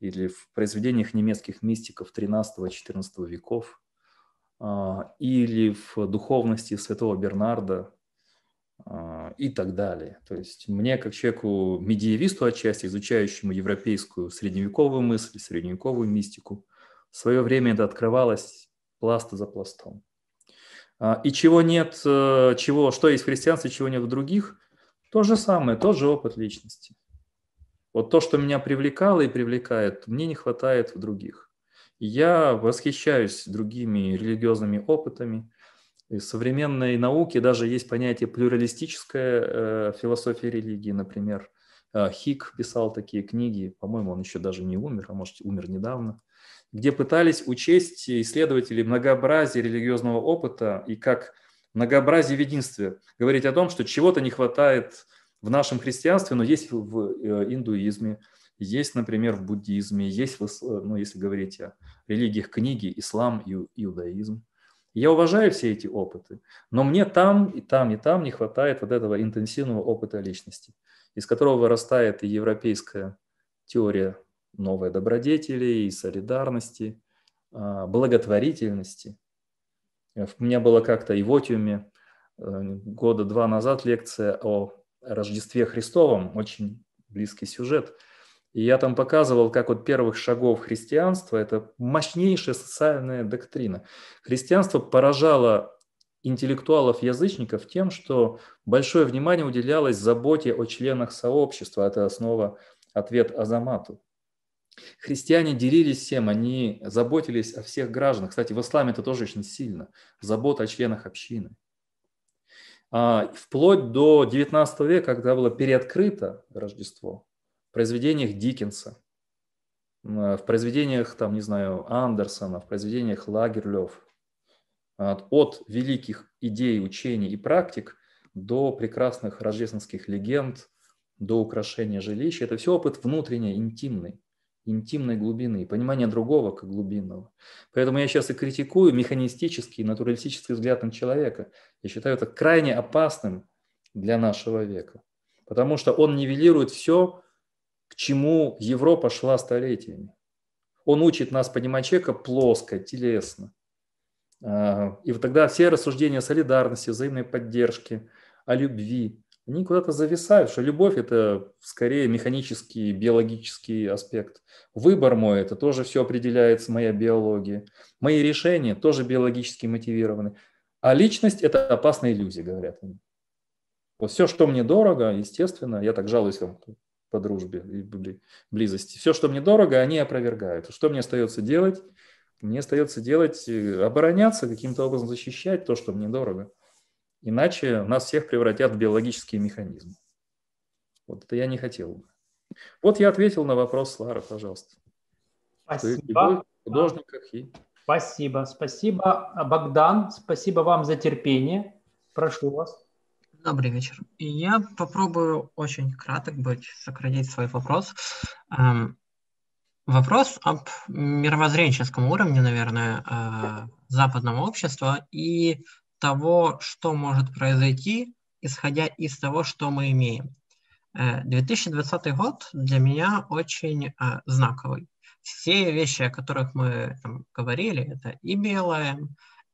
или в произведениях немецких мистиков 13-14 веков – а, или в духовности святого Бернарда а, и так далее. То есть мне, как человеку, медиевисту отчасти, изучающему европейскую средневековую мысль, средневековую мистику, в свое время это открывалось пласт за пластом. А, и чего нет, э, чего, что есть в христианстве, чего нет в других, то же самое, тот же опыт личности. Вот то, что меня привлекало и привлекает, мне не хватает в других. Я восхищаюсь другими религиозными опытами. И в современной науке даже есть понятие плюралистическая э, философия религии, например. Э, Хик писал такие книги, по-моему, он еще даже не умер, а может, умер недавно, где пытались учесть исследователи многообразие религиозного опыта и как многообразие в единстве говорить о том, что чего-то не хватает в нашем христианстве, но есть в э, индуизме – есть, например, в буддизме, есть, э, ну, если говорить о религиях книги, ислам и иудаизм. Я уважаю все эти опыты, но мне там и там и там не хватает вот этого интенсивного опыта личности, из которого вырастает и европейская теория новой добродетели, и солидарности, а, благотворительности. Э, у меня было как-то и в Отиуме э, года два назад лекция о Рождестве Христовом, очень близкий сюжет – и я там показывал, как вот первых шагов христианства, это мощнейшая социальная доктрина, христианство поражало интеллектуалов-язычников тем, что большое внимание уделялось заботе о членах сообщества. Это основа, ответ Азамату. Христиане делились всем, они заботились о всех гражданах. Кстати, в исламе это тоже очень сильно. Забота о членах общины. А, вплоть до 19 века, когда было переоткрыто Рождество, произведениях Диккенса, э, в произведениях, там, не знаю, Андерсона, в произведениях Лагерлев, а, от великих идей, учений и практик до прекрасных рождественских легенд, до украшения жилища. Это все опыт внутренний, интимный интимной глубины, понимания другого как глубинного. Поэтому я сейчас и критикую механистический, натуралистический взгляд на человека. Я считаю это крайне опасным для нашего века, потому что он нивелирует все, чему Европа шла столетиями. Он учит нас понимать человека плоско, телесно. А, и вот тогда все рассуждения о солидарности, взаимной поддержке, о любви, они куда-то зависают, что любовь – это скорее механический, биологический аспект. Выбор мой – это тоже все определяется, моя биология. Мои решения тоже биологически мотивированы. А личность – это опасная иллюзия, говорят они. Вот все, что мне дорого, естественно, я так жалуюсь вам, по дружбе и близости. Все, что мне дорого, они опровергают. Что мне остается делать? Мне остается делать, э, обороняться, каким-то образом защищать то, что мне дорого. Иначе нас всех превратят в биологические механизмы. Вот это я не хотел бы. Вот я ответил на вопрос Лара, пожалуйста. Спасибо. Художник и... Спасибо, спасибо, Богдан, спасибо вам за терпение. Прошу вас. Добрый вечер. Я попробую очень краток быть, сократить свой вопрос. Эм, вопрос об мировоззренческом уровне, наверное, э, западного общества и того, что может произойти, исходя из того, что мы имеем. 2020 э, год для меня очень э, знаковый. Все вещи, о которых мы там, говорили, это и белое,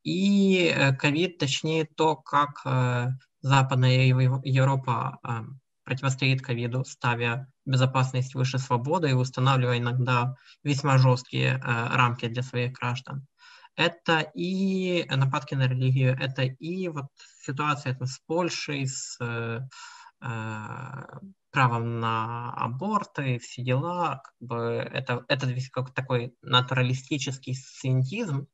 и э, ковид, точнее то, как э, Западная Европа эм, противостоит ковиду, ставя безопасность выше свободы и устанавливая иногда весьма жесткие э, рамки для своих граждан. Это и нападки на религию, это и вот ситуация там, с Польшей, с э, э, правом на аборты, все дела, как бы это, это весь какой-то такой натуралистический сиентизм,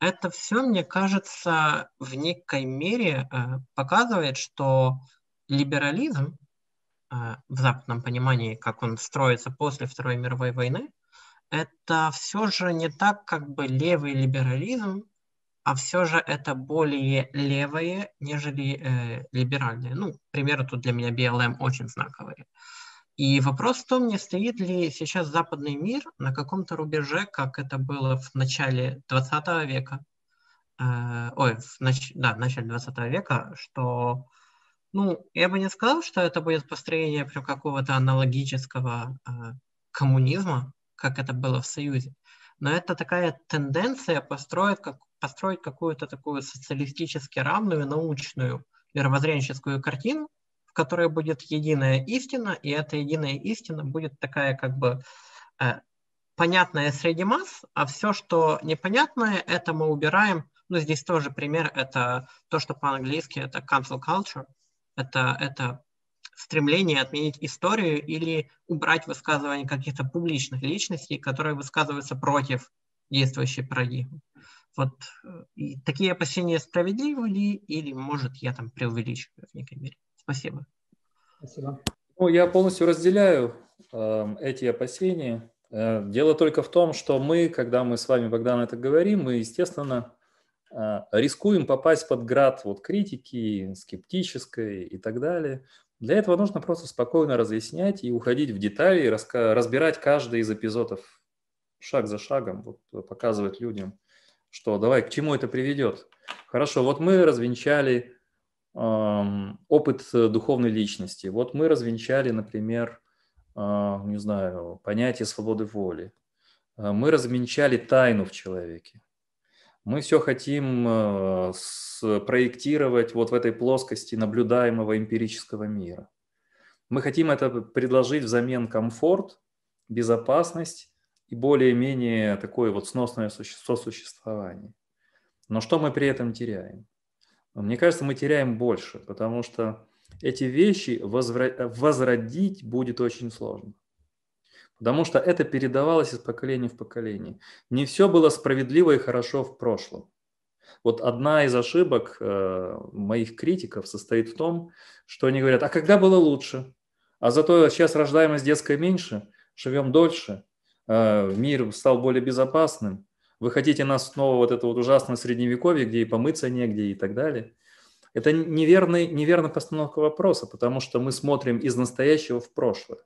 это все, мне кажется, в некой мере э, показывает, что либерализм э, в западном понимании, как он строится после Второй мировой войны, это все же не так как бы левый либерализм, а все же это более левые, нежели э, либеральные. Ну, к примеру, тут для меня BLM очень знаковые. Э, и вопрос в том, не стоит ли сейчас западный мир на каком-то рубеже, как это было в начале 20 века, э, ой, в, нач, да, в начале 20 века, что, ну, я бы не сказал, что это будет построение прям какого-то аналогического э, коммунизма, как это было в Союзе, но это такая тенденция построить, как, построить какую-то такую социалистически равную научную мировоззренческую картину, которой будет единая истина, и эта единая истина будет такая как бы э, понятная среди масс, а все, что непонятное, это мы убираем. Ну, здесь тоже пример, это то, что по-английски это cancel culture, это, это стремление отменить историю или убрать высказывания каких-то публичных личностей, которые высказываются против действующей парадигмы. Вот э, и такие опасения справедливы ли, или, может, я там преувеличиваю в некой мере? Спасибо. Спасибо. Ну, я полностью разделяю э, эти опасения. Э, дело только в том, что мы, когда мы с вами, Богдан, это говорим, мы, естественно, э, рискуем попасть под град вот, критики, скептической и так далее. Для этого нужно просто спокойно разъяснять и уходить в детали, раска- разбирать каждый из эпизодов шаг за шагом, вот, э, показывать людям, что давай, к чему это приведет. Хорошо, вот мы развенчали Эм, опыт э, духовной личности. Вот мы развенчали, например, э, не знаю, понятие свободы воли. Э, мы развенчали тайну в человеке. Мы все хотим спроектировать вот в этой плоскости наблюдаемого эмпирического мира. Мы хотим это предложить взамен комфорт, безопасность и более-менее такое вот сносное сосуществование. Но что мы при этом теряем? мне кажется, мы теряем больше, потому что эти вещи возродить будет очень сложно. Потому что это передавалось из поколения в поколение. Не все было справедливо и хорошо в прошлом. Вот одна из ошибок э, моих критиков состоит в том, что они говорят, а когда было лучше? А зато сейчас рождаемость детская меньше, живем дольше, э, мир стал более безопасным. Вы хотите нас снова вот это вот ужасное средневековье, где и помыться негде и так далее. Это неверный, неверная постановка вопроса, потому что мы смотрим из настоящего в прошлое.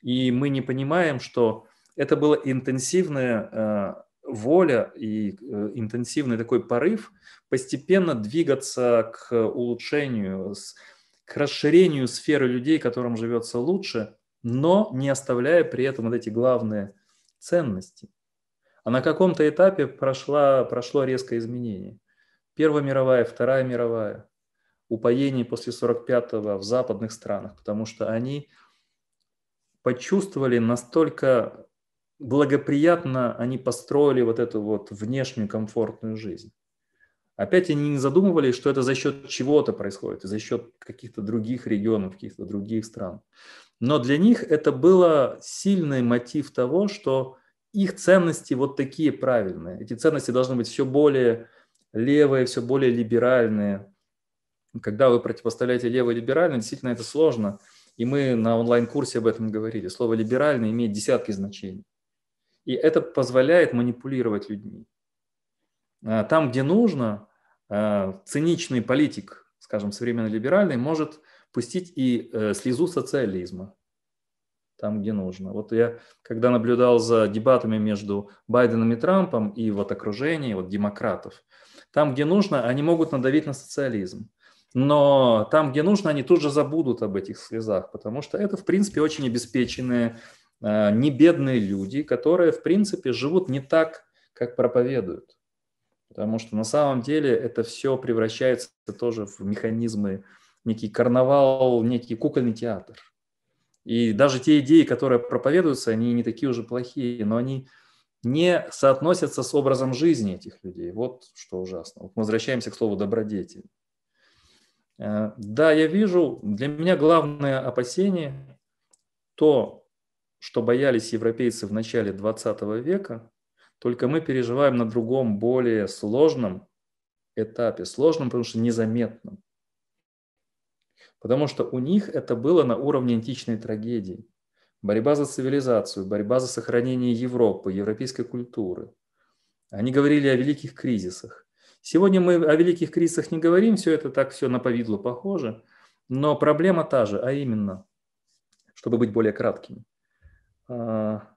И мы не понимаем, что это была интенсивная э, воля и э, интенсивный такой порыв постепенно двигаться к улучшению, с, к расширению сферы людей, которым живется лучше, но не оставляя при этом вот эти главные ценности – а на каком-то этапе прошла, прошло резкое изменение. Первая мировая, Вторая мировая, упоение после 45-го в западных странах, потому что они почувствовали настолько благоприятно они построили вот эту вот внешнюю комфортную жизнь. Опять они не задумывались, что это за счет чего-то происходит, за счет каких-то других регионов, каких-то других стран. Но для них это было сильный мотив того, что их ценности вот такие правильные. Эти ценности должны быть все более левые, все более либеральные. Когда вы противопоставляете левое и либеральное, действительно это сложно. И мы на онлайн-курсе об этом говорили. Слово либеральное имеет десятки значений. И это позволяет манипулировать людьми. А, там, где нужно, а, циничный политик, скажем, современно либеральный, может пустить и э, слезу социализма, там, где нужно. Вот я, когда наблюдал за дебатами между Байденом и Трампом и вот окружением вот демократов, там, где нужно, они могут надавить на социализм. Но там, где нужно, они тут же забудут об этих слезах, потому что это, в принципе, очень обеспеченные, а, не бедные люди, которые, в принципе, живут не так, как проповедуют. Потому что на самом деле это все превращается тоже в механизмы, некий карнавал, некий кукольный театр. И даже те идеи, которые проповедуются, они не такие уже плохие, но они не соотносятся с образом жизни этих людей. Вот что ужасно. Вот мы возвращаемся к слову добродетель. Э, да, я вижу, для меня главное опасение то, что боялись европейцы в начале 20 века, только мы переживаем на другом, более сложном этапе. Сложном, потому что незаметном. Потому что у них это было на уровне античной трагедии. Борьба за цивилизацию, борьба за сохранение Европы, европейской культуры. Они говорили о великих кризисах. Сегодня мы о великих кризисах не говорим, все это так все на повидло похоже, но проблема та же, а именно, чтобы быть более краткими, а,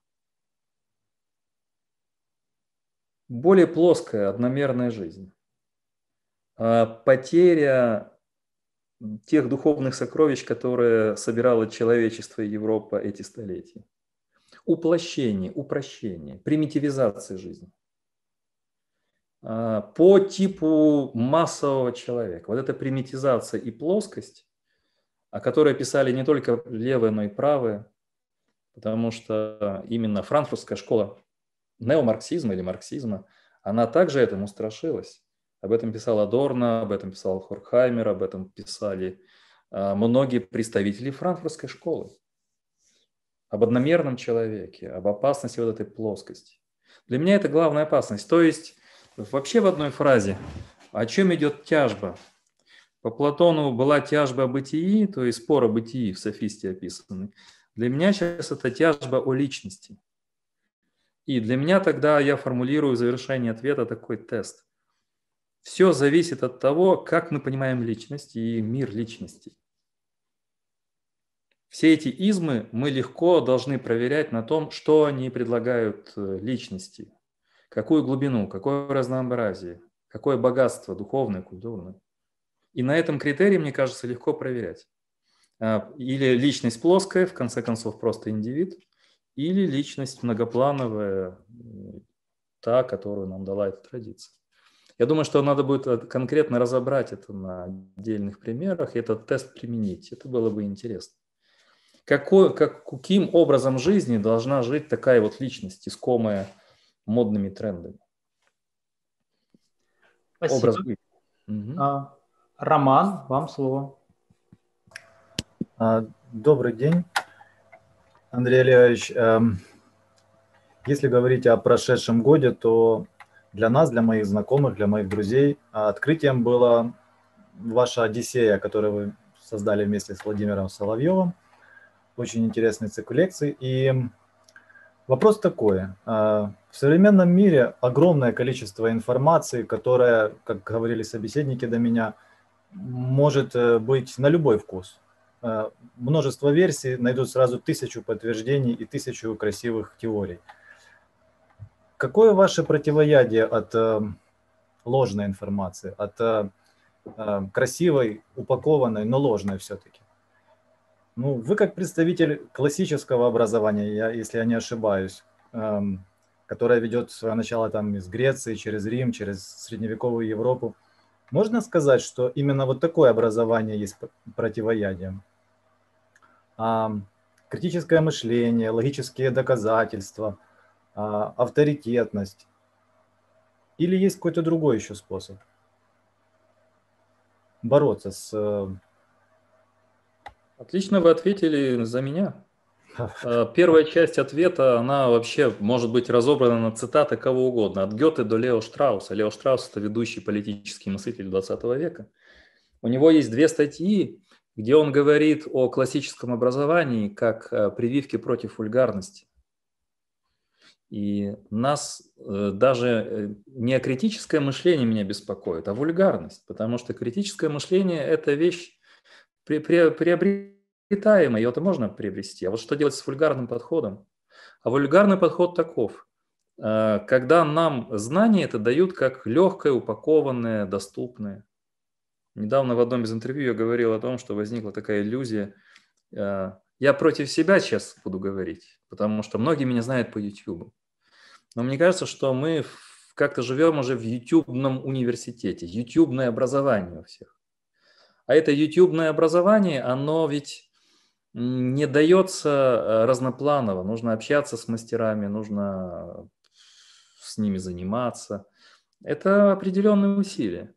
более плоская, одномерная жизнь, а, потеря тех духовных сокровищ, которые собирало человечество и Европа эти столетия. Уплощение, упрощение, примитивизация жизни а, по типу массового человека. Вот эта примитизация и плоскость, о которой писали не только левые, но и правые, потому что именно франкфуртская школа неомарксизма или марксизма, она также этому страшилась. Об этом писал Адорно, об этом писал Хорхаймер, об этом писали а, многие представители франкфуртской школы. Об одномерном человеке, об опасности вот этой плоскости. Для меня это главная опасность. То есть вообще в одной фразе, о чем идет тяжба? По Платону была тяжба о бытии, то есть спор о бытии в софисте описаны. Для меня сейчас это тяжба о личности. И для меня тогда я формулирую в завершении ответа такой тест. Все зависит от того, как мы понимаем личность и мир личностей. Все эти измы мы легко должны проверять на том, что они предлагают э, личности, какую глубину, какое разнообразие, какое богатство духовное, культурное. И на этом критерии, мне кажется, легко проверять. А, или личность плоская, в конце концов, просто индивид, или личность многоплановая, та, которую нам дала эта традиция. Я думаю, что надо будет э, конкретно разобрать это на отдельных примерах и этот тест применить. Это было бы интересно. Какой, как, каким образом жизни должна жить такая вот личность, искомая модными трендами? Спасибо. Образ жизни. Угу. Роман, вам слово. А, добрый день, Андрей Олегович. Эм, если говорить о прошедшем годе, то для нас, для моих знакомых, для моих друзей а открытием была ваша «Одиссея», которую вы создали вместе с Владимиром Соловьевым. Очень интересный цикл лекций. И вопрос такой. А в современном мире огромное количество информации, которая, как говорили собеседники до меня, может э, быть на любой вкус. Э, множество версий, найдут сразу тысячу подтверждений и тысячу красивых теорий – Какое ваше противоядие от э, ложной информации, от э, э красивой, упакованной, но ложной все-таки? Ну, вы как представитель классического образования, я, если я не ошибаюсь, э, которое ведет свое начало там из Греции, через Рим, через средневековую Европу, можно сказать, что именно вот такое образование есть противоядием? критическое мышление, логические доказательства, а, авторитетность? Или есть какой-то другой еще способ бороться с... Э, Отлично вы ответили за меня. Э, первая часть ответа, она вообще может быть разобрана на цитаты кого угодно, от Гёте до Лео Штрауса. Лео Штраус – это ведущий политический мыслитель 20 века. У него есть две статьи, где он говорит о классическом образовании как э, прививке против вульгарности. И нас э, даже э, не критическое мышление меня беспокоит, а вульгарность, потому что критическое мышление – это вещь приобретаемая, ее-то можно приобрести. А вот что делать с вульгарным подходом? А вульгарный подход таков. Э, когда нам знания это дают как легкое, упакованное, доступное. Недавно в одном из интервью я говорил о том, что возникла такая иллюзия. Я против себя сейчас буду говорить потому что многие меня знают по YouTube. Но мне кажется, что мы как-то живем уже в ютубном университете, ютубное образование у всех. А это ютубное образование, оно ведь не дается э, разнопланово. Нужно общаться с мастерами, нужно с ними заниматься. Это определенные усилия.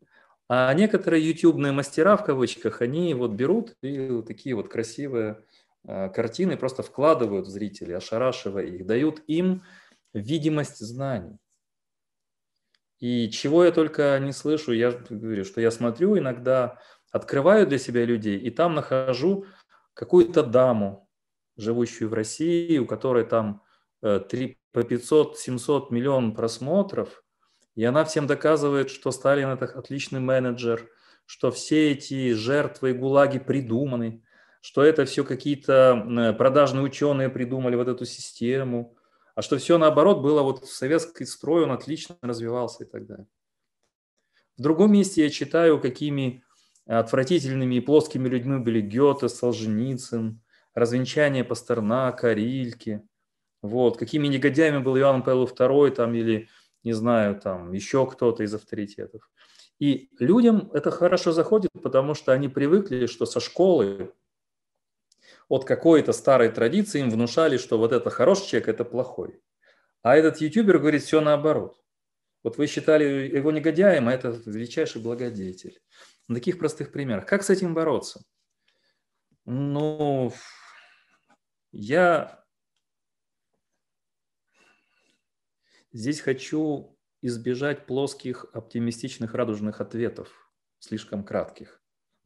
А некоторые ютубные мастера, в кавычках, они вот берут и такие вот красивые Э, картины просто вкладывают в зрителей, ошарашивая их, дают им видимость знаний. И чего я только не слышу, я говорю, что я смотрю иногда, открываю для себя людей, и там нахожу какую-то даму, живущую в России, у которой там 3, э, по 500, 700 миллион просмотров, и она всем доказывает, что Сталин – это отличный менеджер, что все эти жертвы и гулаги придуманы – что это все какие-то э, продажные ученые придумали вот эту систему, а что все наоборот было вот в советский строй, он отлично развивался и так далее. В другом месте я читаю, какими отвратительными и плоскими людьми были Гёте, Солженицын, развенчание Пастернака, Рильки. Вот, какими негодяями был Иоанн Павел II там, или, не знаю, там еще кто-то из авторитетов. И людям это хорошо заходит, потому что они привыкли, что со школы от какой-то старой традиции им внушали, что вот это хороший человек, это плохой. А этот ютубер говорит все наоборот. Вот вы считали его негодяем, а это величайший благодетель. На таких простых примерах. Как с этим бороться? Ну, я здесь хочу избежать плоских, оптимистичных, радужных ответов, слишком кратких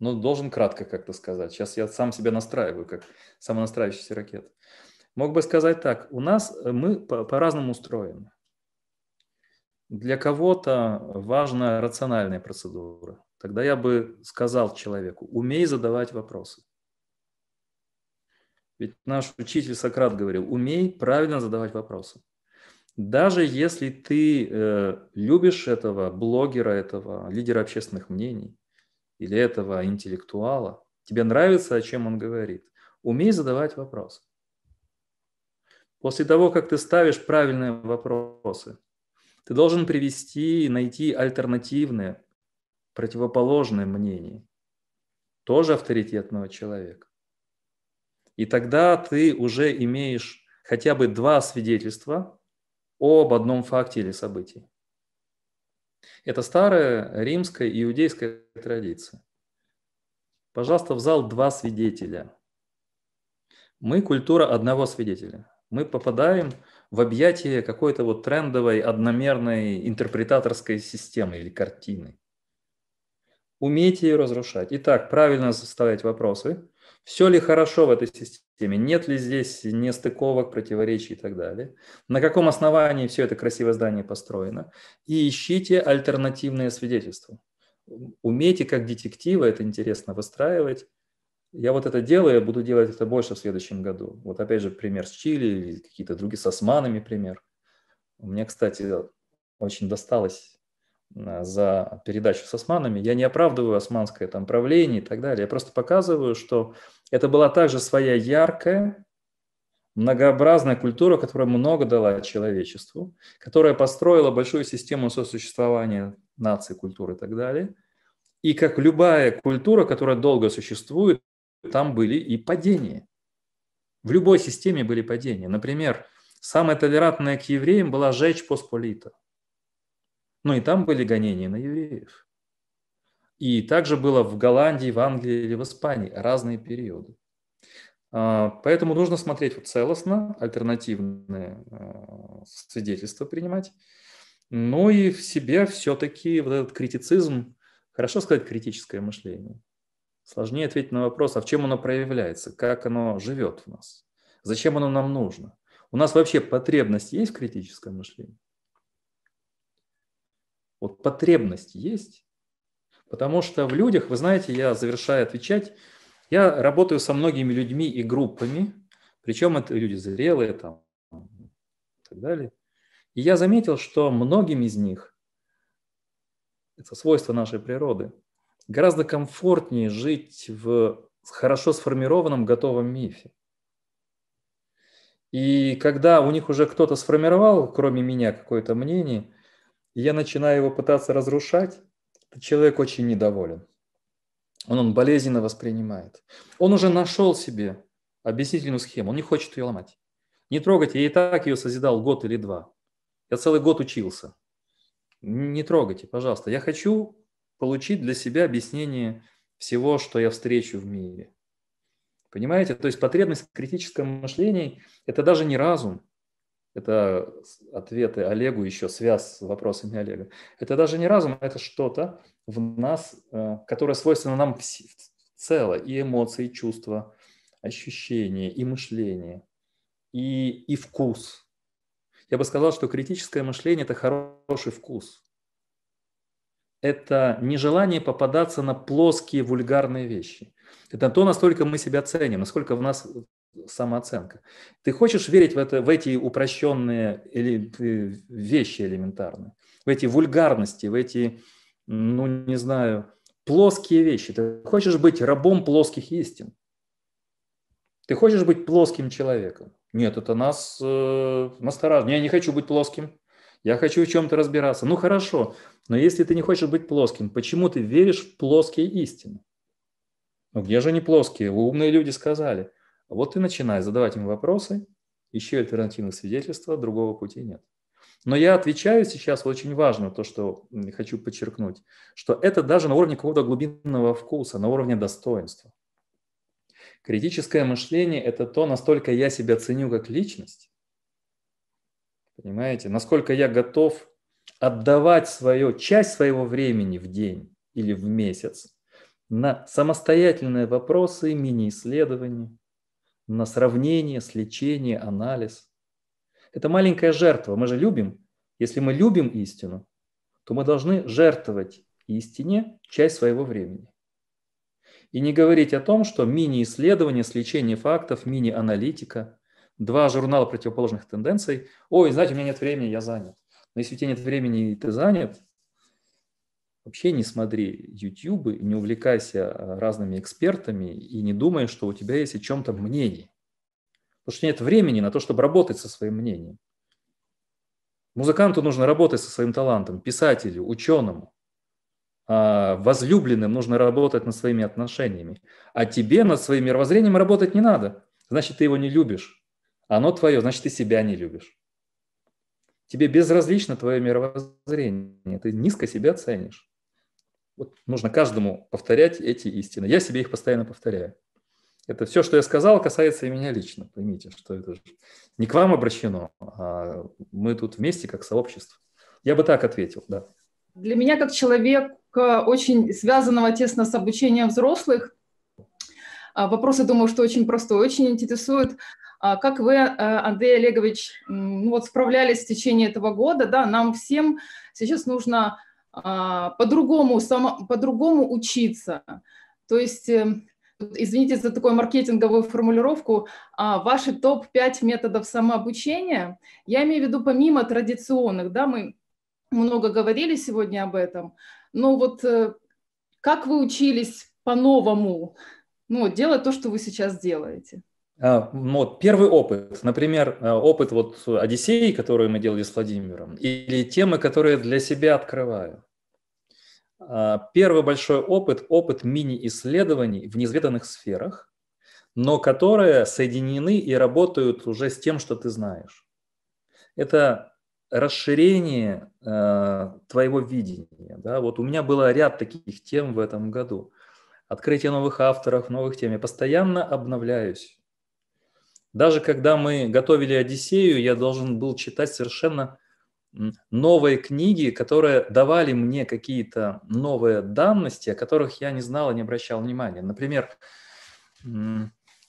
но ну, должен кратко как-то сказать. Сейчас я сам себя настраиваю, как самонастраивающийся ракет. Мог бы сказать так, у нас э, мы по- по-разному устроены. Для кого-то важна рациональная процедура. Тогда я бы сказал человеку, умей задавать вопросы. Ведь наш учитель Сократ говорил, умей правильно задавать вопросы. Даже если ты э, любишь этого блогера, этого лидера общественных мнений, или этого интеллектуала. Тебе нравится, о чем он говорит. Умей задавать вопросы. После того, как ты ставишь правильные вопросы, ты должен привести найти альтернативное, противоположное мнение тоже авторитетного человека. И тогда ты уже имеешь хотя бы два свидетельства об одном факте или событии. Это старая римская иудейская традиция. Пожалуйста, в зал два свидетеля. Мы культура одного свидетеля. Мы попадаем в объятие какой-то вот трендовой, одномерной интерпретаторской системы или картины. Умейте ее разрушать. Итак, правильно задавать вопросы. Все ли хорошо в этой системе? системе? Нет ли здесь нестыковок, противоречий и так далее? На каком основании все это красивое здание построено? И ищите альтернативные свидетельства. Умейте как детективы, это интересно, выстраивать. Я вот это делаю, я буду делать это больше в следующем году. Вот опять же пример с Чили или какие-то другие, с османами пример. Мне, кстати, очень досталось э, за передачу с османами. Я не оправдываю османское там правление и так далее. Я просто показываю, что это была также своя яркая, многообразная культура, которая много дала человечеству, которая построила большую систему сосуществования наций, культур и так далее. И как любая культура, которая долго существует, там были и падения. В любой системе были падения. Например, самая толерантная к евреям была жечь Посполита. Ну и там были гонения на евреев. И также было в Голландии, в Англии или в Испании разные периоды. А, поэтому нужно смотреть вот целостно, альтернативные а, свидетельства принимать. Ну и в себе все-таки вот этот критицизм, хорошо сказать критическое мышление. Сложнее ответить на вопрос, а в чем оно проявляется, как оно живет в нас, зачем оно нам нужно. У нас вообще потребность есть в критическом мышлении? Вот потребность есть? Потому что в людях, вы знаете, я завершаю отвечать, я работаю со многими людьми и группами, причем это люди зрелые там и так далее. И я заметил, что многим из них, это свойство нашей природы, гораздо комфортнее жить в хорошо сформированном готовом мифе. И когда у них уже кто-то сформировал, кроме меня, какое-то мнение, я начинаю его пытаться разрушать, человек очень недоволен. Он, он болезненно воспринимает. Он уже нашел себе объяснительную схему, он не хочет ее ломать. Не трогайте, я и так ее созидал год или два. Я целый год учился. Не трогайте, пожалуйста. Я хочу получить для себя объяснение всего, что я встречу в мире. Понимаете? То есть потребность в критическом мышлении – это даже не разум, это ответы Олегу еще, связь с вопросами Олега. Это даже не разум, это что-то в нас, э, которое свойственно нам в целое, и эмоции, и чувства, ощущения, и мышление, и, и вкус. Я бы сказал, что критическое мышление – это хороший вкус. Это нежелание попадаться на плоские вульгарные вещи. Это то, насколько мы себя ценим, насколько в нас самооценка. Ты хочешь верить в, это, в эти упрощенные или э, вещи элементарные, в эти вульгарности, в эти, ну не знаю, плоские вещи. Ты хочешь быть рабом плоских истин. Ты хочешь быть плоским человеком. Нет, это нас э, настораживает. Я не хочу быть плоским. Я хочу в чем-то разбираться. Ну хорошо, но если ты не хочешь быть плоским, почему ты веришь в плоские истины? Ну где же не плоские? Умные люди сказали – вот ты начинай задавать им вопросы, ищи альтернативных свидетельства, другого пути нет. Но я отвечаю сейчас очень важно, то, что хочу подчеркнуть, что это даже на уровне какого-то глубинного вкуса, на уровне достоинства. Критическое мышление – это то, настолько я себя ценю как личность, понимаете, насколько я готов отдавать свою, часть своего времени в день или в месяц на самостоятельные вопросы, мини-исследования – на сравнение, слечение, анализ. Это маленькая жертва. Мы же любим. Если мы любим истину, то мы должны жертвовать истине часть своего времени. И не говорить о том, что мини-исследование, сличение фактов, мини-аналитика, два журнала противоположных тенденций. Ой, знаете, у меня нет времени, я занят. Но если у тебя нет времени и ты занят, вообще не смотри YouTube, не увлекайся а, разными экспертами и не думай, что у тебя есть о чем-то мнение. Потому что нет времени на то, чтобы работать со своим мнением. Музыканту нужно работать со своим талантом, писателю, ученому. А, возлюбленным нужно работать над своими отношениями. А тебе над своим мировоззрением работать не надо. Значит, ты его не любишь. Оно твое, значит, ты себя не любишь. Тебе безразлично твое мировоззрение. Ты низко себя ценишь. Вот нужно каждому повторять эти истины. Я себе их постоянно повторяю. Это все, что я сказал, касается и меня лично. Поймите, что это не к вам обращено, а мы тут вместе как сообщество. Я бы так ответил, да. Для меня, как человека очень связанного тесно с обучением взрослых, а, вопрос, я думаю, что очень простой, очень интересует, а как вы, э, Андрей Олегович, ну вот справлялись в течение этого года, да, нам всем сейчас нужно а, по-другому, само, по-другому учиться. То есть, эм, извините за такую маркетинговую формулировку, а, ваши топ-5 методов самообучения, я имею в виду помимо традиционных, да, мы много говорили сегодня об этом, но вот э, как вы учились по-новому ну, делать то, что вы сейчас делаете? А, ну вот первый опыт, например, э, опыт вот Одиссеи, который мы делали с Владимиром, или темы, которые для себя открываю. А, первый большой опыт – опыт мини-исследований в неизведанных сферах, но которые соединены и работают уже с тем, что ты знаешь. Это расширение э, твоего видения. Да? Вот у меня было ряд таких тем в этом году. Открытие новых авторов, новых тем. Я постоянно обновляюсь. Даже когда мы готовили «Одиссею», я должен был читать совершенно новые книги, которые давали мне какие-то новые данности, о которых я не знал и не обращал внимания. Например,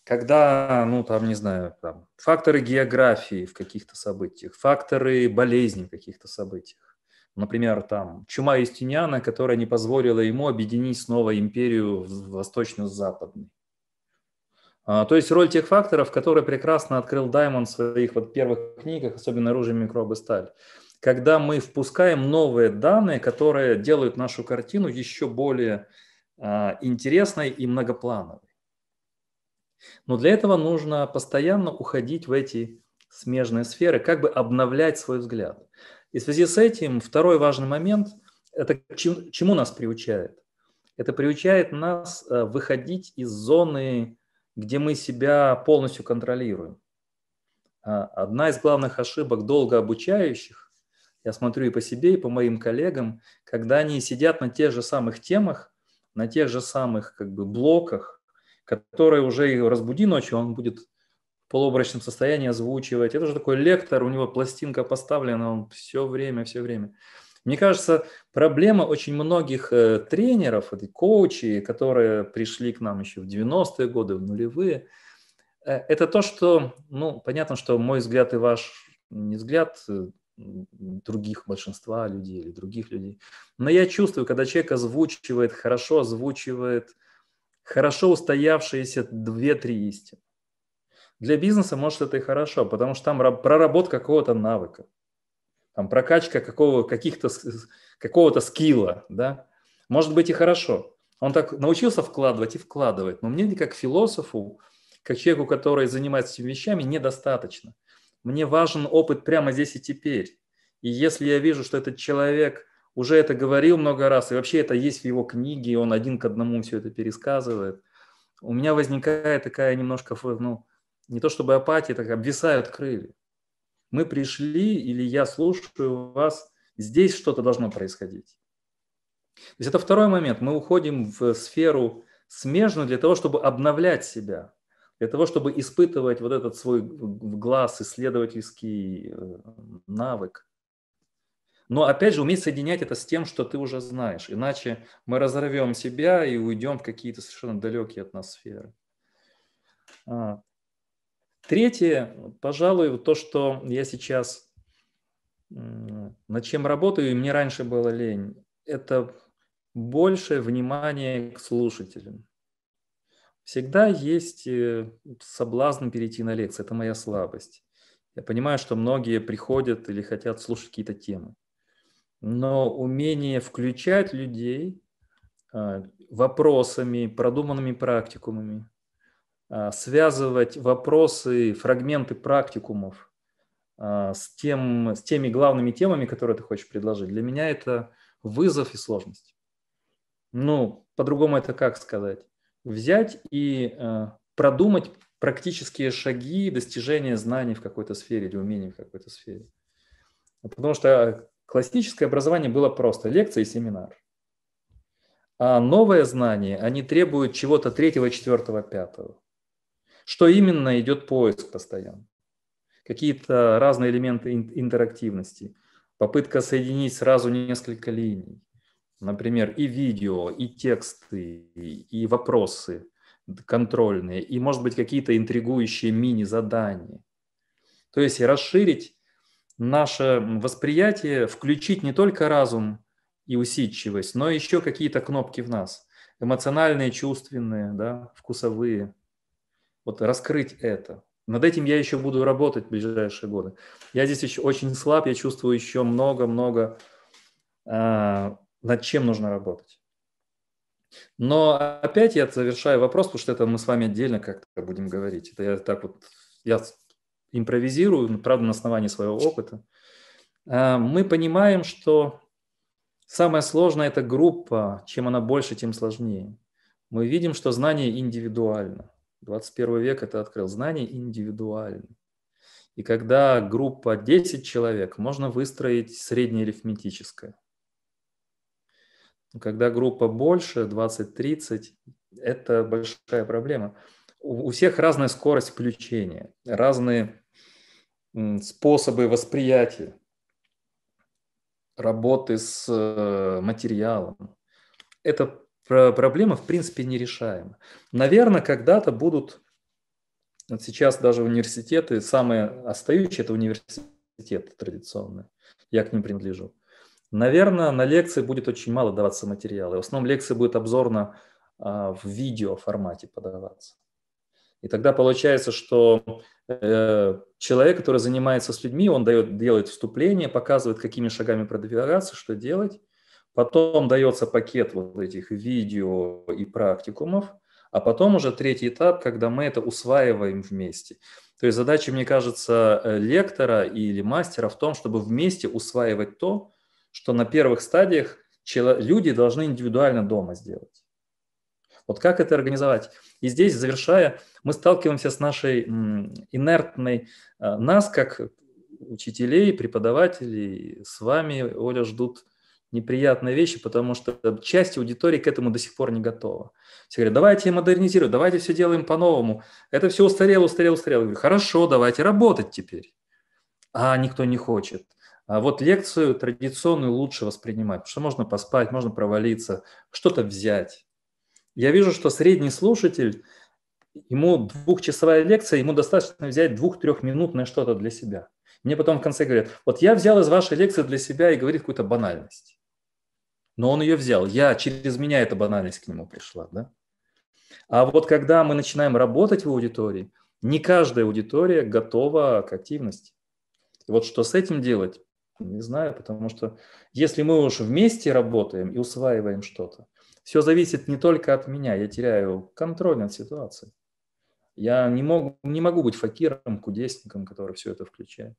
когда, ну, там, не знаю, там, факторы географии в каких-то событиях, факторы болезни в каких-то событиях. Например, там, чума Юстиниана, которая не позволила ему объединить снова империю восточно-западной. А, то есть роль тех факторов, которые прекрасно открыл Даймон в своих вот первых книгах, особенно «Оружие, микробы, сталь». Когда мы впускаем новые данные, которые делают нашу картину еще более а, интересной и многоплановой. Но для этого нужно постоянно уходить в эти смежные сферы, как бы обновлять свой взгляд. И в связи с этим второй важный момент – это чему нас приучает? Это приучает нас э, выходить из зоны где мы себя полностью контролируем. А, одна из главных ошибок долго обучающих, я смотрю и по себе, и по моим коллегам, когда они сидят на тех же самых темах, на тех же самых как бы блоках, которые уже и разбуди ночью, он будет в полуобрачном состоянии озвучивать. Это же такой лектор, у него пластинка поставлена, он все время, все время. Мне кажется, проблема очень многих э, тренеров, коучей, которые пришли к нам еще в 90-е годы, в нулевые, э, это то, что, ну, понятно, что мой взгляд и ваш не взгляд э, других большинства людей или других людей. Но я чувствую, когда человек озвучивает, хорошо озвучивает, хорошо устоявшиеся две-три истины. Для бизнеса, может, это и хорошо, потому что там проработка какого-то навыка там, прокачка какого, каких-то, какого-то скилла, да, может быть и хорошо. Он так научился вкладывать и вкладывает, но мне как философу, как человеку, который занимается этими вещами, недостаточно. Мне важен опыт прямо здесь и теперь. И если я вижу, что этот человек уже это говорил много раз, и вообще это есть в его книге, и он один к одному все это пересказывает, у меня возникает такая немножко, ну, не то чтобы апатия, так обвисают крылья мы пришли или я слушаю вас, здесь что-то должно происходить. То есть это второй момент. Мы уходим в сферу смежную для того, чтобы обновлять себя, для того, чтобы испытывать вот этот свой глаз, исследовательский э, навык. Но опять же уметь соединять это с тем, что ты уже знаешь. Иначе мы разорвем себя и уйдем в какие-то совершенно далекие от нас Третье, пожалуй, то, что я сейчас над чем работаю, и мне раньше было лень, это большее внимание к слушателям. Всегда есть э, соблазн перейти на лекции, это моя слабость. Я понимаю, что многие приходят или хотят слушать какие-то темы. Но умение включать людей а, вопросами, продуманными практикумами – Э, связывать вопросы, фрагменты практикумов э, с, тем, с теми главными темами, которые ты хочешь предложить, для меня это вызов и сложность. Ну, по-другому это как сказать? Взять и э, продумать практические шаги достижения знаний в какой-то сфере или умений в какой-то сфере. Потому что классическое образование было просто лекция и семинар. А новое знание, они требуют чего-то третьего, четвертого, пятого. Что именно идет поиск постоянно? Какие-то разные элементы интерактивности, попытка соединить сразу несколько линий, например, и видео, и тексты, и вопросы контрольные, и, может быть, какие-то интригующие мини-задания. То есть расширить наше восприятие, включить не только разум и усидчивость, но еще какие-то кнопки в нас, эмоциональные, чувственные, да, вкусовые – вот раскрыть это. Над этим я еще буду работать в ближайшие годы. Я здесь еще очень слаб, я чувствую еще много-много, а, над чем нужно работать. Но опять я завершаю вопрос, потому что это мы с вами отдельно как-то будем говорить. Это я так вот, я импровизирую, ну, правда, на основании своего опыта. А, мы понимаем, что самое сложное – это группа. Чем она больше, тем сложнее. Мы видим, что знание индивидуально. 21 век это открыл. Знание индивидуально. И когда группа 10 человек, можно выстроить среднеарифметическое. Когда группа больше, 20-30, это большая проблема. У всех разная скорость включения, разные способы восприятия, работы с э, материалом. Это проблема, в принципе, не решаема. Наверное, когда-то будут, вот сейчас даже университеты, самые остающие, это университеты традиционные, я к ним принадлежу. Наверное, на лекции будет очень мало даваться материала. В основном лекции будет обзорно а, в видео формате подаваться. И тогда получается, что э, человек, который занимается с людьми, он дает, делает вступление, показывает, какими шагами продвигаться, что делать, Потом дается пакет вот этих видео и практикумов, а потом уже третий этап, когда мы это усваиваем вместе. То есть задача, мне кажется, э, лектора или мастера в том, чтобы вместе усваивать то, что на первых стадиях люди должны индивидуально дома сделать. Вот как это организовать? И здесь, завершая, мы сталкиваемся с нашей инертной, э, нас как учителей, преподавателей, с вами, Оля, ждут неприятная вещь, потому что часть аудитории к этому до сих пор не готова. Все говорят, давайте модернизируем, давайте все делаем по-новому. Это все устарело, устарело, устарело. Я говорю, хорошо, давайте работать теперь. А никто не хочет. А вот лекцию традиционную лучше воспринимать, потому что можно поспать, можно провалиться, что-то взять. Я вижу, что средний слушатель, ему двухчасовая лекция, ему достаточно взять двух трехминутное что-то для себя. Мне потом в конце говорят, вот я взял из вашей лекции для себя и говорит какую-то банальность но он ее взял. Я, через меня эта банальность к нему пришла, да? А вот когда мы начинаем работать в аудитории, не каждая аудитория готова к активности. И вот что с этим делать, не знаю, потому что если мы уж вместе работаем и усваиваем что-то, все зависит не только от меня, я теряю контроль над ситуацией. Я не могу, не могу быть факиром, кудесником, который все это включает.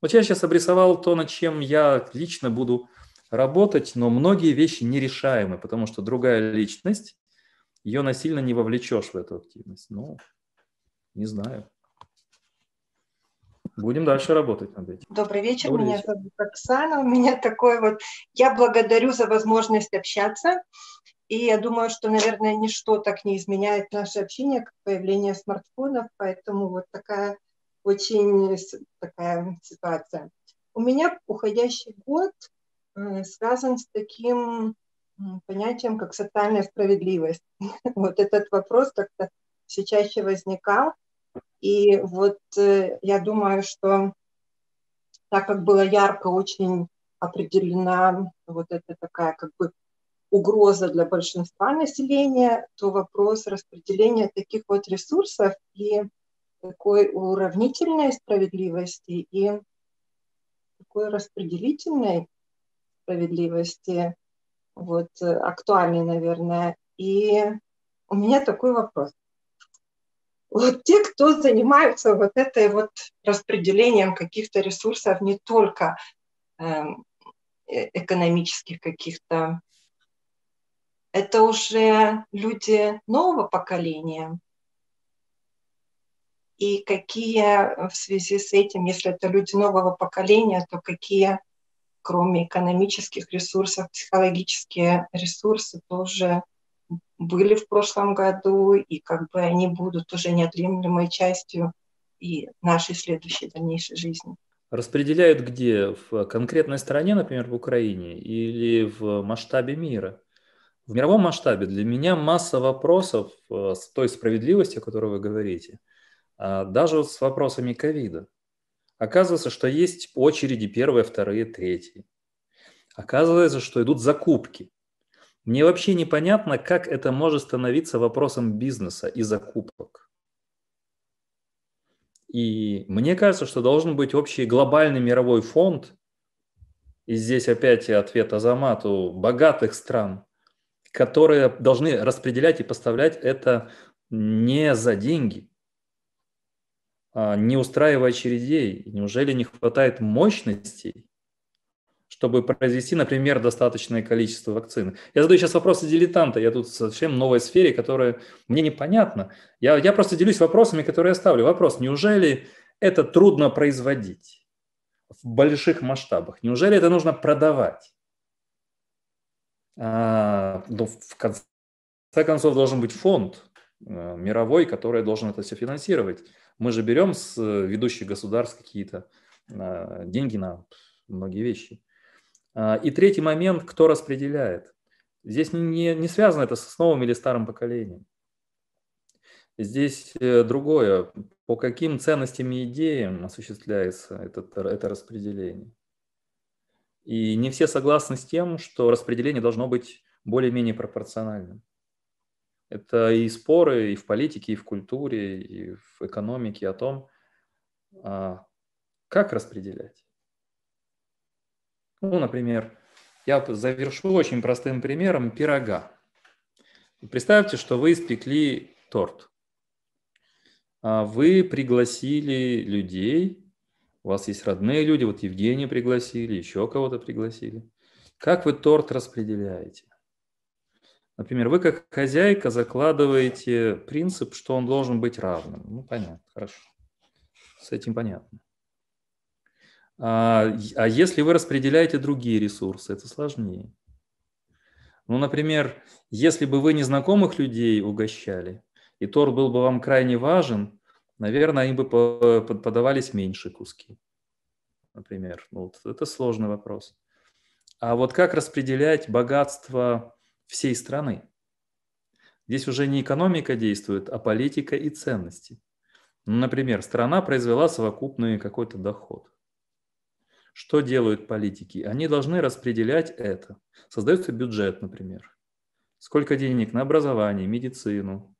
Вот я сейчас обрисовал то, над чем я лично буду работать, но многие вещи нерешаемы, потому что другая личность, ее насильно не вовлечешь в эту активность. Ну, не знаю. Будем дальше работать над этим. Добрый вечер, Добрый меня вечер. зовут Оксана. У меня такой вот... Я благодарю за возможность общаться. И я думаю, что, наверное, ничто так не изменяет наше общение, как появление смартфонов. Поэтому вот такая очень такая ситуация. У меня уходящий год связан с таким понятием, как социальная справедливость. Вот этот вопрос как-то все чаще возникал. И вот э, я думаю, что так как было ярко очень определена вот эта такая как бы угроза для большинства населения, то вопрос распределения таких вот ресурсов и такой уравнительной справедливости и такой распределительной справедливости, вот, э, актуальный, наверное. И у меня такой вопрос. Вот те, кто занимаются вот этой вот распределением каких-то ресурсов, не только эм, э, экономических каких-то. Это уже люди нового поколения. И какие в связи с этим, если это люди нового поколения, то какие кроме экономических ресурсов, психологические ресурсы тоже были в прошлом году, и как бы они будут уже неотъемлемой частью и нашей следующей дальнейшей жизни. Распределяют где? В конкретной стране, например, в Украине, или в масштабе мира? В мировом масштабе для меня масса вопросов э, с той справедливости, о которой вы говорите, а, даже с вопросами ковида. Оказывается, что есть очереди первые, вторые, третьи. Оказывается, что идут закупки. Мне вообще непонятно, как это может становиться вопросом бизнеса и закупок. И мне кажется, что должен быть общий глобальный мировой фонд, и здесь опять ответ Азамату, богатых стран, которые должны распределять и поставлять это не за деньги – а, не устраивая очередей? Неужели не хватает мощностей, чтобы произвести, например, достаточное количество вакцин? Я задаю сейчас вопросы дилетанта, я тут совсем новой сфере, которая мне непонятна. Я, я просто делюсь вопросами, которые я ставлю. Вопрос, неужели это трудно производить в больших масштабах? Неужели это нужно продавать? А, ну, в конце концов, должен быть фонд э, мировой, который должен это все финансировать. Мы же берем с э, ведущих государств какие-то деньги на многие вещи. А, и третий момент, кто распределяет. Здесь не, не связано это с новым или старым поколением. Здесь э, другое, по каким ценностям и идеям осуществляется это, это распределение. И не все согласны с тем, что распределение должно быть более-менее пропорциональным. Это и споры и в политике, и в культуре, и в экономике о том, а, как распределять. Ну, например, я завершу очень простым примером пирога. Представьте, что вы испекли торт. А вы пригласили людей, у вас есть родные люди, вот Евгения пригласили, еще кого-то пригласили. Как вы торт распределяете? Например, вы как хозяйка закладываете принцип, что он должен быть равным. Ну, понятно, хорошо. С этим понятно. А, а если вы распределяете другие ресурсы, это сложнее. Ну, например, если бы вы незнакомых людей угощали, и торт был бы вам крайне важен, наверное, им бы подавались меньше куски. Например, ну, вот это сложный вопрос. А вот как распределять богатство всей страны. Здесь уже не экономика действует, а политика и ценности. Ну, например, страна произвела совокупный какой-то доход. Что делают политики? Они должны распределять это. Создается бюджет, например. Сколько денег на образование, медицину,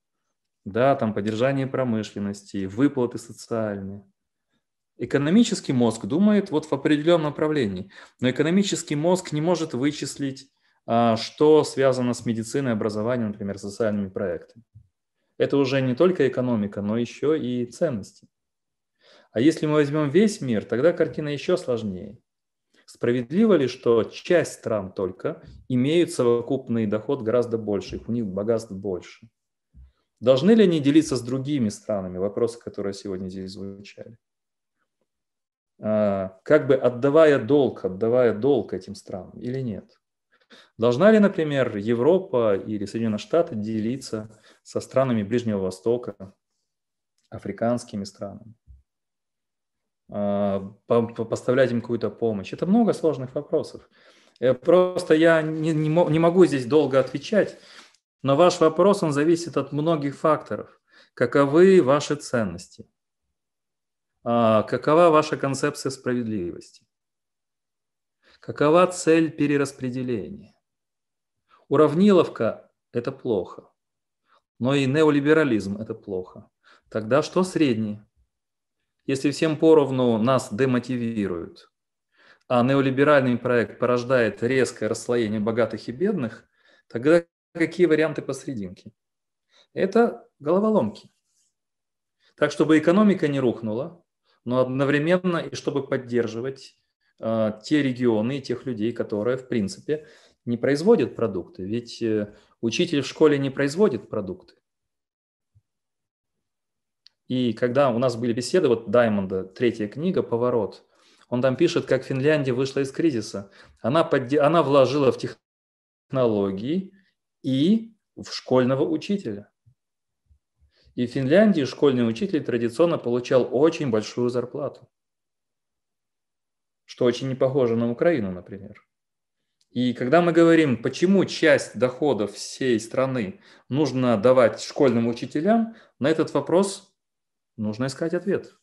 да, там поддержание промышленности, выплаты социальные. Экономический мозг думает вот в определенном направлении, но экономический мозг не может вычислить а, что связано с медициной, образованием, например, социальными проектами. Это уже не только экономика, но еще и ценности. А если мы возьмем весь мир, тогда картина еще сложнее. Справедливо ли, что часть стран только имеют совокупный доход гораздо больше, их у них богатств больше? Должны ли они делиться с другими странами? Вопросы, которые сегодня здесь звучали. А, как бы отдавая долг, отдавая долг этим странам или нет? Должна ли, например, Европа или Соединенные Штаты делиться со странами Ближнего Востока, африканскими странами, а, поставлять им какую-то помощь? Это много сложных вопросов. Э, просто я не, не, не могу здесь долго отвечать, но ваш вопрос, он зависит от многих факторов. Каковы ваши ценности? А, какова ваша концепция справедливости? Какова цель перераспределения? Уравниловка – это плохо, но и неолиберализм – это плохо. Тогда что средний? Если всем поровну нас демотивируют, а неолиберальный проект порождает резкое расслоение богатых и бедных, тогда какие варианты посрединке? Это головоломки. Так, чтобы экономика не рухнула, но одновременно и чтобы поддерживать Э, те регионы и тех людей, которые, в принципе, не производят продукты. Ведь э, учитель в школе не производит продукты. И когда у нас были беседы, вот Даймонда, третья книга «Поворот», он там пишет, как Финляндия вышла из кризиса. Она, подде... она вложила в технологии и в школьного учителя. И в Финляндии школьный учитель традиционно получал очень большую зарплату что очень не похоже на Украину, например. И когда мы говорим, почему часть доходов всей страны нужно давать школьным учителям, на этот вопрос нужно искать ответ.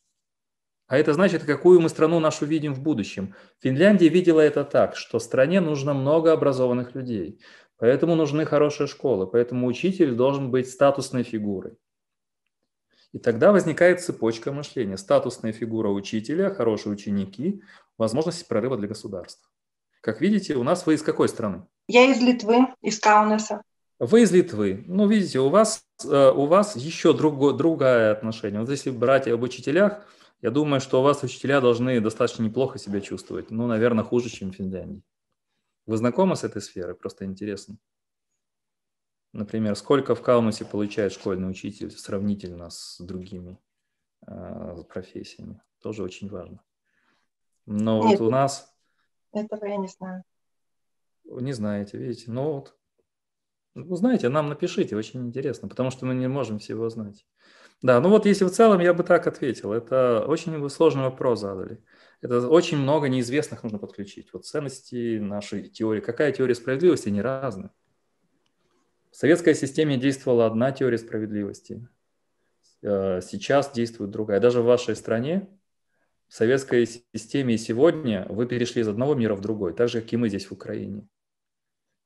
А это значит, какую мы страну нашу видим в будущем. Финляндия видела это так, что стране нужно много образованных людей, поэтому нужны хорошие школы, поэтому учитель должен быть статусной фигурой. И тогда возникает цепочка мышления. Статусная фигура учителя, хорошие ученики, возможности прорыва для государства. Как видите, у нас вы из какой страны? Я из Литвы, из Каунаса. Вы из Литвы. Ну, видите, у вас, э, у вас еще друго, другое отношение. Вот если брать об учителях, я думаю, что у вас учителя должны достаточно неплохо себя чувствовать. Ну, наверное, хуже, чем в Финляндии. Вы знакомы с этой сферой? Просто интересно. Например, сколько в Каунасе получает школьный учитель сравнительно с другими э, профессиями? Тоже очень важно. Но Нет, вот у нас... Этого я не знаю. Не знаете, видите. Ну вот, ну, знаете, нам напишите, очень интересно, потому что мы не можем всего знать. Да, ну вот если в целом я бы так ответил, это очень сложный вопрос задали. Это очень много неизвестных нужно подключить. Вот ценности нашей теории. Какая теория справедливости, они разные. В советской системе действовала одна теория справедливости. Э, сейчас действует другая. Даже в вашей стране в советской системе сегодня вы перешли из одного мира в другой, так же, как и мы здесь в Украине.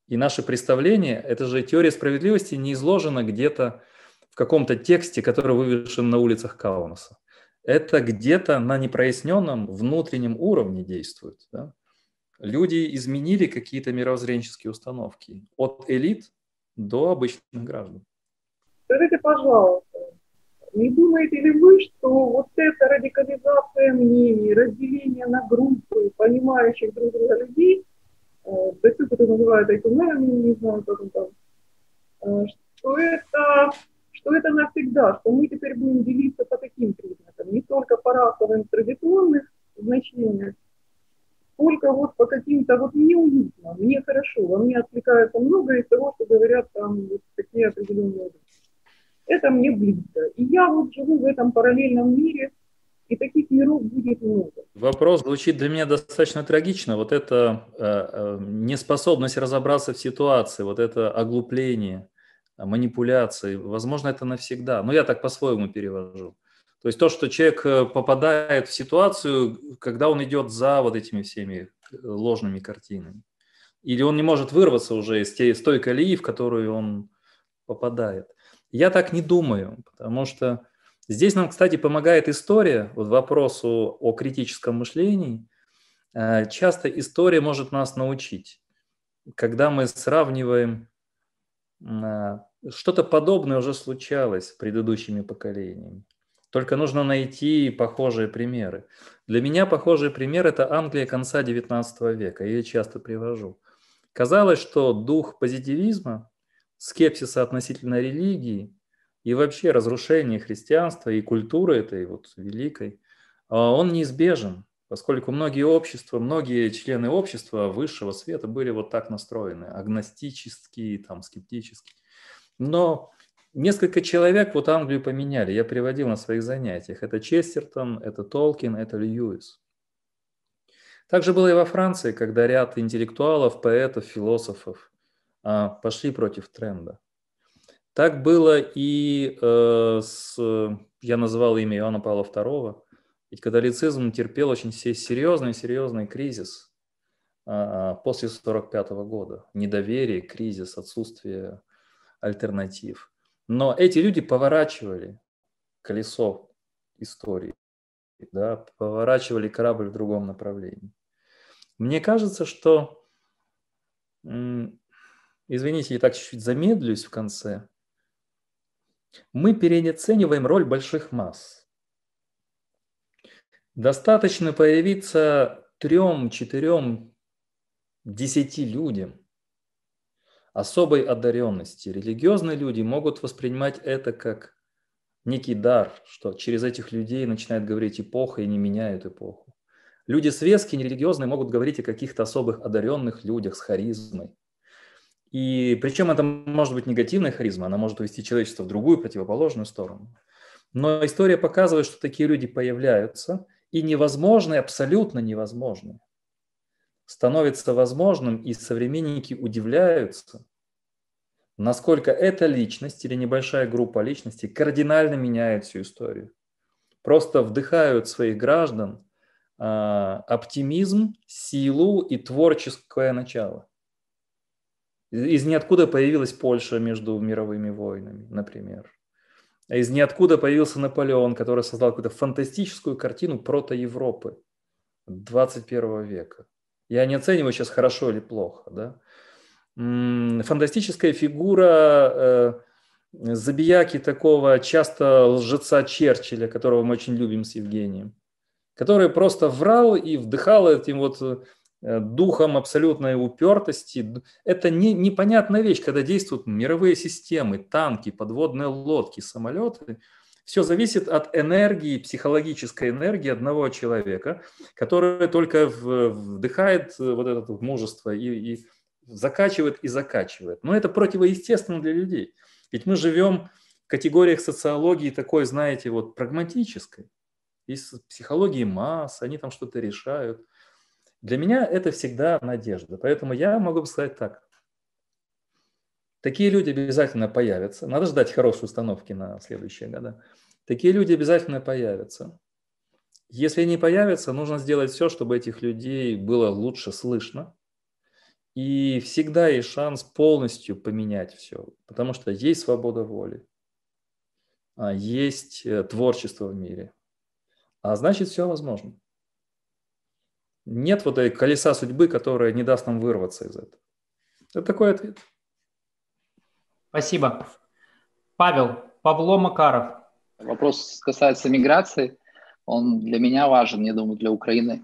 И наше представление, это же теория справедливости не изложена где-то в каком-то тексте, который вывешен на улицах Каунаса. Это где-то на непроясненном внутреннем уровне действует. Да? Люди изменили какие-то мировоззренческие установки от элит до обычных граждан. Скажите, пожалуйста, не думаете ли вы, что вот эта радикализация мнений, разделение на группы понимающих друг друга людей, э, да как это называют, айкунами, ну, не знаю, как он там, э, что это, что это навсегда, что мы теперь будем делиться по таким признакам, не только по расовым традиционных значениях, сколько вот по каким-то, вот мне уютно, мне хорошо, во мне отвлекается много из того, что говорят там вот такие определенные люди. Это мне близко. И я вот живу в этом параллельном мире, и таких миров будет много. Вопрос звучит для меня достаточно трагично. Вот это э, э неспособность разобраться в ситуации, вот это оглупление, манипуляции, возможно, это навсегда. Но я так по-своему перевожу. То есть то, что человек э, попадает в ситуацию, когда он идет за вот этими всеми э, ложными картинами. Или он не может вырваться уже из, той колеи, в которую он попадает. Я так не думаю, потому что здесь нам, кстати, помогает история, вот вопросу о критическом мышлении. Э, часто история может нас научить, когда мы сравниваем э, что-то подобное уже случалось с предыдущими поколениями. Только нужно найти похожие примеры. Для меня похожий пример – это Англия конца XIX века. Я ее часто привожу. Казалось, что дух позитивизма скепсиса относительно религии и вообще разрушения христианства и культуры этой вот великой, а, он неизбежен, поскольку многие общества, многие члены общества высшего света были вот так настроены, агностические, там, скептические. Но несколько человек вот Англию поменяли, я приводил на своих занятиях. Это Честертон, это Толкин, это Льюис. Также было и во Франции, когда ряд интеллектуалов, поэтов, философов а, пошли против тренда. Так было и э, с, я назвал имя Иоанна Павла II, ведь католицизм терпел очень серьезный-серьезный кризис э, после 1945 года. Недоверие, кризис, отсутствие альтернатив. Но эти люди поворачивали колесо истории, да, поворачивали корабль в другом направлении. Мне кажется, что Извините, я так чуть-чуть замедлюсь в конце. Мы переоцениваем роль больших масс. Достаточно появиться трем, четырем, десяти людям особой одаренности. Религиозные люди могут воспринимать это как некий дар, что через этих людей начинает говорить эпоха и не меняют эпоху. Люди светские, нерелигиозные могут говорить о каких-то особых одаренных людях с харизмой. И причем это может быть негативная харизма, она может увести человечество в другую противоположную сторону. Но история показывает, что такие люди появляются, и невозможные, абсолютно невозможные, становится возможным, и современники удивляются, насколько эта личность или небольшая группа личностей кардинально меняет всю историю. Просто вдыхают своих граждан а, оптимизм, силу и творческое начало – из ниоткуда появилась Польша между мировыми войнами, например. А из ниоткуда появился Наполеон, который создал какую-то фантастическую картину прото-Европы 21 века. Я не оцениваю сейчас хорошо или плохо. Да? Фантастическая фигура э, забияки такого часто лжеца Черчилля, которого мы очень любим с Евгением, который просто врал и вдыхал этим вот э, Э, духом абсолютной упертости. Это не, непонятная вещь, когда действуют мировые системы, танки, подводные лодки, самолеты. Все зависит от энергии, психологической энергии одного человека, который только вдыхает э, вот это мужество и, и закачивает и закачивает. Но это противоестественно для людей. Ведь мы живем в категориях социологии такой, знаете, вот прагматической. Из психологии масс, они там что-то решают – для меня это всегда надежда. Поэтому я могу бы сказать так. Такие люди обязательно появятся. Надо ждать хорошей установки на следующие года. Такие люди обязательно появятся. Если не появятся, нужно сделать все, чтобы этих людей было лучше слышно. И всегда есть шанс полностью поменять все, потому что есть свобода воли, а есть э, творчество в мире. А значит, все возможно. Нет вот этой колеса судьбы, которая не даст нам вырваться из этого. Это такой ответ. Спасибо. Павел, Павло Макаров. Вопрос касается миграции. Он для меня важен, я думаю, для Украины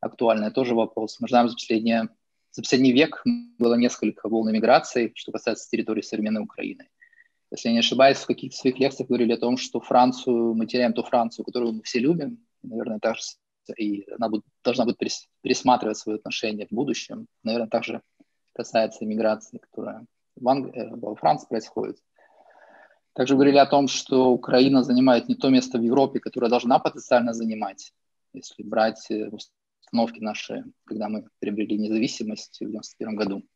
актуальный тоже вопрос. Мы знаем, за последний за последний век было несколько волн миграции, что касается территории современной Украины. Если я не ошибаюсь, в каких-то своих лекциях говорили о том, что Францию, мы теряем ту Францию, которую мы все любим, наверное, также и она будет, должна будет пересматривать свои отношения в будущем. Наверное, также касается миграции, которая в Анг... Э, во Франции происходит. Также говорили о том, что Украина занимает не то место в Европе, которое должна потенциально занимать, если брать э, установки наши, когда мы приобрели независимость в 1991 году.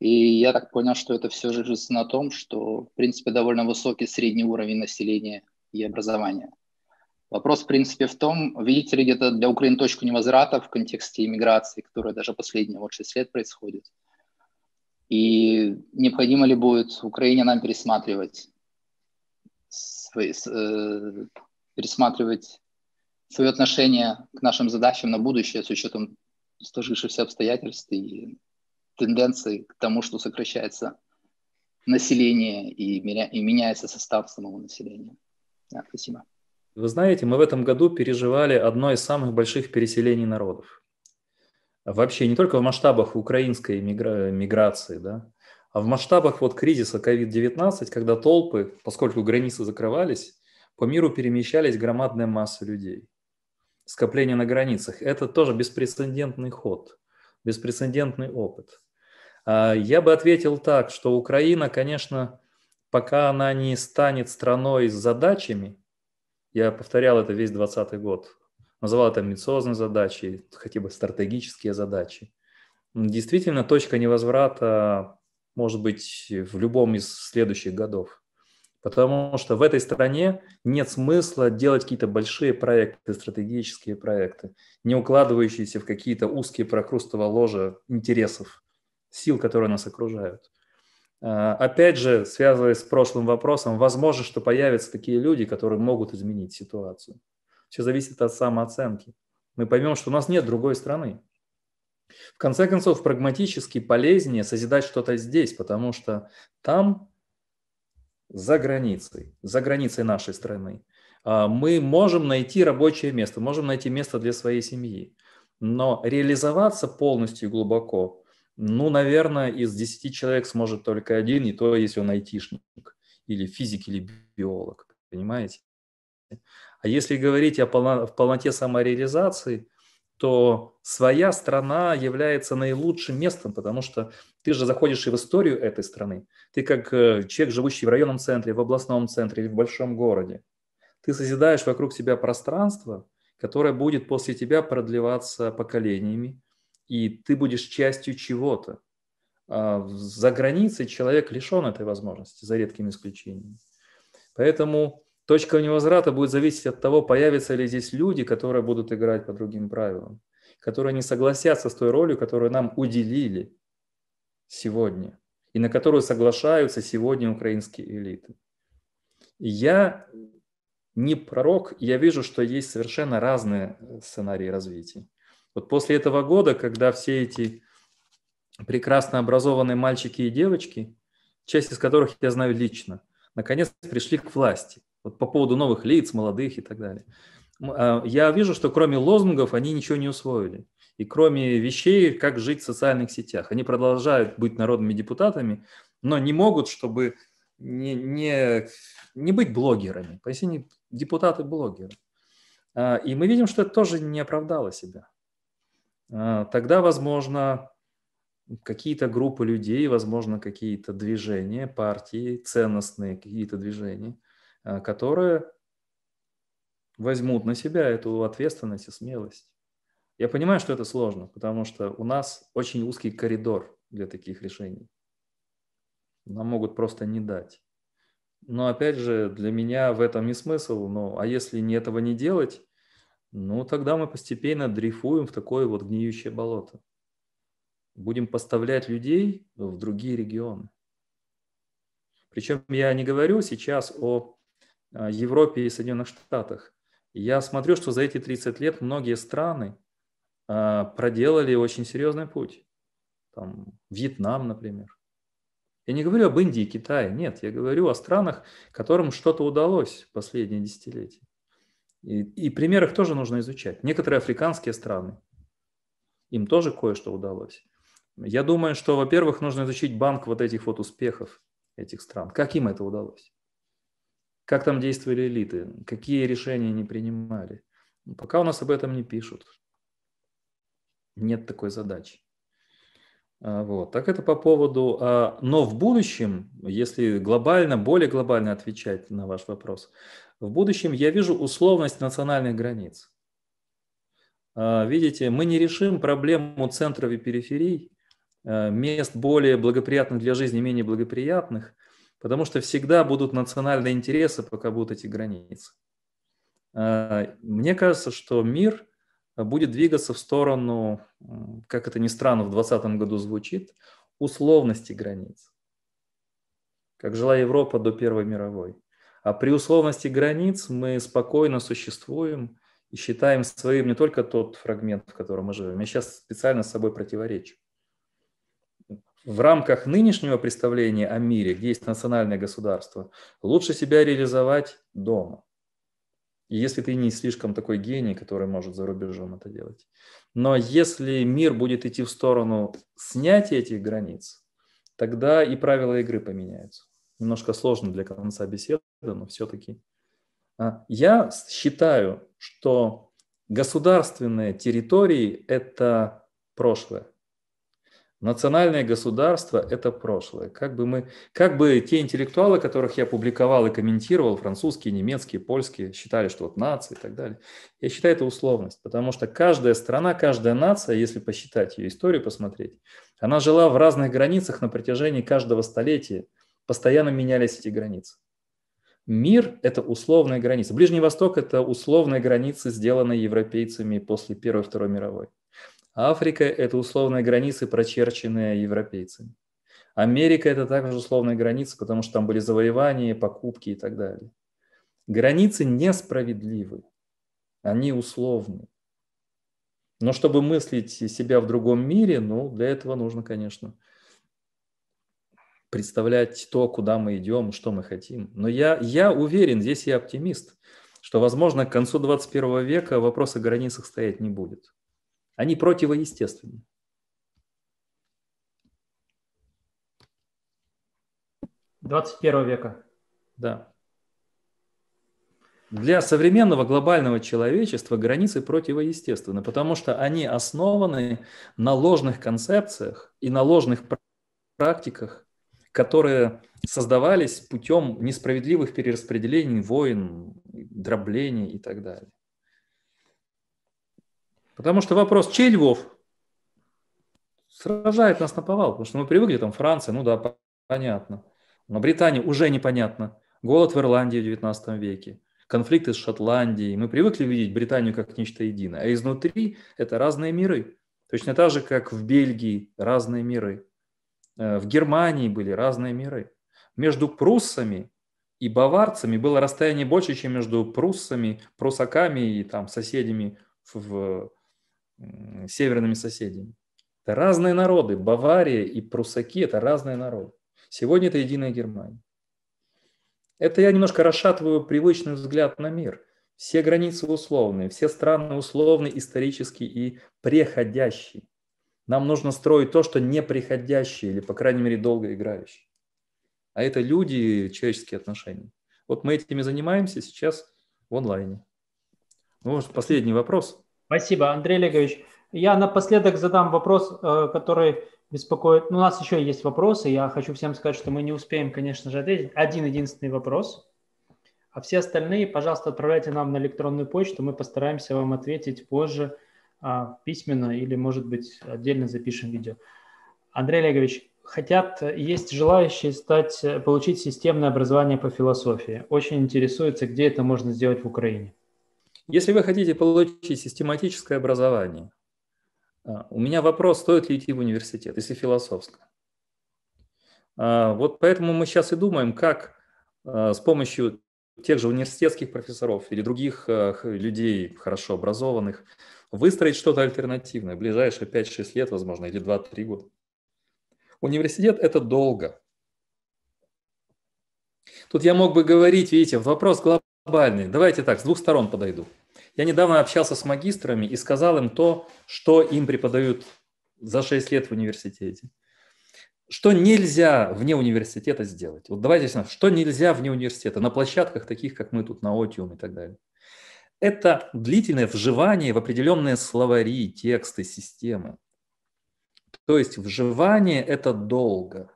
И я так понял, что это все жижется на том, что, в принципе, довольно высокий средний уровень населения и образования – Вопрос, в принципе, в том, видите ли где-то для Украины точку невозврата в контексте иммиграции, которая даже последние вот 6 лет происходит? И необходимо ли будет Украине нам пересматривать, свои, э, пересматривать свое отношение к нашим задачам на будущее с учетом сложившихся обстоятельств и тенденций к тому, что сокращается население и, меня, и меняется состав самого населения? Да, спасибо. Вы знаете, мы в этом году переживали одно из самых больших переселений народов. Вообще не только в масштабах украинской мигра... миграции, да, а в масштабах вот кризиса COVID-19, когда толпы, поскольку границы закрывались, по миру перемещались громадная масса людей. Скопление на границах. Это тоже беспрецедентный ход, беспрецедентный опыт. А, я бы ответил так, что Украина, конечно, пока она не станет страной с задачами – я повторял это весь 2020 год. Называл это амбициозные задачи, хотя бы стратегические задачи. Действительно, точка невозврата может быть в любом из следующих годов. Потому что в этой стране нет смысла делать какие-то большие проекты, стратегические проекты, не укладывающиеся в какие-то узкие прокрустово ложа интересов, сил, которые нас окружают. А, опять же, связываясь с прошлым вопросом, возможно, что появятся такие люди, которые могут изменить ситуацию. Все зависит от самооценки. Мы поймем, что у нас нет другой страны. В конце концов, прагматически полезнее созидать что-то здесь, потому что там, за границей, за границей нашей страны, а, мы можем найти рабочее место, можем найти место для своей семьи. Но реализоваться полностью и глубоко ну, наверное, из 10 человек сможет только один, и то, если он айтишник, или физик, или биолог, понимаете? А если говорить о полно, в полноте самореализации, то своя страна является наилучшим местом, потому что ты же заходишь и в историю этой страны. Ты как э, человек, живущий в районном центре, в областном центре или в большом городе. Ты созидаешь вокруг себя пространство, которое будет после тебя продлеваться поколениями, и ты будешь частью чего-то. А за границей человек лишен этой возможности, за редкими исключениями. Поэтому точка невозврата будет зависеть от того, появятся ли здесь люди, которые будут играть по другим правилам, которые не согласятся с той ролью, которую нам уделили сегодня, и на которую соглашаются сегодня украинские элиты. Я не пророк, я вижу, что есть совершенно разные сценарии развития. Вот после этого года, когда все эти прекрасно образованные мальчики и девочки, часть из которых я знаю лично, наконец пришли к власти. Вот по поводу новых лиц, молодых и так далее. А, я вижу, что кроме лозунгов они ничего не усвоили. И кроме вещей, как жить в социальных сетях. Они продолжают быть народными депутатами, но не могут, чтобы не, не, не быть блогерами. Поясни, депутаты-блогеры. А, и мы видим, что это тоже не оправдало себя. А, тогда, возможно, какие-то группы людей, возможно, какие-то движения, партии, ценностные какие-то движения, а, которые возьмут на себя эту ответственность и смелость. Я понимаю, что это сложно, потому что у нас очень узкий коридор для таких решений. Нам могут просто не дать. Но опять же, для меня в этом не смысл. Но а если не этого не делать, ну тогда мы постепенно дрейфуем в такое вот гниющее болото. Будем поставлять людей в другие регионы. Причем я не говорю сейчас о а, Европе и Соединенных Штатах. Я смотрю, что за эти 30 лет многие страны а, проделали очень серьезный путь. Там, Вьетнам, например. Я не говорю об Индии и Китае, нет, я говорю о странах, которым что-то удалось в последние десятилетия. И, и пример их тоже нужно изучать. Некоторые африканские страны, им тоже кое-что удалось. Я думаю, что, во-первых, нужно изучить банк вот этих вот успехов этих стран. Как им это удалось? Как там действовали элиты? Какие решения они принимали? Ну, пока у нас об этом не пишут. Нет такой задачи. А, вот. Так это по поводу... А, но в будущем, если глобально, более глобально отвечать на ваш вопрос, в будущем я вижу условность национальных границ. А, видите, мы не решим проблему центров и периферий, а, мест более благоприятных для жизни, менее благоприятных, потому что всегда будут национальные интересы, пока будут эти границы. А, мне кажется, что мир будет двигаться в сторону, как это ни странно в 2020 году звучит, условности границ, как жила Европа до Первой мировой. А при условности границ мы спокойно существуем и считаем своим не только тот фрагмент, в котором мы живем. Я сейчас специально с собой противоречу. В рамках нынешнего представления о мире, где есть национальное государство, лучше себя реализовать дома. И если ты не слишком такой гений, который может за рубежом это делать. Но если мир будет идти в сторону снятия этих границ, тогда и правила игры поменяются. Немножко сложно для конца беседы, но все-таки. А, я считаю, что государственные территории – это прошлое. Национальное государство – это прошлое. Как бы, мы, как бы те интеллектуалы, которых я публиковал и комментировал, французские, немецкие, польские, считали, что вот нации и так далее. Я считаю, это условность, потому что каждая страна, каждая нация, если посчитать ее историю, посмотреть, она жила в разных границах на протяжении каждого столетия. Постоянно менялись эти границы. Мир – это условная граница. Ближний Восток – это условная граница, сделанная европейцами после Первой и Второй мировой. Африка – это условные границы, прочерченные европейцами. Америка – это также условная граница, потому что там были завоевания, покупки и так далее. Границы несправедливы, они условны. Но чтобы мыслить себя в другом мире, ну, для этого нужно, конечно, представлять то, куда мы идем, что мы хотим. Но я, я уверен, здесь я оптимист, что, возможно, к концу 21 века вопрос о границах стоять не будет. Они противоестественны. Двадцать первого века. Да. Для современного глобального человечества границы противоестественны, потому что они основаны на ложных концепциях и на ложных практиках, которые создавались путем несправедливых перераспределений, войн, дроблений и так далее. Потому что вопрос, чей Львов, сражает нас на повал, потому что мы привыкли, там Франция, ну да, понятно. Но Британия уже непонятно. Голод в Ирландии в 19 веке, конфликты с Шотландией. Мы привыкли видеть Британию как нечто единое, а изнутри это разные миры. Точно так же, как в Бельгии разные миры. Э, в Германии были разные миры. Между пруссами и баварцами было расстояние больше, чем между пруссами, прусаками и там соседями, в, в северными соседями. Это разные народы. Бавария и прусаки – это разные народы. Сегодня это единая Германия. Это я немножко расшатываю привычный взгляд на мир. Все границы условные, все страны условные, исторические и преходящие. Нам нужно строить то, что не или, по крайней мере, долго играющее. А это люди, человеческие отношения. Вот мы этими занимаемся сейчас в онлайне. Ну, может, последний вопрос. Спасибо, Андрей Олегович. Я напоследок задам вопрос, э, который беспокоит. Ну, у нас еще есть вопросы. Я хочу всем сказать, что мы не успеем, конечно же, ответить. Один единственный вопрос. А все остальные, пожалуйста, отправляйте нам на электронную почту. Мы постараемся вам ответить позже а, письменно или, может быть, отдельно запишем видео. Андрей Олегович, хотят, есть желающие стать, получить системное образование по философии. Очень интересуется, где это можно сделать в Украине. Если вы хотите получить систематическое образование, а, у меня вопрос, стоит ли идти в университет, если философское. А, вот поэтому мы сейчас и думаем, как с помощью тех же университетских профессоров или других людей, хорошо образованных, Выстроить что-то альтернативное, ближайшие 5-6 лет, возможно, или 2-3 года. Университет – это долго. Тут я мог бы говорить, видите, вопрос глобальный. Давайте так, с двух сторон подойду. Я недавно общался с магистрами и сказал им то, что им преподают за 6 лет в университете. Что нельзя вне университета сделать? Вот давайте, что нельзя вне университета, на площадках таких, как мы тут, на Отиум и так далее это длительное вживание в определенные словари, тексты, системы. То есть вживание – это долго.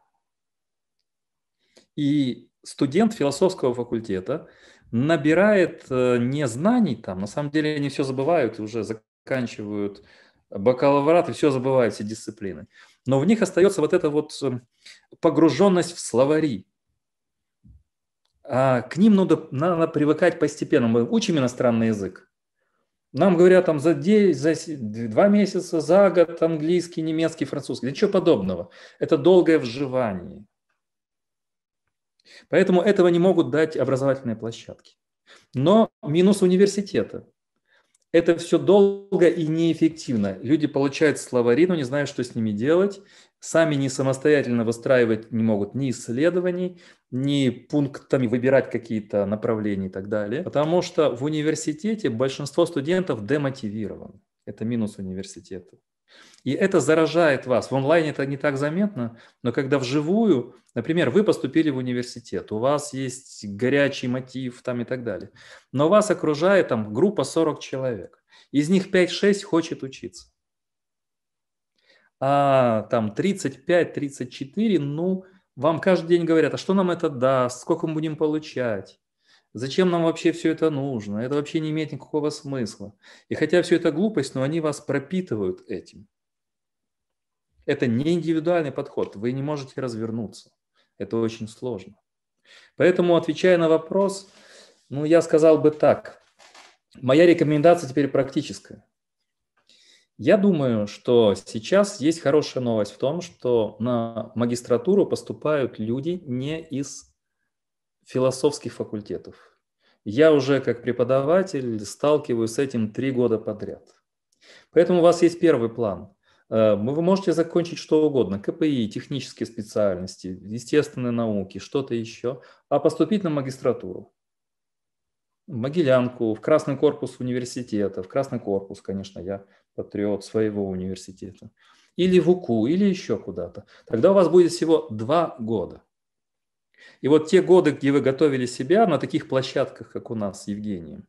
И студент философского факультета набирает э, не знаний там, на самом деле они все забывают и уже заканчивают бакалаврат и все забывают, все дисциплины. Но в них остается вот эта вот э, погруженность в словари, а, к ним надо, надо привыкать постепенно. Мы учим иностранный язык. Нам говорят там за, день, за два месяца, за год английский, немецкий, французский. Ничего подобного. Это долгое вживание. Поэтому этого не могут дать образовательные площадки. Но минус университета. Это все долго и неэффективно. Люди получают словари, но не знают, что с ними делать, сами не самостоятельно выстраивать не могут ни исследований, ни пунктами выбирать какие-то направления и так далее, потому что в университете большинство студентов демотивированы. Это минус университета. И это заражает вас. В онлайне это не так заметно, но когда вживую, например, вы поступили в университет, у вас есть горячий мотив там и так далее, но вас окружает там группа 40 человек, из них 5-6 хочет учиться а там 35-34, ну, вам каждый день говорят, а что нам это даст, сколько мы будем получать, зачем нам вообще все это нужно, это вообще не имеет никакого смысла. И хотя все это глупость, но они вас пропитывают этим. Это не индивидуальный подход, вы не можете развернуться, это очень сложно. Поэтому, отвечая на вопрос, ну, я сказал бы так, моя рекомендация теперь практическая. Я думаю, что сейчас есть хорошая новость в том, что на магистратуру поступают люди не из философских факультетов. Я уже как преподаватель сталкиваюсь с этим три года подряд. Поэтому у вас есть первый план. Э, вы можете закончить что угодно, КПИ, технические специальности, естественные науки, что-то еще, а поступить на магистратуру. Могилянку, в Красный корпус университета, в Красный корпус, конечно, я патриот своего университета, или в УКУ, или еще куда-то. Тогда у вас будет всего два года. И вот те годы, где вы готовили себя на таких площадках, как у нас с Евгением,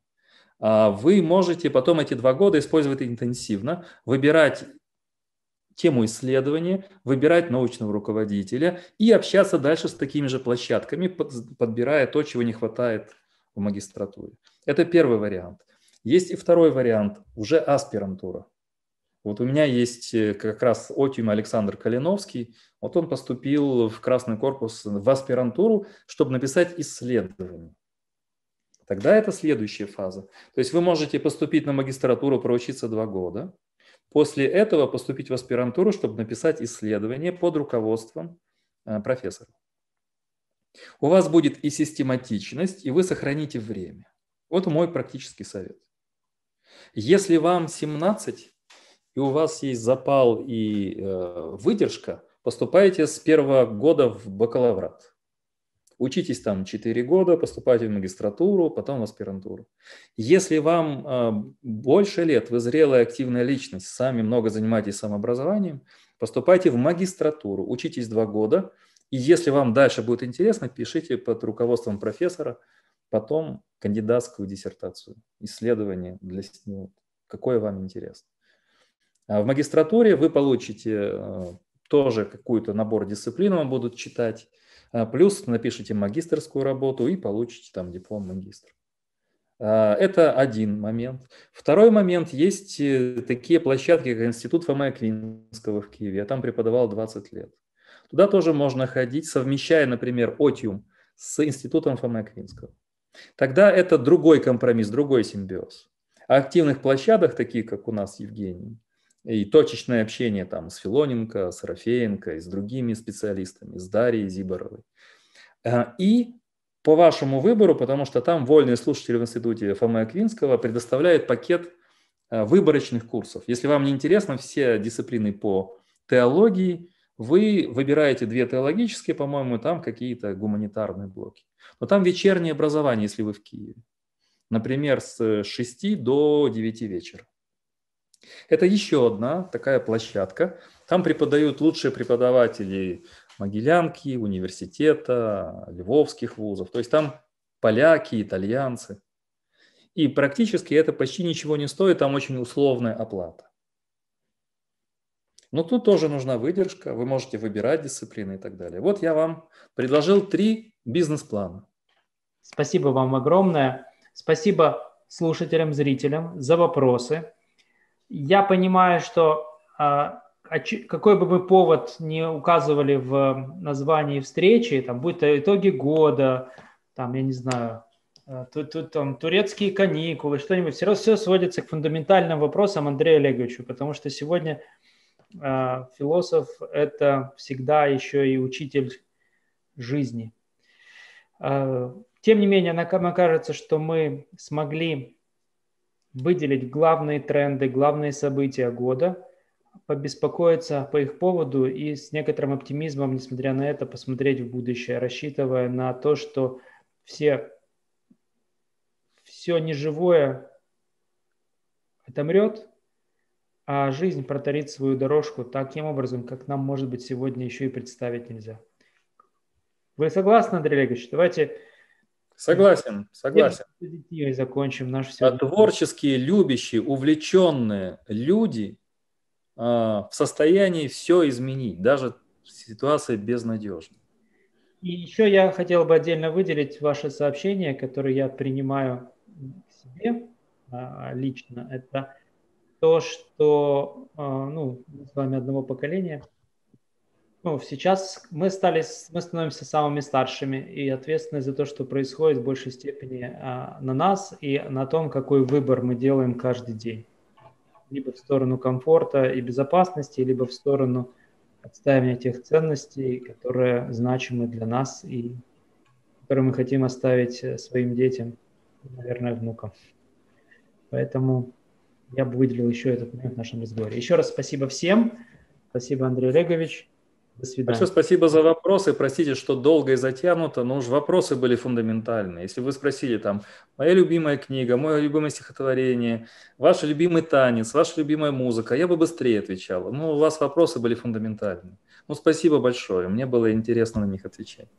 а, вы можете потом эти два года использовать интенсивно, выбирать тему исследования, выбирать научного руководителя и общаться дальше с такими же площадками, подбирая то, чего не хватает в магистратуре. Это первый вариант. Есть и второй вариант, уже аспирантура. Вот у меня есть э, как раз отим Александр Калиновский. Вот он поступил в Красный корпус в аспирантуру, чтобы написать исследование. Тогда это следующая фаза. То есть вы можете поступить на магистратуру, проучиться два года. После этого поступить в аспирантуру, чтобы написать исследование под руководством э, профессора. У вас будет и систематичность, и вы сохраните время. Вот мой практический совет. Если вам 17, и у вас есть запал и э, выдержка, поступайте с первого года в бакалаврат. Учитесь там 4 года, поступайте в магистратуру, потом в аспирантуру. Если вам э, больше лет, вы зрелая активная личность, сами много занимаетесь самообразованием, поступайте в магистратуру, учитесь 2 года – и если вам дальше будет интересно, пишите под руководством профессора, потом кандидатскую диссертацию, исследование, для, ну, какое вам интересно. А в магистратуре вы получите э, тоже какой-то набор дисциплин, вам будут читать, а плюс напишите магистрскую работу и получите там диплом магистра. А, это один момент. Второй момент. Есть э, такие площадки, как Институт Фомы Аквинского в Киеве. Я там преподавал 20 лет. Туда тоже можно ходить, совмещая, например, отиум с институтом Фомы квинского Тогда это другой компромисс, другой симбиоз. А активных площадок, такие как у нас Евгений, и точечное общение там с Филоненко, с Рафеенко и с другими специалистами, с Дарьей Зиборовой. А, и по вашему выбору, потому что там вольные слушатели в институте Фомы Аквинского предоставляют пакет а, выборочных курсов. Если вам не интересно, все дисциплины по теологии, вы выбираете две теологические, по-моему, там какие-то гуманитарные блоки. Но там вечернее образование, если вы в Киеве. Например, с 6 до 9 вечера. Это еще одна такая площадка. Там преподают лучшие преподаватели Могилянки, университета, львовских вузов. То есть там поляки, итальянцы. И практически это почти ничего не стоит, там очень условная оплата. Но тут тоже нужна выдержка, вы можете выбирать дисциплины и так далее. Вот я вам предложил три бизнес-плана. Спасибо вам огромное. Спасибо слушателям, зрителям за вопросы. Я понимаю, что а, какой бы мы повод не указывали в названии встречи, там, будь то итоги года, там, я не знаю, тут, э, тут там турецкие каникулы, что-нибудь, все равно все сводится к фундаментальным вопросам Андрея Олеговича, потому что сегодня – а, философ – это всегда еще и учитель жизни. А, тем не менее, нам кажется, что мы смогли выделить главные тренды, главные события года, побеспокоиться по их поводу и с некоторым оптимизмом, несмотря на это, посмотреть в будущее, рассчитывая на то, что все, все неживое отомрет, а жизнь проторит свою дорожку таким образом, как нам, может быть, сегодня еще и представить нельзя. Вы согласны, Андрей Олегович? Давайте... Согласен, согласен. И закончим наш А творческие, любящие, увлеченные люди э, в состоянии все изменить, даже ситуация безнадежна. И еще я хотел бы отдельно выделить ваше сообщение, которое я принимаю себе э, лично. Это то, что а, ну, с вами одного поколения. Ну, сейчас мы, стали, мы становимся самыми старшими, и ответственность за то, что происходит, в большей степени а, на нас и на том, какой выбор мы делаем каждый день. Либо в сторону комфорта и безопасности, либо в сторону отстаивания тех ценностей, которые значимы для нас и которые мы хотим оставить э, своим детям, наверное, внукам. Поэтому я бы выделил еще этот момент в нашем разговоре. Еще раз спасибо всем. Спасибо, Андрей Олегович. До свидания. Большое спасибо за вопросы. Простите, что долго и затянуто, но уж вопросы были фундаментальные. Если вы спросили там, моя любимая книга, мое любимое стихотворение, ваш любимый танец, ваша любимая музыка, я бы быстрее отвечал. Но ну, у вас вопросы были фундаментальные. Ну, спасибо большое. Мне было интересно на них отвечать.